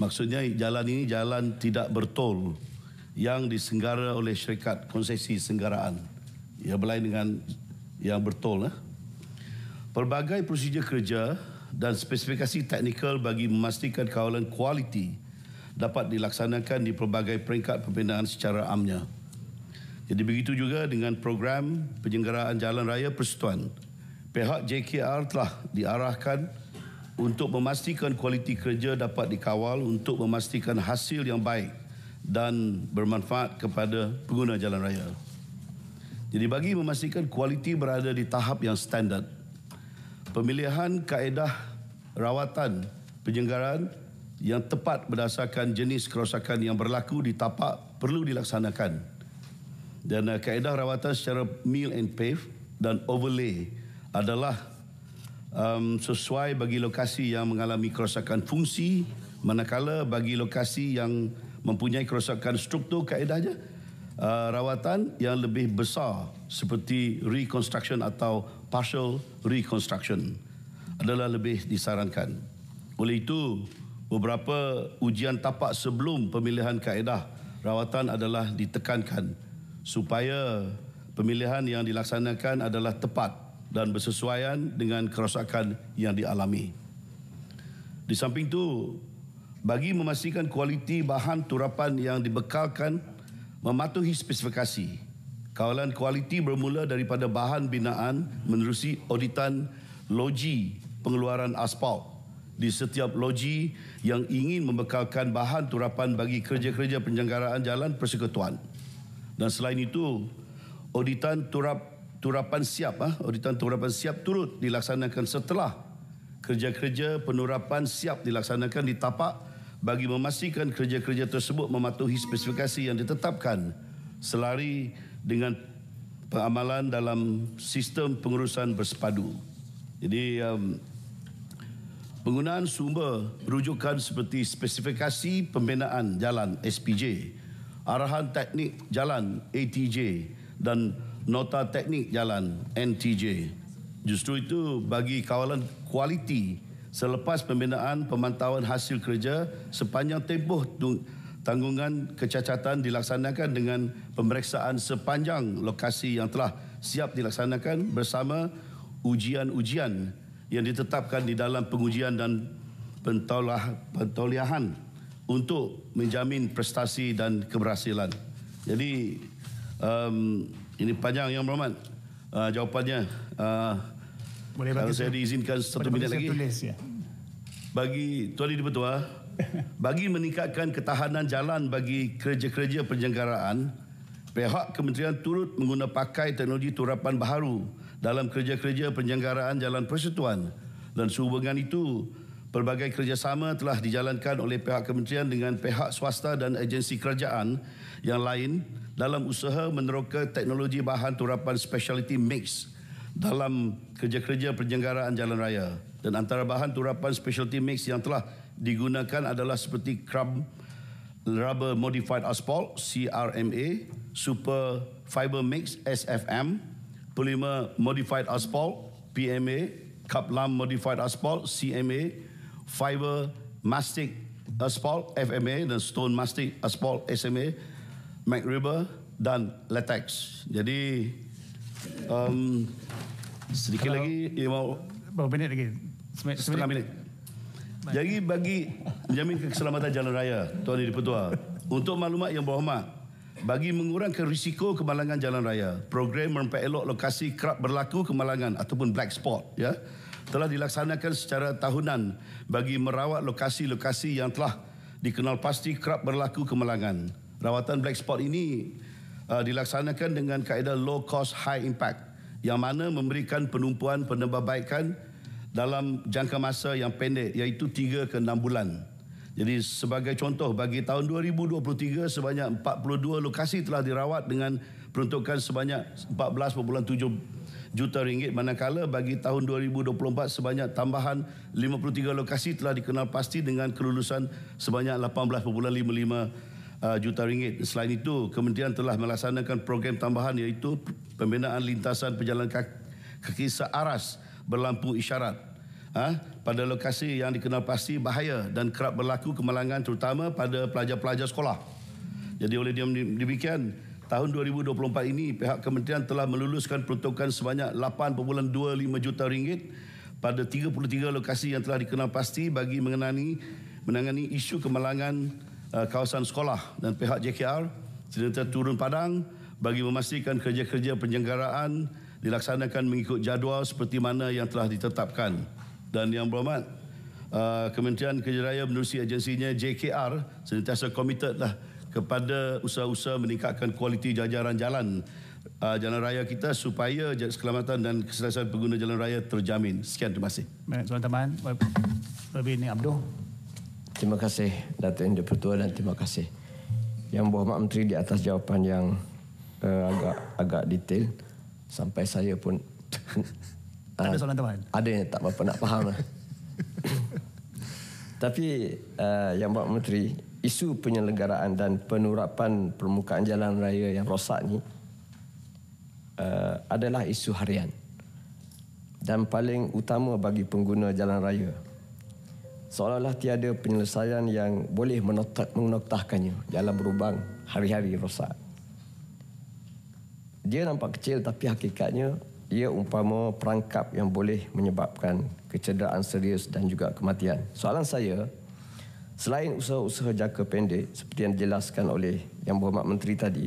Maksudnya jalan ini jalan tidak bertol yang disenggara oleh syarikat konsesi senggaraan. Ia berlain dengan yang bertol. Eh? Pelbagai prosedur kerja dan spesifikasi teknikal bagi memastikan kawalan kualiti dapat dilaksanakan di pelbagai peringkat pembinaan secara amnya. Jadi begitu juga dengan program penyelenggaraan jalan raya persetuan. Pihak JKR telah diarahkan untuk memastikan kualiti kerja dapat dikawal untuk memastikan hasil yang baik dan bermanfaat kepada pengguna jalan raya. Jadi bagi memastikan kualiti berada di tahap yang standard, pemilihan kaedah rawatan penyelenggaraan yang tepat berdasarkan jenis kerosakan yang berlaku di tapak perlu dilaksanakan. Dan uh, kaedah rawatan secara meal and pave dan overlay adalah um, sesuai bagi lokasi yang mengalami kerosakan fungsi manakala bagi lokasi yang mempunyai kerosakan struktur kaedahnya uh, rawatan yang lebih besar seperti reconstruction atau partial reconstruction adalah lebih disarankan. Oleh itu, beberapa ujian tapak sebelum pemilihan kaedah rawatan adalah ditekankan supaya pemilihan yang dilaksanakan adalah tepat dan bersesuaian dengan kerosakan yang dialami. Di samping itu, bagi memastikan kualiti bahan turapan yang dibekalkan mematuhi spesifikasi, kawalan kualiti bermula daripada bahan binaan menerusi auditan loji pengeluaran aspal di setiap loji yang ingin membekalkan bahan turapan bagi kerja-kerja penyelenggaraan jalan persekutuan. Dan selain itu, auditan turap, turapan siap, ah, auditan turapan siap turut dilaksanakan setelah kerja-kerja penurapan siap dilaksanakan di tapak bagi memastikan kerja-kerja tersebut mematuhi spesifikasi yang ditetapkan selari dengan pengamalan dalam sistem pengurusan bersepadu. Jadi um, penggunaan sumber rujukan seperti spesifikasi pembinaan jalan SPJ arahan teknik jalan ATJ dan nota teknik jalan NTJ. Justru itu bagi kawalan kualiti selepas pembinaan pemantauan hasil kerja sepanjang tempoh tanggungan kecacatan dilaksanakan dengan pemeriksaan sepanjang lokasi yang telah siap dilaksanakan bersama ujian-ujian yang ditetapkan di dalam pengujian dan pentolah pentoliahan. pentoliahan untuk menjamin prestasi dan keberhasilan. Jadi um, ini panjang yang ya, berhormat uh, jawapannya. Uh, Boleh kalau saya diizinkan satu minit lagi. Tulis, ya. Bagi Tuan ibu Pertua, *laughs* bagi meningkatkan ketahanan jalan bagi kerja-kerja penyelenggaraan, pihak kementerian turut menggunakan pakai teknologi turapan baharu dalam kerja-kerja penyelenggaraan jalan Persetuan dan sehubungan itu Pelbagai kerjasama telah dijalankan oleh pihak kementerian dengan pihak swasta dan agensi kerajaan yang lain dalam usaha meneroka teknologi bahan turapan speciality mix dalam kerja-kerja penyelenggaraan jalan raya. Dan antara bahan turapan speciality mix yang telah digunakan adalah seperti crumb rubber modified asphalt CRMA, super fiber mix SFM, polymer modified asphalt PMA, kaplam modified asphalt CMA, fiber mastic asphalt FMA dan stone mastic asphalt SMA MacRibber dan latex. Jadi um, sedikit Kalau, lagi ya mau berapa minit lagi? Semen, setengah minit. Jadi bagi menjamin keselamatan jalan raya, Tuan Yang Dipertua, untuk maklumat yang berhormat, bagi mengurangkan risiko kemalangan jalan raya, program memperelok lokasi kerap berlaku kemalangan ataupun black spot. Ya telah dilaksanakan secara tahunan bagi merawat lokasi-lokasi yang telah dikenal pasti kerap berlaku kemalangan. Rawatan black spot ini uh, dilaksanakan dengan kaedah low cost high impact yang mana memberikan penumpuan penerbabaikan dalam jangka masa yang pendek iaitu 3 ke 6 bulan. Jadi sebagai contoh bagi tahun 2023 sebanyak 42 lokasi telah dirawat dengan peruntukan sebanyak juta ringgit manakala bagi tahun 2024 sebanyak tambahan 53 lokasi telah dikenal pasti dengan kelulusan sebanyak 18.55 uh, juta ringgit. Selain itu, kementerian telah melaksanakan program tambahan iaitu pembinaan lintasan pejalan kaki, kaki searas berlampu isyarat ha? pada lokasi yang dikenal pasti bahaya dan kerap berlaku kemalangan terutama pada pelajar-pelajar sekolah. Jadi oleh demikian, dia, dia, tahun 2024 ini pihak kementerian telah meluluskan peruntukan sebanyak 8.25 juta ringgit pada 33 lokasi yang telah dikenal pasti bagi mengenani menangani isu kemalangan uh, kawasan sekolah dan pihak JKR sedang turun padang bagi memastikan kerja-kerja penyelenggaraan dilaksanakan mengikut jadual seperti mana yang telah ditetapkan. Dan yang berhormat, uh, Kementerian Kerja Raya menerusi agensinya JKR sentiasa komited lah kepada usaha-usaha meningkatkan kualiti jajaran jalan uh, jalan raya kita supaya keselamatan dan keselesaan pengguna jalan raya terjamin. Sekian terima kasih. Baik, teman-teman. Lebih ini Abdul. Terima kasih Datuk Indah Pertua dan terima kasih Yang Berhormat Menteri di atas jawapan yang uh, agak agak detail sampai saya pun *laughs* ada ah, soalan teman. Ada yang tak berapa nak faham. Lah. *laughs* Tapi uh, Yang Berhormat Menteri isu penyelenggaraan dan penurapan permukaan jalan raya yang rosak ni uh, adalah isu harian dan paling utama bagi pengguna jalan raya seolah-olah tiada penyelesaian yang boleh menoktahkannya jalan berubang hari-hari rosak dia nampak kecil tapi hakikatnya ia umpama perangkap yang boleh menyebabkan kecederaan serius dan juga kematian soalan saya Selain usaha-usaha jangka pendek seperti yang dijelaskan oleh Yang Berhormat Menteri tadi,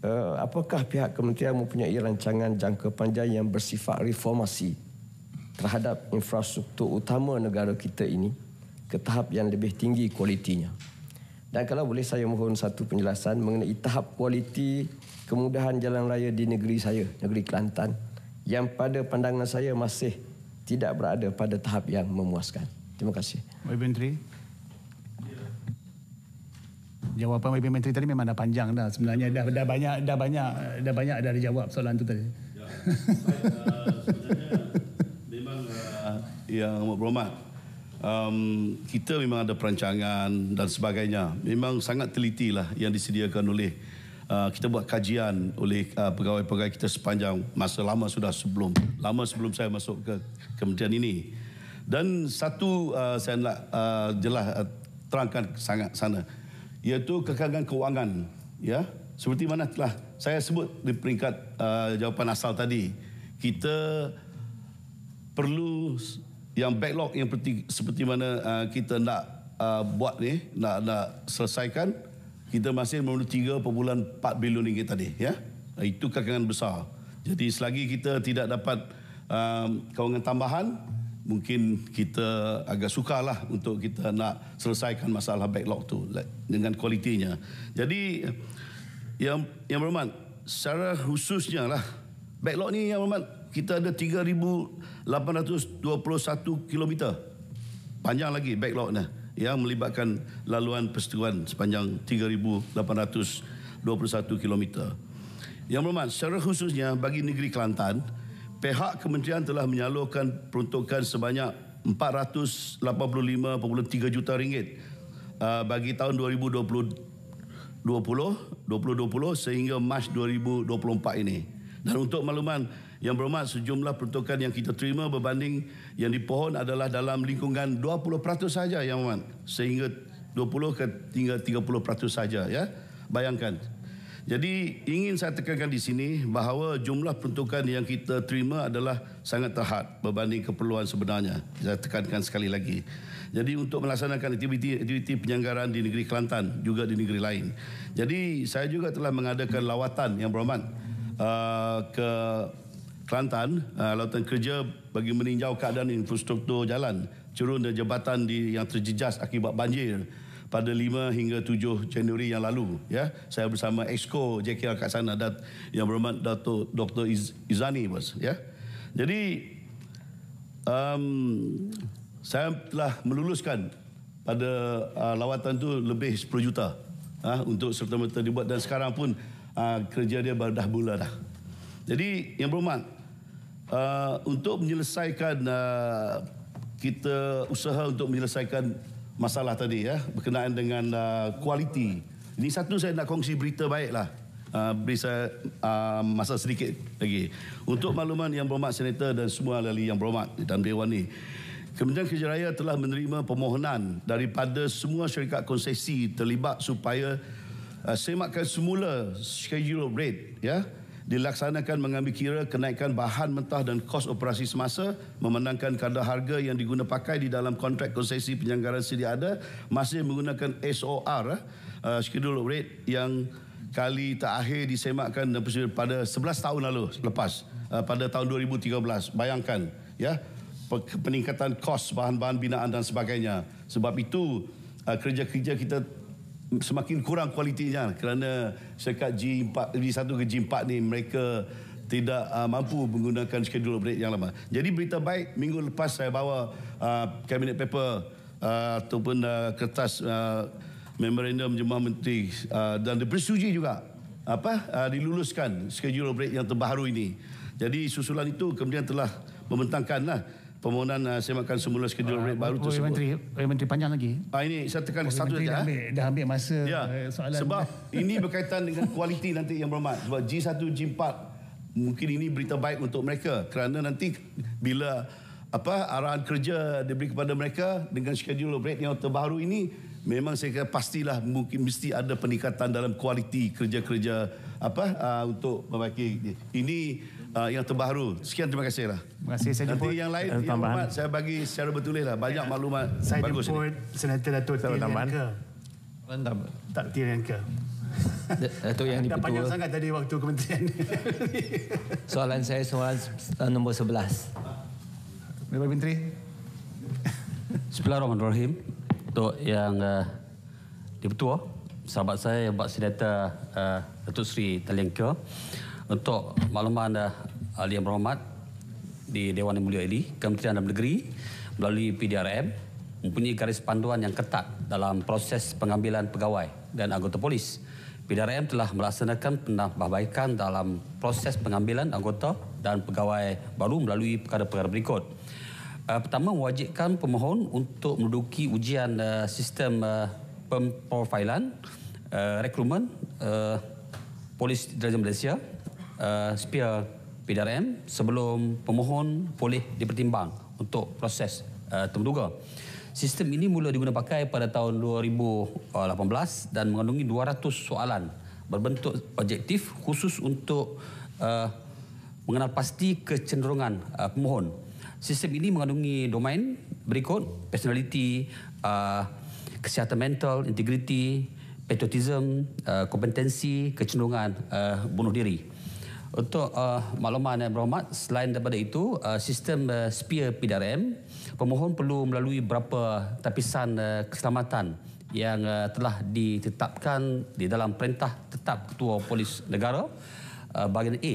eh, apakah pihak kementerian mempunyai rancangan jangka panjang yang bersifat reformasi terhadap infrastruktur utama negara kita ini ke tahap yang lebih tinggi kualitinya? Dan kalau boleh saya mohon satu penjelasan mengenai tahap kualiti kemudahan jalan raya di negeri saya, negeri Kelantan yang pada pandangan saya masih tidak berada pada tahap yang memuaskan. Terima kasih. Baik, Menteri jawapan Wabi Menteri tadi memang dah panjang dah sebenarnya dah, dah banyak dah banyak dah banyak dah dijawab soalan tu tadi. Ya. Uh, uh, uh, yang berhormat um, kita memang ada perancangan dan sebagainya memang sangat teliti lah yang disediakan oleh uh, kita buat kajian oleh uh, pegawai-pegawai kita sepanjang masa lama sudah sebelum lama sebelum saya masuk ke kementerian ini dan satu uh, saya nak uh, jelas uh, terangkan sangat sana iaitu kekangan kewangan ya seperti mana telah saya sebut di peringkat uh, jawapan asal tadi kita perlu yang backlog yang seperti, seperti mana uh, kita nak uh, buat ni nak nak selesaikan kita masih memerlukan 3.4 bilion ringgit tadi ya uh, itu kekangan besar jadi selagi kita tidak dapat um, kewangan tambahan mungkin kita agak sukalah untuk kita nak selesaikan masalah backlog tu dengan kualitinya. Jadi yang yang berman secara khususnya lah backlog ni yang berman kita ada 3821 km panjang lagi backlog ni yang melibatkan laluan persekutuan sepanjang 3821 km. Yang berman secara khususnya bagi negeri Kelantan pihak kementerian telah menyalurkan peruntukan sebanyak 485.3 juta ringgit uh, bagi tahun 2020 2020 sehingga Mac 2024 ini. Dan untuk makluman yang berhormat sejumlah peruntukan yang kita terima berbanding yang dipohon adalah dalam lingkungan 20% saja yang berhormat sehingga 20 ke tinggal 30% saja ya. Bayangkan jadi ingin saya tekankan di sini bahawa jumlah peruntukan yang kita terima adalah sangat terhad berbanding keperluan sebenarnya. Saya tekankan sekali lagi. Jadi untuk melaksanakan aktiviti-aktiviti penyanggaran di negeri Kelantan juga di negeri lain. Jadi saya juga telah mengadakan lawatan yang berhormat uh, ke Kelantan, uh, lawatan kerja bagi meninjau keadaan infrastruktur jalan, curun dan jabatan di, yang terjejas akibat banjir pada 5 hingga 7 Januari yang lalu ya saya bersama exco JKR kat sana dat yang berhormat Dato Dr Izani bos ya jadi um, saya telah meluluskan pada uh, lawatan tu lebih 10 juta ha, untuk serta-merta dibuat dan sekarang pun uh, kerja dia baru dah mula dah jadi yang berhormat uh, untuk menyelesaikan uh, kita usaha untuk menyelesaikan masalah tadi ya berkenaan dengan uh, kualiti. Ini satu saya nak kongsi berita baiklah. Uh, beri saya uh, masa sedikit lagi untuk makluman yang berhormat senator dan semua ahli yang berhormat dalam dewan ini Kementerian Kerja Raya telah menerima permohonan daripada semua syarikat konsesi terlibat supaya uh, semakkan semula schedule rate ya. Yeah? dilaksanakan mengambil kira kenaikan bahan mentah dan kos operasi semasa memenangkan kadar harga yang diguna pakai di dalam kontrak konsesi penyelenggaraan sedia ada masih menggunakan SOR uh, eh, eh, schedule rate yang kali terakhir disemakkan pada 11 tahun lalu lepas uh, pada tahun 2013 bayangkan ya peningkatan kos bahan-bahan binaan dan sebagainya sebab itu uh, kerja-kerja kita semakin kurang kualitinya kan? kerana sekat G4 G1 ke G4 ni mereka tidak uh, mampu menggunakan schedule break yang lama. Jadi berita baik minggu lepas saya bawa uh, cabinet paper uh, ataupun uh, kertas uh, memorandum jemaah menteri uh, dan dipersetujui juga apa uh, diluluskan schedule break yang terbaru ini. Jadi susulan itu kemudian telah membentangkanlah uh, Pemohonan uh, saya makan semula skedul uh, ah, rate baru oh, tu sebab menteri Raya oh, menteri panjang lagi ah ini saya tekan Raya satu oh, saja dah, ha? dah ambil masa ya. uh, soalan sebab ini berkaitan dengan kualiti nanti yang berhormat sebab G1 G4 mungkin ini berita baik untuk mereka kerana nanti bila apa arahan kerja diberi kepada mereka dengan skedul rate yang terbaru ini memang saya kata pastilah mungkin mesti ada peningkatan dalam kualiti kerja-kerja apa uh, untuk memperbaiki ini uh, yang terbaru. Sekian terima kasih lah. Terima kasih. Saya Nanti yang lain, yang tambahan. empat, saya bagi secara bertulis lah. Banyak ya. maklumat saya bagus ini. Saya jemput Senator Dato' Tian Yanka. Tak Tian Yanka. Dato' yang dipertua. Dah panjang sangat tadi waktu kementerian. *laughs* soalan saya soalan nombor sebelas. Bapak Menteri. Bismillahirrahmanirrahim. Untuk yang uh, eh, dipertua, sahabat saya yang buat senator uh, eh, Datuk Seri Talengka. Untuk makluman anda ahli yang berhormat di Dewan yang Mulia ini, Kementerian Dalam Negeri melalui PDRM mempunyai garis panduan yang ketat dalam proses pengambilan pegawai dan anggota polis. PDRM telah melaksanakan penambahbaikan dalam proses pengambilan anggota dan pegawai baru melalui perkara-perkara berikut. Eh, pertama, mewajibkan pemohon untuk menduduki ujian eh, sistem eh, pemprofilan, uh, rekrutmen polis Derajat Malaysia uh, eh, SPIA PDRM sebelum pemohon boleh dipertimbang untuk proses uh, eh, temuduga. Sistem ini mula digunakan pakai pada tahun 2018 dan mengandungi 200 soalan berbentuk objektif khusus untuk uh, mengenal pasti kecenderungan uh, pemohon. Sistem ini mengandungi domain berikut personality, uh, kesihatan mental, integriti, patriotism, uh, kompetensi, kecenderungan uh, bunuh diri. Untuk uh, makluman yang berhormat, selain daripada itu, uh, sistem uh, spear PDRM, pemohon perlu melalui berapa tapisan uh, keselamatan yang uh, telah ditetapkan di dalam perintah tetap Ketua Polis Negara uh, bahagian A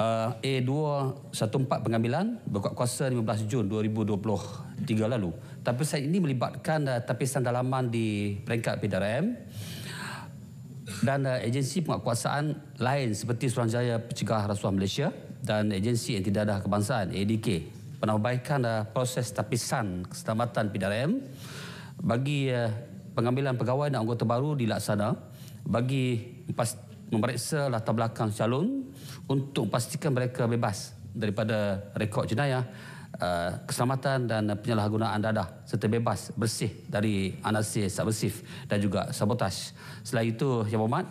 uh, A214 pengambilan berkuat kuasa 15 Jun 2023 lalu. Tapi saya ini melibatkan uh, tapisan dalaman di peringkat PDRM dan uh, agensi penguatkuasaan lain seperti Suruhanjaya Pencegah Rasuah Malaysia dan agensi yang tidak ada kebangsaan ADK penambahbaikan uh, proses tapisan keselamatan PDRM bagi uh, pengambilan pegawai dan anggota baru dilaksana bagi memeriksa latar belakang calon untuk pastikan mereka bebas daripada rekod jenayah Uh, keselamatan dan penyalahgunaan dadah serta bebas bersih dari anasir subversif dan juga sabotaj. Selain itu, Yang Berhormat,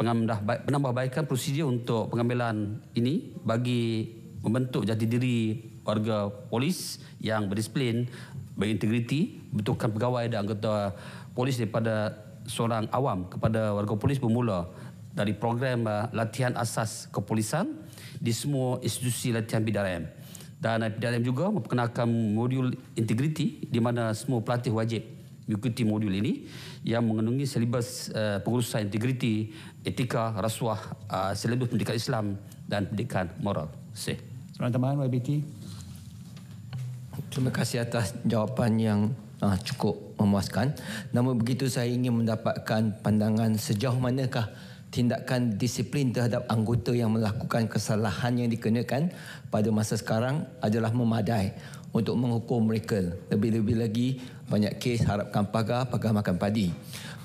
pengamdah penambahbaikan prosedur untuk pengambilan ini bagi membentuk jati diri warga polis yang berdisiplin, berintegriti, bentukan pegawai dan anggota polis daripada seorang awam kepada warga polis bermula dari program uh, latihan asas kepolisan di semua institusi latihan BDRM dan dalam juga memperkenalkan modul integriti di mana semua pelatih wajib mengikuti modul ini yang mengandungi selibas uh, eh, pengurusan integriti, etika, rasuah, uh, eh, selibas pendidikan Islam dan pendidikan moral. Say. Selamat teman YBT. Terima kasih atas jawapan yang uh, cukup memuaskan. Namun begitu saya ingin mendapatkan pandangan sejauh manakah tindakan disiplin terhadap anggota yang melakukan kesalahan yang dikenakan pada masa sekarang adalah memadai untuk menghukum mereka. Lebih-lebih lagi banyak kes harapkan pagar, pagar makan padi.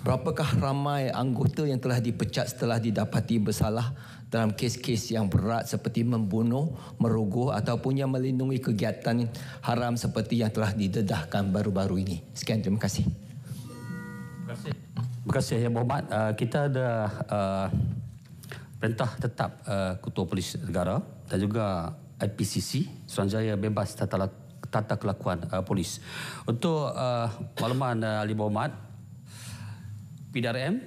Berapakah ramai anggota yang telah dipecat setelah didapati bersalah dalam kes-kes yang berat seperti membunuh, meruguh ataupun yang melindungi kegiatan haram seperti yang telah didedahkan baru-baru ini. Sekian, terima kasih. Terima kasih. Terima kasih, Yang Berhormat. Uh, kita ada uh, perintah tetap uh, Ketua Polis Negara dan juga MPCC Suruhanjaya bebas tata, tata kelakuan uh, polis. Untuk uh, makluman uh, Ali Muhammad, PDRM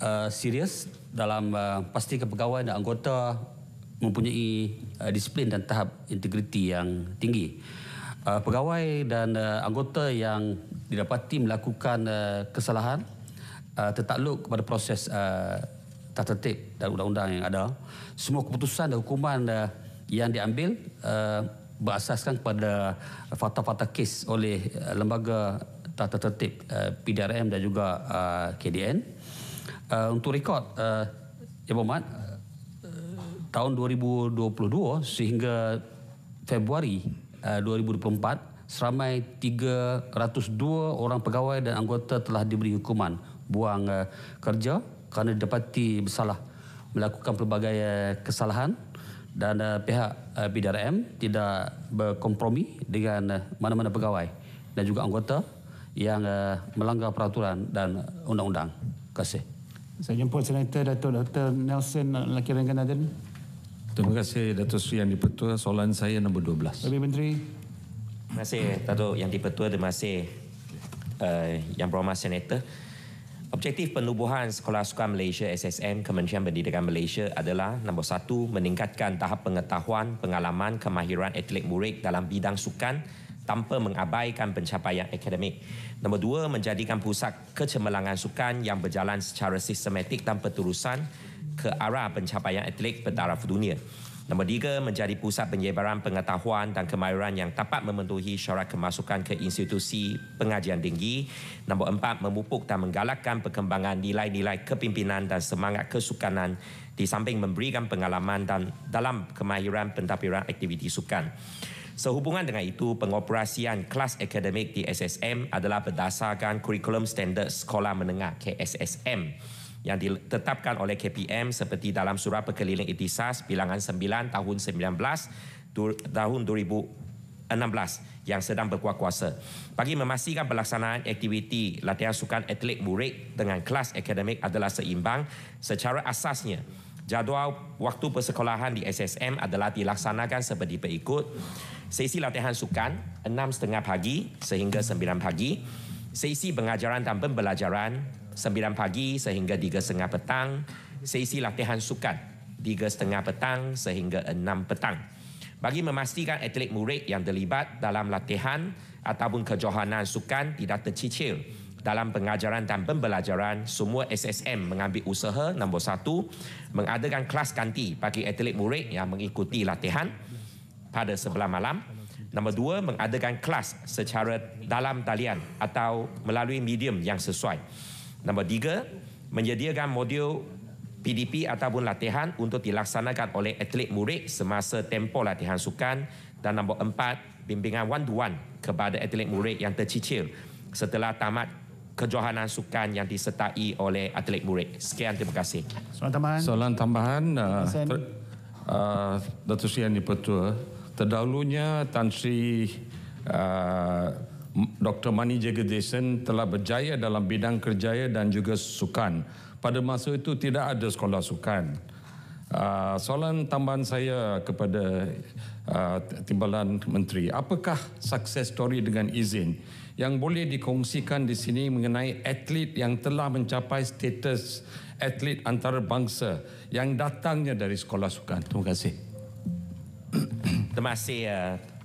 uh, serius dalam uh, pastikan pegawai dan anggota mempunyai uh, disiplin dan tahap integriti yang tinggi. Uh, pegawai dan uh, anggota yang didapati melakukan uh, kesalahan uh, tertakluk kepada proses uh, tata tertib dan undang-undang yang ada. Semua keputusan dan hukuman uh, yang diambil uh, berasaskan kepada fakta-fakta kes oleh eh, lembaga tata tertib uh, eh, PDRM dan juga uh, KDN. Uh, untuk rekod uh, Ibu Mat uh, tahun 2022 sehingga Februari uh, 2024 seramai 302 orang pegawai dan anggota telah diberi hukuman buang kerja kerana didapati bersalah melakukan pelbagai kesalahan dan uh, pihak uh, eh, PDRM tidak berkompromi dengan uh, mana-mana pegawai dan juga anggota yang uh, melanggar peraturan dan undang-undang. Terima kasih. Saya jemput Senator Dato' Dr. Nelson Lakiran Ganadan. Terima kasih Dato' Sri Yang Dipertua. Soalan saya nombor 12. Lebih Menteri. Terima kasih Dato' Yang Dipertua. Terima kasih uh, Yang Berhormat Senator. Objektif penubuhan Sekolah Sukan Malaysia SSM Kementerian Pendidikan Malaysia adalah nombor satu, meningkatkan tahap pengetahuan, pengalaman, kemahiran atlet murid dalam bidang sukan tanpa mengabaikan pencapaian akademik. Nombor dua, menjadikan pusat kecemerlangan sukan yang berjalan secara sistematik dan peterusan ke arah pencapaian atlet bertaraf dunia. Nombor tiga, menjadi pusat penyebaran pengetahuan dan kemahiran yang dapat memenuhi syarat kemasukan ke institusi pengajian tinggi. Nombor empat, memupuk dan menggalakkan perkembangan nilai-nilai kepimpinan dan semangat kesukanan di samping memberikan pengalaman dan dalam kemahiran pentadbiran aktiviti sukan. Sehubungan dengan itu, pengoperasian kelas akademik di SSM adalah berdasarkan kurikulum standar sekolah menengah KSSM yang ditetapkan oleh KPM seperti dalam surat perkeliling Itisas bilangan 9 tahun 19 tahun 2000 16 yang sedang berkuat kuasa. Bagi memastikan pelaksanaan aktiviti latihan sukan atlet murid dengan kelas akademik adalah seimbang secara asasnya. Jadual waktu persekolahan di SSM adalah dilaksanakan seperti berikut. Sesi latihan sukan 6.30 pagi sehingga 9 pagi. Sesi pengajaran dan pembelajaran 9 pagi sehingga 3.30 petang, sesi latihan sukan 3.30 petang sehingga 6 petang. Bagi memastikan atlet murid yang terlibat dalam latihan ataupun kejohanan sukan tidak tercicil dalam pengajaran dan pembelajaran, semua SSM mengambil usaha nombor satu mengadakan kelas ganti bagi atlet murid yang mengikuti latihan pada sebelah malam. Nombor dua, mengadakan kelas secara dalam talian atau melalui medium yang sesuai. Nombor tiga, menyediakan modul PDP ataupun latihan untuk dilaksanakan oleh atlet murid semasa tempoh latihan sukan. Dan nombor empat, bimbingan one-to-one kepada atlet murid yang tercicil setelah tamat kejohanan sukan yang disertai oleh atlet murid. Sekian, terima kasih. Soalan tambahan. Soalan tambahan. Uh, uh, Datuk Sri Ani Pertua, terdahulunya Tan Sri uh, Dr. Mani Jagadesan telah berjaya dalam bidang kerjaya dan juga sukan. Pada masa itu tidak ada sekolah sukan. Ah, soalan tambahan saya kepada ah, Timbalan Menteri, apakah sukses story dengan izin yang boleh dikongsikan di sini mengenai atlet yang telah mencapai status atlet antarabangsa yang datangnya dari sekolah sukan? Terima kasih. Terima kasih,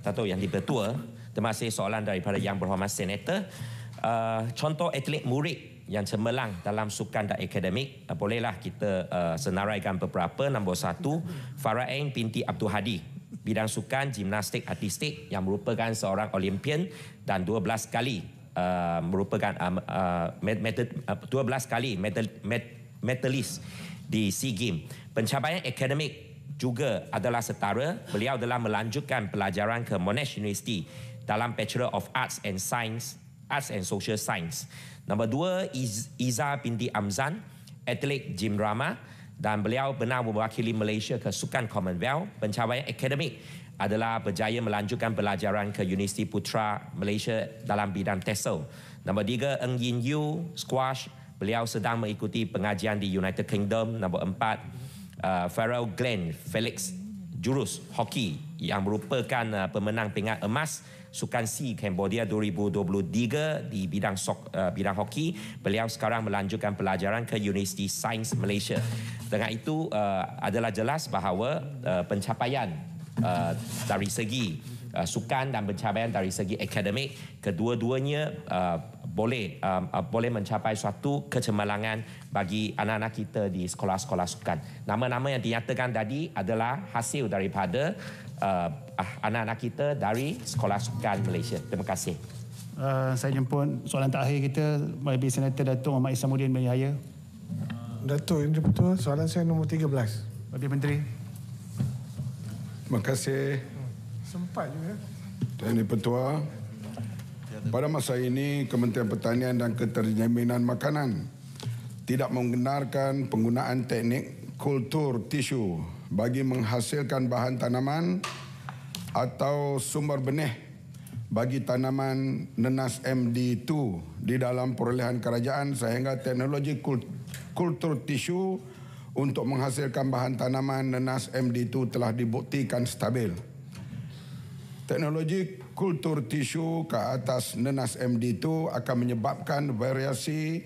Tato ah, Yang Dipertua. Terima soalan daripada Yang Berhormat Senator. Uh, contoh atlet murid yang cemerlang dalam sukan dan akademik, uh, bolehlah kita uh, senaraikan beberapa. Nombor satu, Farah Ain Pinti Abdul Hadi. Bidang sukan gimnastik artistik yang merupakan seorang Olimpian dan 12 kali uh, merupakan uh, uh, med- uh, 12 kali medal med- medalis di SEA Games. Pencapaian akademik juga adalah setara. Beliau telah melanjutkan pelajaran ke Monash University dalam Bachelor of Arts and Science, Arts and Social Science. Nombor dua, Iza binti Amzan, atlet Jim Rama dan beliau pernah mewakili Malaysia ke Sukan Commonwealth. Pencapaian akademik adalah berjaya melanjutkan pelajaran ke Universiti Putra Malaysia dalam bidang TESOL. Nombor tiga, Eng Yin Yu, squash. Beliau sedang mengikuti pengajian di United Kingdom. Nombor empat, uh, Farrell Glenn, Felix Jurus, hoki yang merupakan uh, pemenang pingat emas Sukan C Cambodia 2023 di bidang sok, uh, bidang hoki. Beliau sekarang melanjutkan pelajaran ke Universiti Sains Malaysia. Dengan itu uh, adalah jelas bahawa uh, pencapaian uh, dari segi uh, sukan dan pencapaian dari segi akademik kedua-duanya uh, boleh uh, uh, boleh mencapai suatu kecemerlangan bagi anak-anak kita di sekolah-sekolah sukan. Nama-nama yang dinyatakan tadi adalah hasil daripada uh, ah, anak-anak kita dari Sekolah Sukan Malaysia. Terima kasih. Uh, saya jemput soalan terakhir kita YB Senator Datuk Muhammad Isamuddin bin Yahya. Datuk, ini betul soalan saya nombor 13. Bapak Menteri. Terima kasih. Sempat juga. Tuan Ibu Pertua, pada masa ini Kementerian Pertanian dan Keterjaminan Makanan tidak membenarkan penggunaan teknik kultur tisu bagi menghasilkan bahan tanaman atau sumber benih bagi tanaman nenas MD2 di dalam perolehan kerajaan sehingga teknologi kultur tisu untuk menghasilkan bahan tanaman nenas MD2 telah dibuktikan stabil. Teknologi kultur tisu ke atas nenas MD2 akan menyebabkan variasi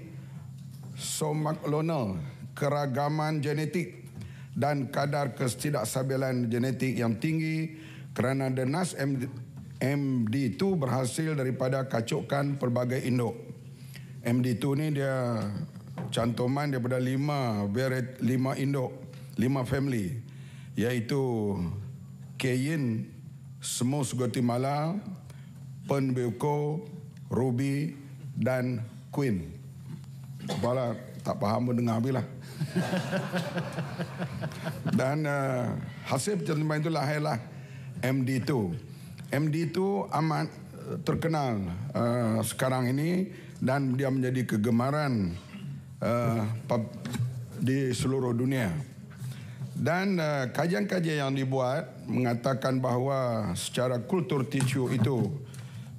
somaklonal keragaman genetik dan kadar ketidaksabilan genetik yang tinggi kerana denas MD, MD2 berhasil daripada kacukan pelbagai induk. MD2 ni dia cantuman daripada lima, beret, lima induk, lima family iaitu Kayin, Smooth Guatemala, Penbeuko, Ruby dan Queen. Kepala tak faham pun dengar habislah. *laughs* Dan uh, hasil percutian itu lahirlah MD2. MD2 amat eh, terkenal uh, sekarang ini dan dia menjadi kegemaran uh, di seluruh dunia. Dan uh, kajian-kajian yang dibuat mengatakan bahawa secara kultur tisu itu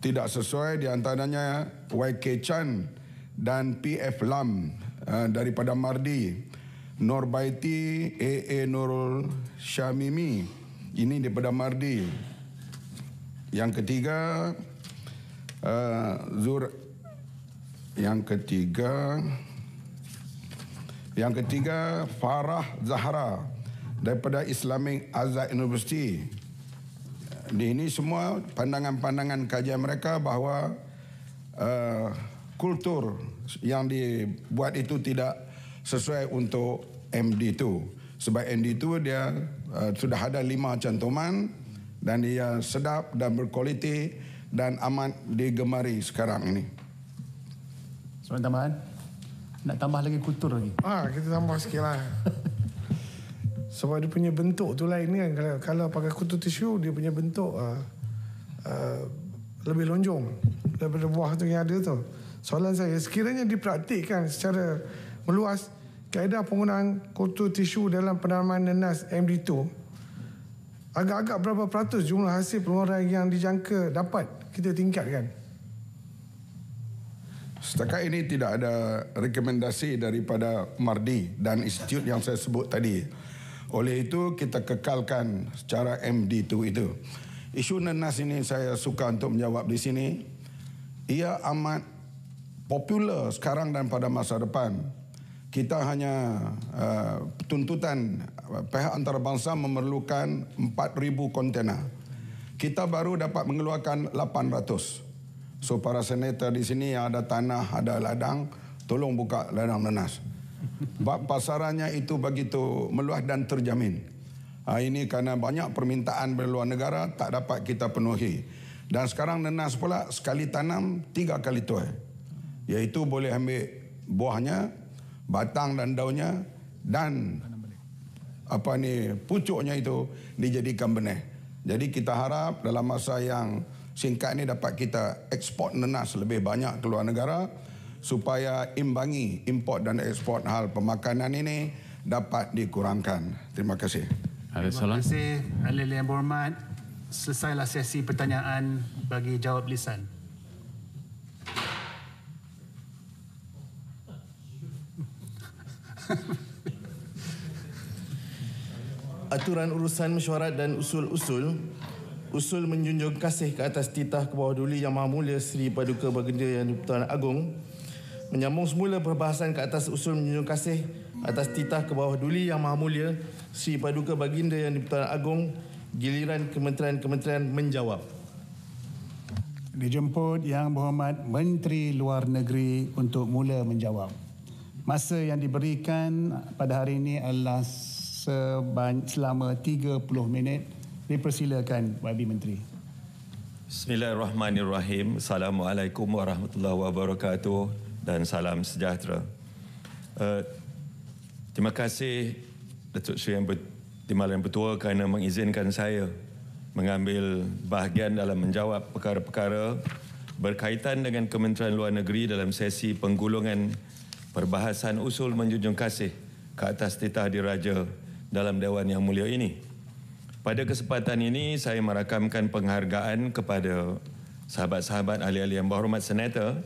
tidak sesuai di antaranya YK Chan dan PF Lam uh, daripada Mardi. Norbaiti AA Nurul Syamimi ini daripada Mardi. Yang ketiga uh, Zur yang ketiga yang ketiga Farah Zahra daripada Islamic Azad University. Di ini semua pandangan-pandangan kajian mereka bahawa uh, kultur yang dibuat itu tidak sesuai untuk MD2. Sebab MD2 dia uh, sudah ada lima cantuman dan dia sedap dan berkualiti dan amat digemari sekarang ini. Soalan tambahan? Nak tambah lagi kutur lagi? Ah, kita tambah sikit lah. *laughs* Sebab dia punya bentuk tu lain kan. Kalau, kalau pakai kutu tisu, dia punya bentuk uh, uh, lebih lonjong daripada buah tu yang ada tu. Soalan saya, sekiranya dipraktikkan secara meluas, kaedah penggunaan kotor tisu dalam penanaman nenas MD2 agak-agak berapa peratus jumlah hasil pengeluaran yang dijangka dapat kita tingkatkan? Setakat ini tidak ada rekomendasi daripada MARDI dan institut yang saya sebut tadi. Oleh itu, kita kekalkan secara MD2 itu. Isu nenas ini saya suka untuk menjawab di sini. Ia amat popular sekarang dan pada masa depan kita hanya uh, tuntutan uh, pihak antarabangsa memerlukan 4,000 kontena. Kita baru dapat mengeluarkan 800. So para senator di sini yang ada tanah, ada ladang, tolong buka ladang nanas. Sebab pasarannya itu begitu meluas dan terjamin. Ha, ini kerana banyak permintaan dari luar negara tak dapat kita penuhi. Dan sekarang nenas pula sekali tanam tiga kali tuai. Iaitu boleh ambil buahnya batang dan daunnya dan apa ni pucuknya itu dijadikan benih. Jadi kita harap dalam masa yang singkat ini dapat kita ekspor nenas lebih banyak ke luar negara supaya imbangi import dan ekspor hal pemakanan ini dapat dikurangkan. Terima kasih. Terima kasih, Alil yang berhormat. Selesailah sesi pertanyaan bagi jawab lisan. *laughs* Aturan urusan mesyuarat dan usul-usul Usul menjunjung kasih ke atas titah ke bawah duli Yang Maha Mulia Seri Paduka Baginda Yang Dipertuan Agong Menyambung semula perbahasan ke atas usul menjunjung kasih Atas titah ke bawah duli Yang Maha Mulia Seri Paduka Baginda Yang Dipertuan Agong Giliran kementerian-kementerian menjawab Dijemput Yang Berhormat Menteri Luar Negeri untuk mula menjawab. Masa yang diberikan pada hari ini adalah selama 30 minit. Dipersilakan YB Menteri. Bismillahirrahmanirrahim. Assalamualaikum warahmatullahi wabarakatuh dan salam sejahtera. Uh, terima kasih Datuk Seri yang Timbalan yang Bertua kerana mengizinkan saya mengambil bahagian dalam menjawab perkara-perkara berkaitan dengan Kementerian Luar Negeri dalam sesi penggulungan perbahasan usul menjunjung kasih ke atas titah diraja dalam Dewan Yang Mulia ini. Pada kesempatan ini, saya merakamkan penghargaan kepada sahabat-sahabat ahli-ahli yang berhormat senator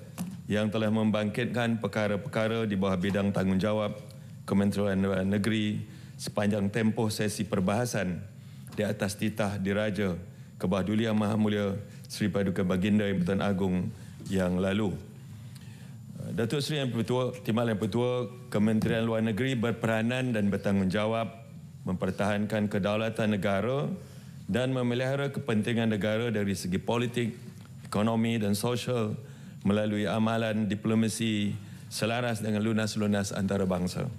yang telah membangkitkan perkara-perkara di bawah bidang tanggungjawab Kementerian Negeri sepanjang tempoh sesi perbahasan di atas titah diraja ke bawah Duli Yang Maha Mulia Seri Paduka Baginda Ibutan Agung yang lalu. Datuk Seri Yang Pertua, Timbalan Yang Pertua, Kementerian Luar Negeri berperanan dan bertanggungjawab mempertahankan kedaulatan negara dan memelihara kepentingan negara dari segi politik, ekonomi dan sosial melalui amalan diplomasi selaras dengan lunas-lunas antarabangsa.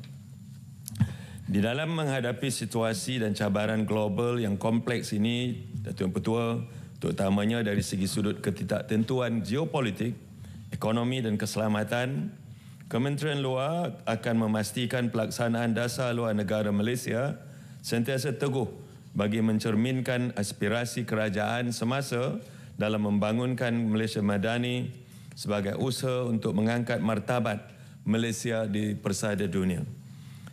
Di dalam menghadapi situasi dan cabaran global yang kompleks ini, Datuk Yang Pertua, terutamanya dari segi sudut ketidaktentuan geopolitik, ekonomi dan keselamatan, Kementerian Luar akan memastikan pelaksanaan dasar luar negara Malaysia sentiasa teguh bagi mencerminkan aspirasi kerajaan semasa dalam membangunkan Malaysia Madani sebagai usaha untuk mengangkat martabat Malaysia di persada dunia.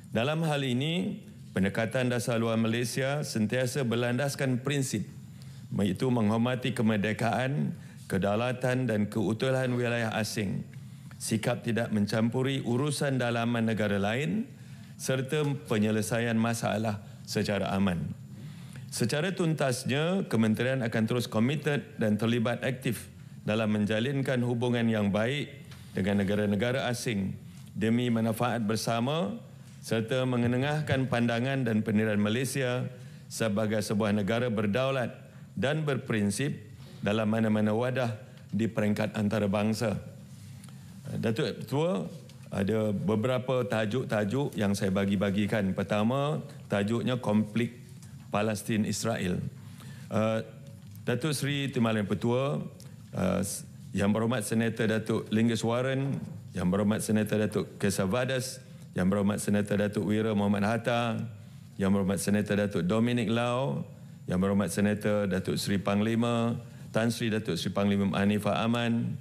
Dalam hal ini, pendekatan dasar luar Malaysia sentiasa berlandaskan prinsip iaitu menghormati kemerdekaan, kemerdekaan, kedaulatan dan keutuhan wilayah asing, sikap tidak mencampuri urusan dalaman negara lain serta penyelesaian masalah secara aman. Secara tuntasnya, kementerian akan terus komited dan terlibat aktif dalam menjalinkan hubungan yang baik dengan negara-negara asing demi manfaat bersama serta mengenengahkan pandangan dan pendirian Malaysia sebagai sebuah negara berdaulat dan berprinsip dalam mana-mana wadah di peringkat antarabangsa. Eh, Datuk Ketua, ada beberapa tajuk-tajuk yang saya bagi-bagikan. Pertama, tajuknya konflik Palestin Israel. Uh, Datuk Seri Timbalan Petua, uh, Yang Berhormat Senator Datuk Lingus Warren, Yang Berhormat Senator Datuk Kesavadas, Yang Berhormat Senator Datuk Wira Muhammad Hatta, Yang Berhormat Senator Datuk Dominic Lau, Yang Berhormat Senator Datuk Seri Panglima, Tan Sri Datuk Sri Panglima Hanifah Aman,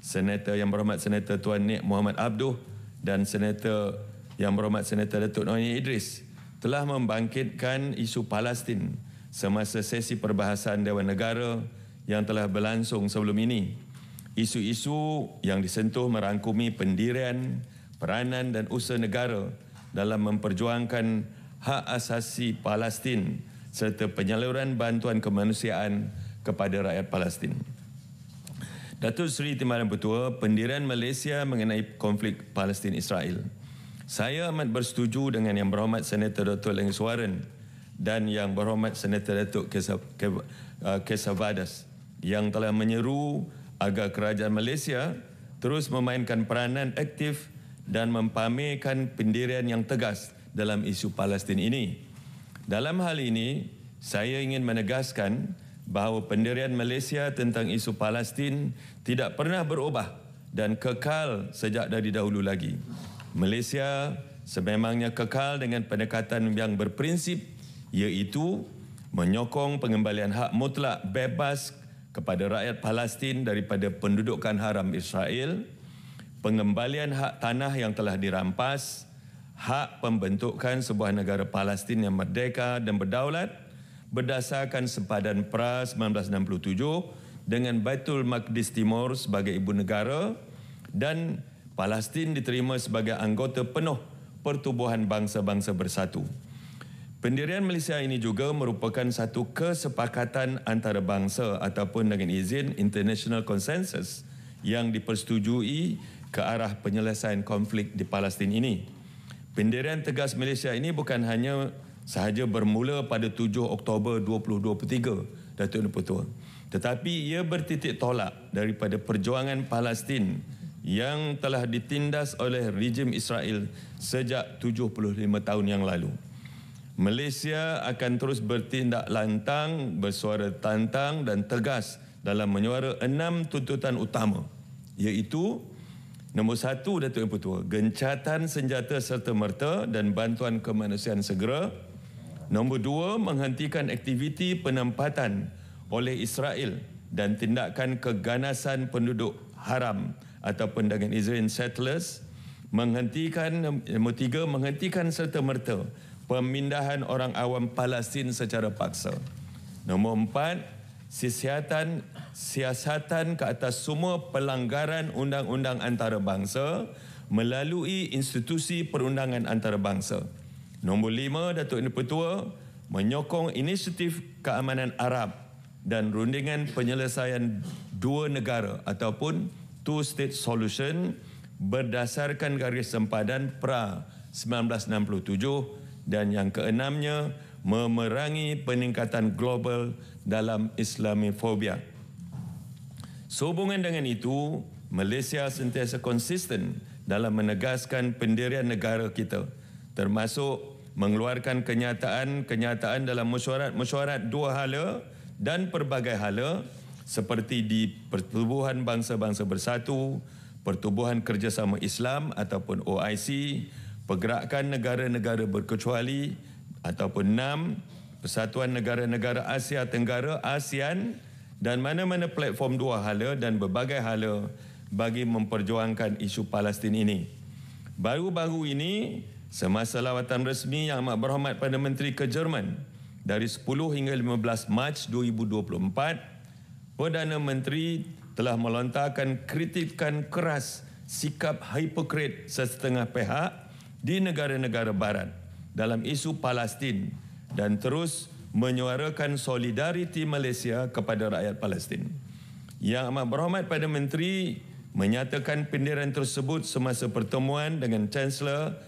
Senator Yang Berhormat Senator Tuan Nik Muhammad Abduh dan Senator Yang Berhormat Senator Datuk Noni Idris telah membangkitkan isu Palestin semasa sesi perbahasan Dewan Negara yang telah berlangsung sebelum ini. Isu-isu yang disentuh merangkumi pendirian, peranan dan usaha negara dalam memperjuangkan hak asasi Palestin serta penyaluran bantuan kemanusiaan kepada rakyat Palestin. Datuk Seri Timbalan Petua, pendirian Malaysia mengenai konflik Palestin Israel. Saya amat bersetuju dengan Yang Berhormat Senator Dr. Lengis Warren dan Yang Berhormat Senator Datuk Kesavadas uh, yang telah menyeru agar kerajaan Malaysia terus memainkan peranan aktif dan mempamerkan pendirian yang tegas dalam isu Palestin ini. Dalam hal ini, saya ingin menegaskan bahawa pendirian Malaysia tentang isu Palestin tidak pernah berubah dan kekal sejak dari dahulu lagi. Malaysia sememangnya kekal dengan pendekatan yang berprinsip iaitu menyokong pengembalian hak mutlak bebas kepada rakyat Palestin daripada pendudukan haram Israel, pengembalian hak tanah yang telah dirampas, hak pembentukan sebuah negara Palestin yang merdeka dan berdaulat berdasarkan sempadan PRA 1967 dengan Baitul Maqdis Timur sebagai ibu negara dan Palestin diterima sebagai anggota penuh Pertubuhan Bangsa-Bangsa Bersatu. Pendirian Malaysia ini juga merupakan satu kesepakatan antara bangsa ataupun dengan izin international consensus yang dipersetujui ke arah penyelesaian konflik di Palestin ini. Pendirian tegas Malaysia ini bukan hanya sahaja bermula pada 7 Oktober 2023 Datuk Nur Putua tetapi ia bertitik tolak daripada perjuangan Palestin yang telah ditindas oleh rejim Israel sejak 75 tahun yang lalu Malaysia akan terus bertindak lantang bersuara tantang dan tegas dalam menyuara enam tuntutan utama iaitu Nombor satu, Datuk Yang Putua, gencatan senjata serta merta dan bantuan kemanusiaan segera. Nombor dua, menghentikan aktiviti penempatan oleh Israel dan tindakan keganasan penduduk haram atau dengan Israel settlers. Menghentikan, nombor tiga, menghentikan serta merta pemindahan orang awam Palestin secara paksa. Nombor empat, sisiatan siasatan ke atas semua pelanggaran undang-undang antarabangsa melalui institusi perundangan antarabangsa. Nombor lima, Datuk Ini Petua menyokong inisiatif keamanan Arab dan rundingan penyelesaian dua negara ataupun two state solution berdasarkan garis sempadan PRA 1967 dan yang keenamnya memerangi peningkatan global dalam islamofobia. Sehubungan dengan itu, Malaysia sentiasa konsisten dalam menegaskan pendirian negara kita termasuk mengeluarkan kenyataan-kenyataan dalam mesyuarat-mesyuarat dua hala dan pelbagai hala seperti di Pertubuhan Bangsa-Bangsa Bersatu, Pertubuhan Kerjasama Islam ataupun OIC, Pergerakan Negara-Negara Berkecuali ataupun NAM, Persatuan Negara-Negara Asia Tenggara, ASEAN dan mana-mana platform dua hala dan berbagai hala bagi memperjuangkan isu Palestin ini. Baru-baru ini, Semasa lawatan resmi yang amat berhormat pada Menteri ke Jerman dari 10 hingga 15 Mac 2024, Perdana Menteri telah melontarkan kritikan keras sikap hipokrit setengah pihak di negara-negara barat dalam isu Palestin dan terus menyuarakan solidariti Malaysia kepada rakyat Palestin. Yang amat berhormat pada menteri menyatakan pendirian tersebut semasa pertemuan dengan Chancellor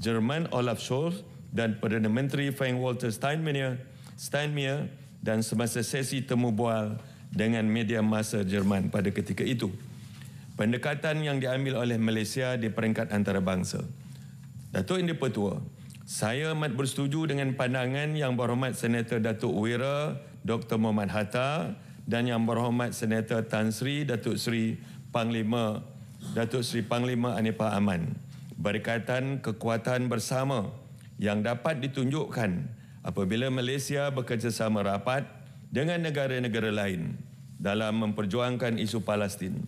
Jerman Olaf Scholz dan Perdana Menteri Frank Walter Steinmeier, Steinmeier dan semasa sesi temu bual dengan media masa Jerman pada ketika itu. Pendekatan yang diambil oleh Malaysia di peringkat antarabangsa. Datuk Indi Pertua, saya amat bersetuju dengan pandangan yang berhormat Senator Datuk Wira Dr. Muhammad Hatta dan yang berhormat Senator Tan Sri Datuk Sri Panglima Datuk Sri Panglima Anipah Aman berkaitan kekuatan bersama yang dapat ditunjukkan apabila Malaysia bekerjasama rapat dengan negara-negara lain dalam memperjuangkan isu Palestin.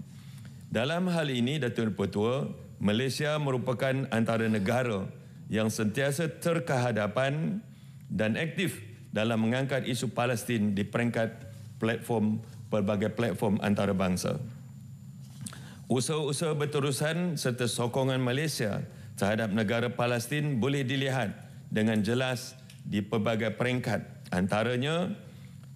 Dalam hal ini, Datuk Pertua, Malaysia merupakan antara negara yang sentiasa terkehadapan dan aktif dalam mengangkat isu Palestin di peringkat platform pelbagai platform antarabangsa. Usaha-usaha berterusan serta sokongan Malaysia terhadap negara Palestin boleh dilihat dengan jelas di pelbagai peringkat. Antaranya,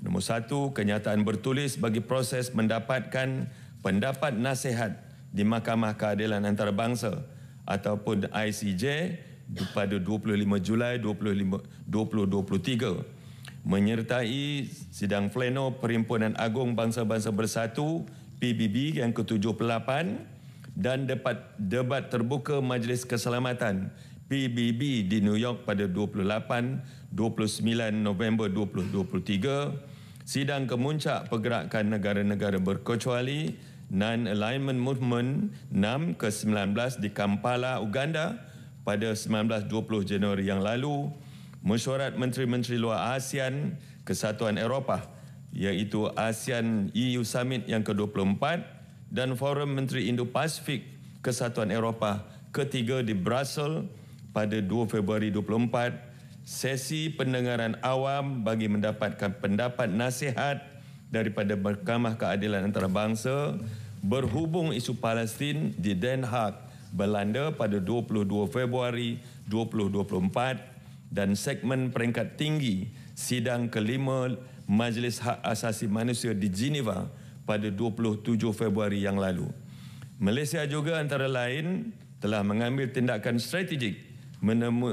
nombor satu, kenyataan bertulis bagi proses mendapatkan pendapat nasihat di Mahkamah Keadilan Antarabangsa ataupun ICJ pada 25 Julai 2023 menyertai sidang pleno Perhimpunan Agung Bangsa-Bangsa Bersatu PBB yang ke-78 dan debat, debat terbuka Majlis Keselamatan PBB di New York pada 28-29 November 2023, sidang kemuncak pergerakan negara-negara berkecuali Non-Alignment Movement 6 ke-19 di Kampala, Uganda pada 19-20 Januari yang lalu, mesyuarat Menteri-Menteri Luar ASEAN Kesatuan Eropah iaitu ASEAN EU Summit yang ke-24 dan Forum Menteri Indo-Pasifik Kesatuan Eropah ketiga di Brussels pada 2 Februari 2024 sesi pendengaran awam bagi mendapatkan pendapat nasihat daripada Mahkamah Keadilan Antarabangsa berhubung isu Palestin di Den Haag, Belanda pada 22 Februari 2024 dan segmen peringkat tinggi sidang kelima Majlis Hak Asasi Manusia di Geneva pada 27 Februari yang lalu. Malaysia juga antara lain telah mengambil tindakan strategik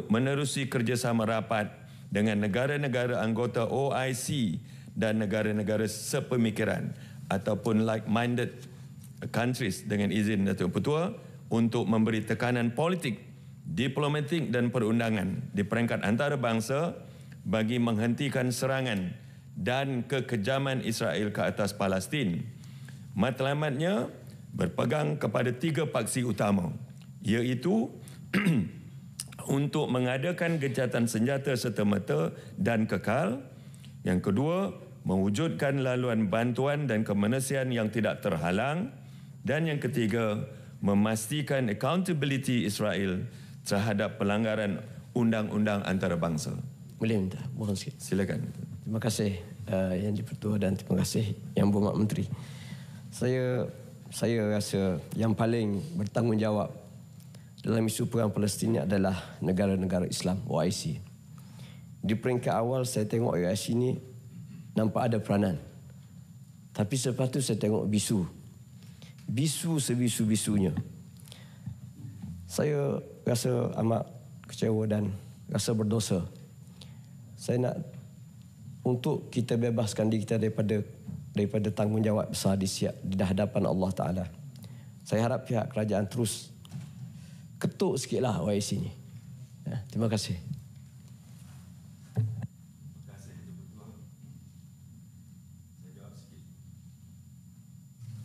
menerusi kerjasama rapat dengan negara-negara anggota OIC dan negara-negara sepemikiran ataupun like-minded countries dengan izin Datuk Putua untuk memberi tekanan politik, diplomatik dan perundangan di peringkat antarabangsa bagi menghentikan serangan dan kekejaman Israel ke atas Palestin. Matlamatnya berpegang kepada tiga paksi utama iaitu *clears throat* untuk mengadakan gencatan senjata serta dan kekal. Yang kedua, mewujudkan laluan bantuan dan kemanusiaan yang tidak terhalang dan yang ketiga, memastikan accountability Israel terhadap pelanggaran undang-undang antarabangsa. Boleh minta, mohon sikit. Silakan. Minta. Terima kasih uh, Yang Dipertua dan terima kasih Yang Berhormat Menteri. Saya saya rasa yang paling bertanggungjawab dalam isu perang Palestin adalah negara-negara Islam, OIC. Di peringkat awal saya tengok OIC ini nampak ada peranan. Tapi selepas itu saya tengok bisu. Bisu sebisu-bisunya. Saya rasa amat kecewa dan rasa berdosa. Saya nak untuk kita bebaskan diri kita daripada daripada tanggungjawab besar di siap di hadapan Allah Taala. Saya harap pihak kerajaan terus ketuk sikitlah YC ni. Ya, terima kasih.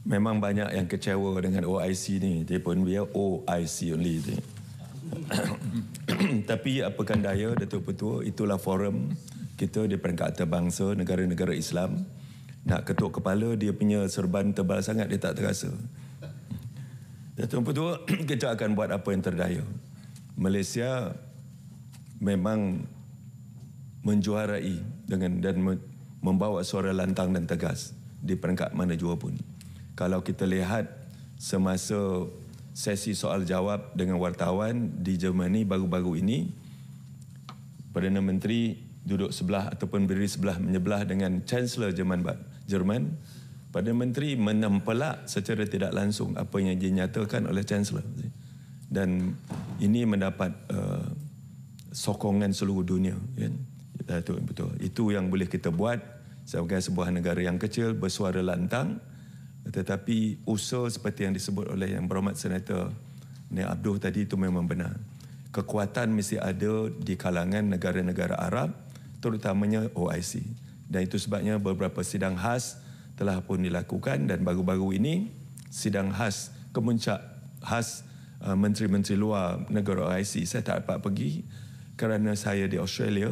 Memang banyak yang kecewa dengan OIC ni. Dia pun dia OIC only ni. *coughs* Tapi apakan daya, Datuk Petua, itulah forum kita di peringkat antarabangsa negara-negara Islam nak ketuk kepala dia punya serban tebal sangat dia tak terasa dan tuan tua *clears throat* kita akan buat apa yang terdaya Malaysia memang menjuarai dengan dan membawa suara lantang dan tegas di peringkat mana jua pun kalau kita lihat semasa sesi soal jawab dengan wartawan di Jermani baru-baru ini Perdana Menteri duduk sebelah ataupun berdiri sebelah menyebelah dengan Chancellor Jerman Jerman pada Menteri menempelak secara tidak langsung apa yang dinyatakan oleh Chancellor dan ini mendapat uh, sokongan seluruh dunia kan? itu ya, betul itu yang boleh kita buat sebagai sebuah negara yang kecil bersuara lantang tetapi usaha seperti yang disebut oleh yang berhormat Senator Nek Abdul tadi itu memang benar kekuatan mesti ada di kalangan negara-negara Arab terutamanya OIC. Dan itu sebabnya beberapa sidang khas telah pun dilakukan dan baru-baru ini sidang khas kemuncak khas uh, menteri-menteri luar negara OIC saya tak dapat pergi kerana saya di Australia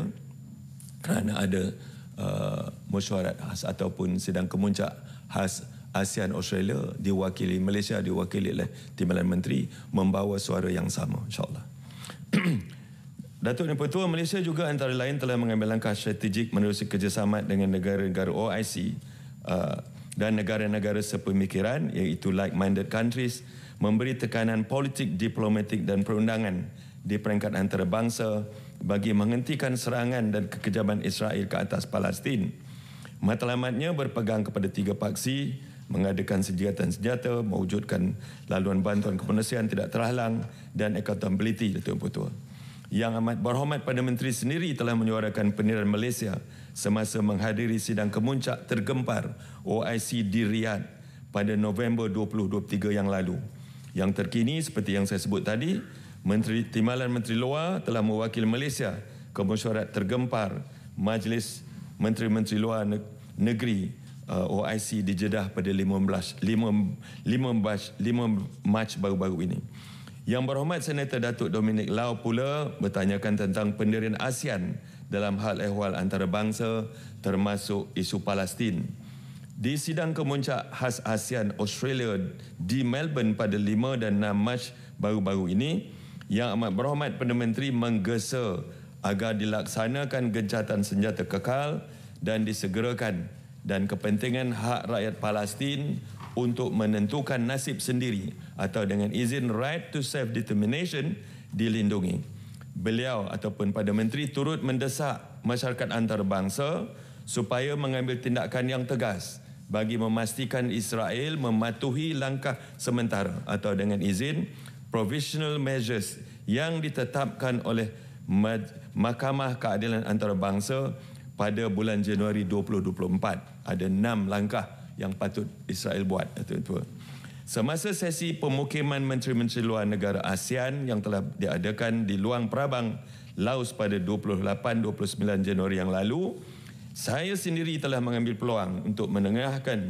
kerana ada uh, mesyuarat khas ataupun sidang kemuncak khas ASEAN Australia diwakili Malaysia diwakili oleh Timbalan Menteri membawa suara yang sama insyaAllah. *clears throat* Datuk dan Pertua Malaysia juga antara lain telah mengambil langkah strategik menerusi kerjasama dengan negara-negara OIC uh, dan negara-negara sepemikiran iaitu like-minded countries memberi tekanan politik, diplomatik dan perundangan di peringkat antarabangsa bagi menghentikan serangan dan kekejaman Israel ke atas Palestin. Matlamatnya berpegang kepada tiga paksi mengadakan senjata-senjata, mewujudkan laluan bantuan kemanusiaan tidak terhalang dan accountability, Datuk Pertua. Pertua yang amat berhormat pada menteri sendiri telah menyuarakan peniran Malaysia semasa menghadiri sidang kemuncak tergempar OIC di Riyadh pada November 2023 yang lalu. Yang terkini seperti yang saya sebut tadi, Menteri Timbalan Menteri Luar telah mewakil Malaysia ke mesyuarat tergempar Majlis Menteri-Menteri Luar Negeri uh, OIC di Jeddah pada 15, 15 15 5 Mac baru-baru ini. Yang berhormat Senator Datuk Dominic Lau pula bertanyakan tentang pendirian ASEAN dalam hal ehwal antarabangsa termasuk isu Palestin. Di sidang kemuncak khas ASEAN Australia di Melbourne pada 5 dan 6 Mac baru-baru ini, Yang Amat Berhormat Perdana Menteri menggesa agar dilaksanakan gencatan senjata kekal dan disegerakan dan kepentingan hak rakyat Palestin untuk menentukan nasib sendiri atau dengan izin right to self determination dilindungi. Beliau ataupun pada menteri turut mendesak masyarakat antarabangsa supaya mengambil tindakan yang tegas bagi memastikan Israel mematuhi langkah sementara atau dengan izin provisional measures yang ditetapkan oleh Mahkamah Keadilan Antarabangsa pada bulan Januari 2024 ada enam langkah yang patut Israel buat ya, tuan itu. Semasa sesi pemukiman menteri-menteri luar negara ASEAN yang telah diadakan di Luang Prabang, Laos pada 28-29 Januari yang lalu, saya sendiri telah mengambil peluang untuk menengahkan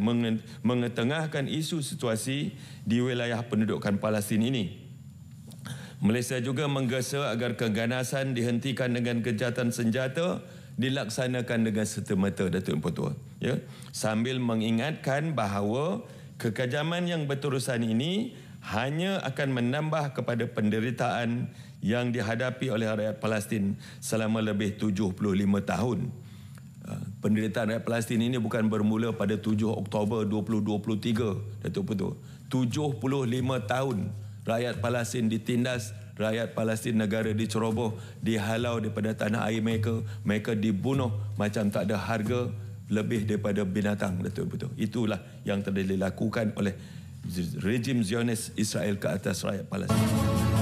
mengetengahkan isu situasi di wilayah pendudukan Palestin ini. Malaysia juga menggesa agar keganasan dihentikan dengan gencatan senjata dilaksanakan dengan setemata Datuk Yang Pertua. Ya? Sambil mengingatkan bahawa kekejaman yang berterusan ini hanya akan menambah kepada penderitaan yang dihadapi oleh rakyat Palestin selama lebih 75 tahun. Ah, penderitaan rakyat Palestin ini bukan bermula pada 7 Oktober 2023, Datuk Putu. 75 tahun rakyat Palestin ditindas rakyat Palestin negara diceroboh, dihalau daripada tanah air mereka, mereka dibunuh macam tak ada harga lebih daripada binatang betul-betul. Itulah yang telah dilakukan oleh rejim Zionis Israel ke atas rakyat Palestin.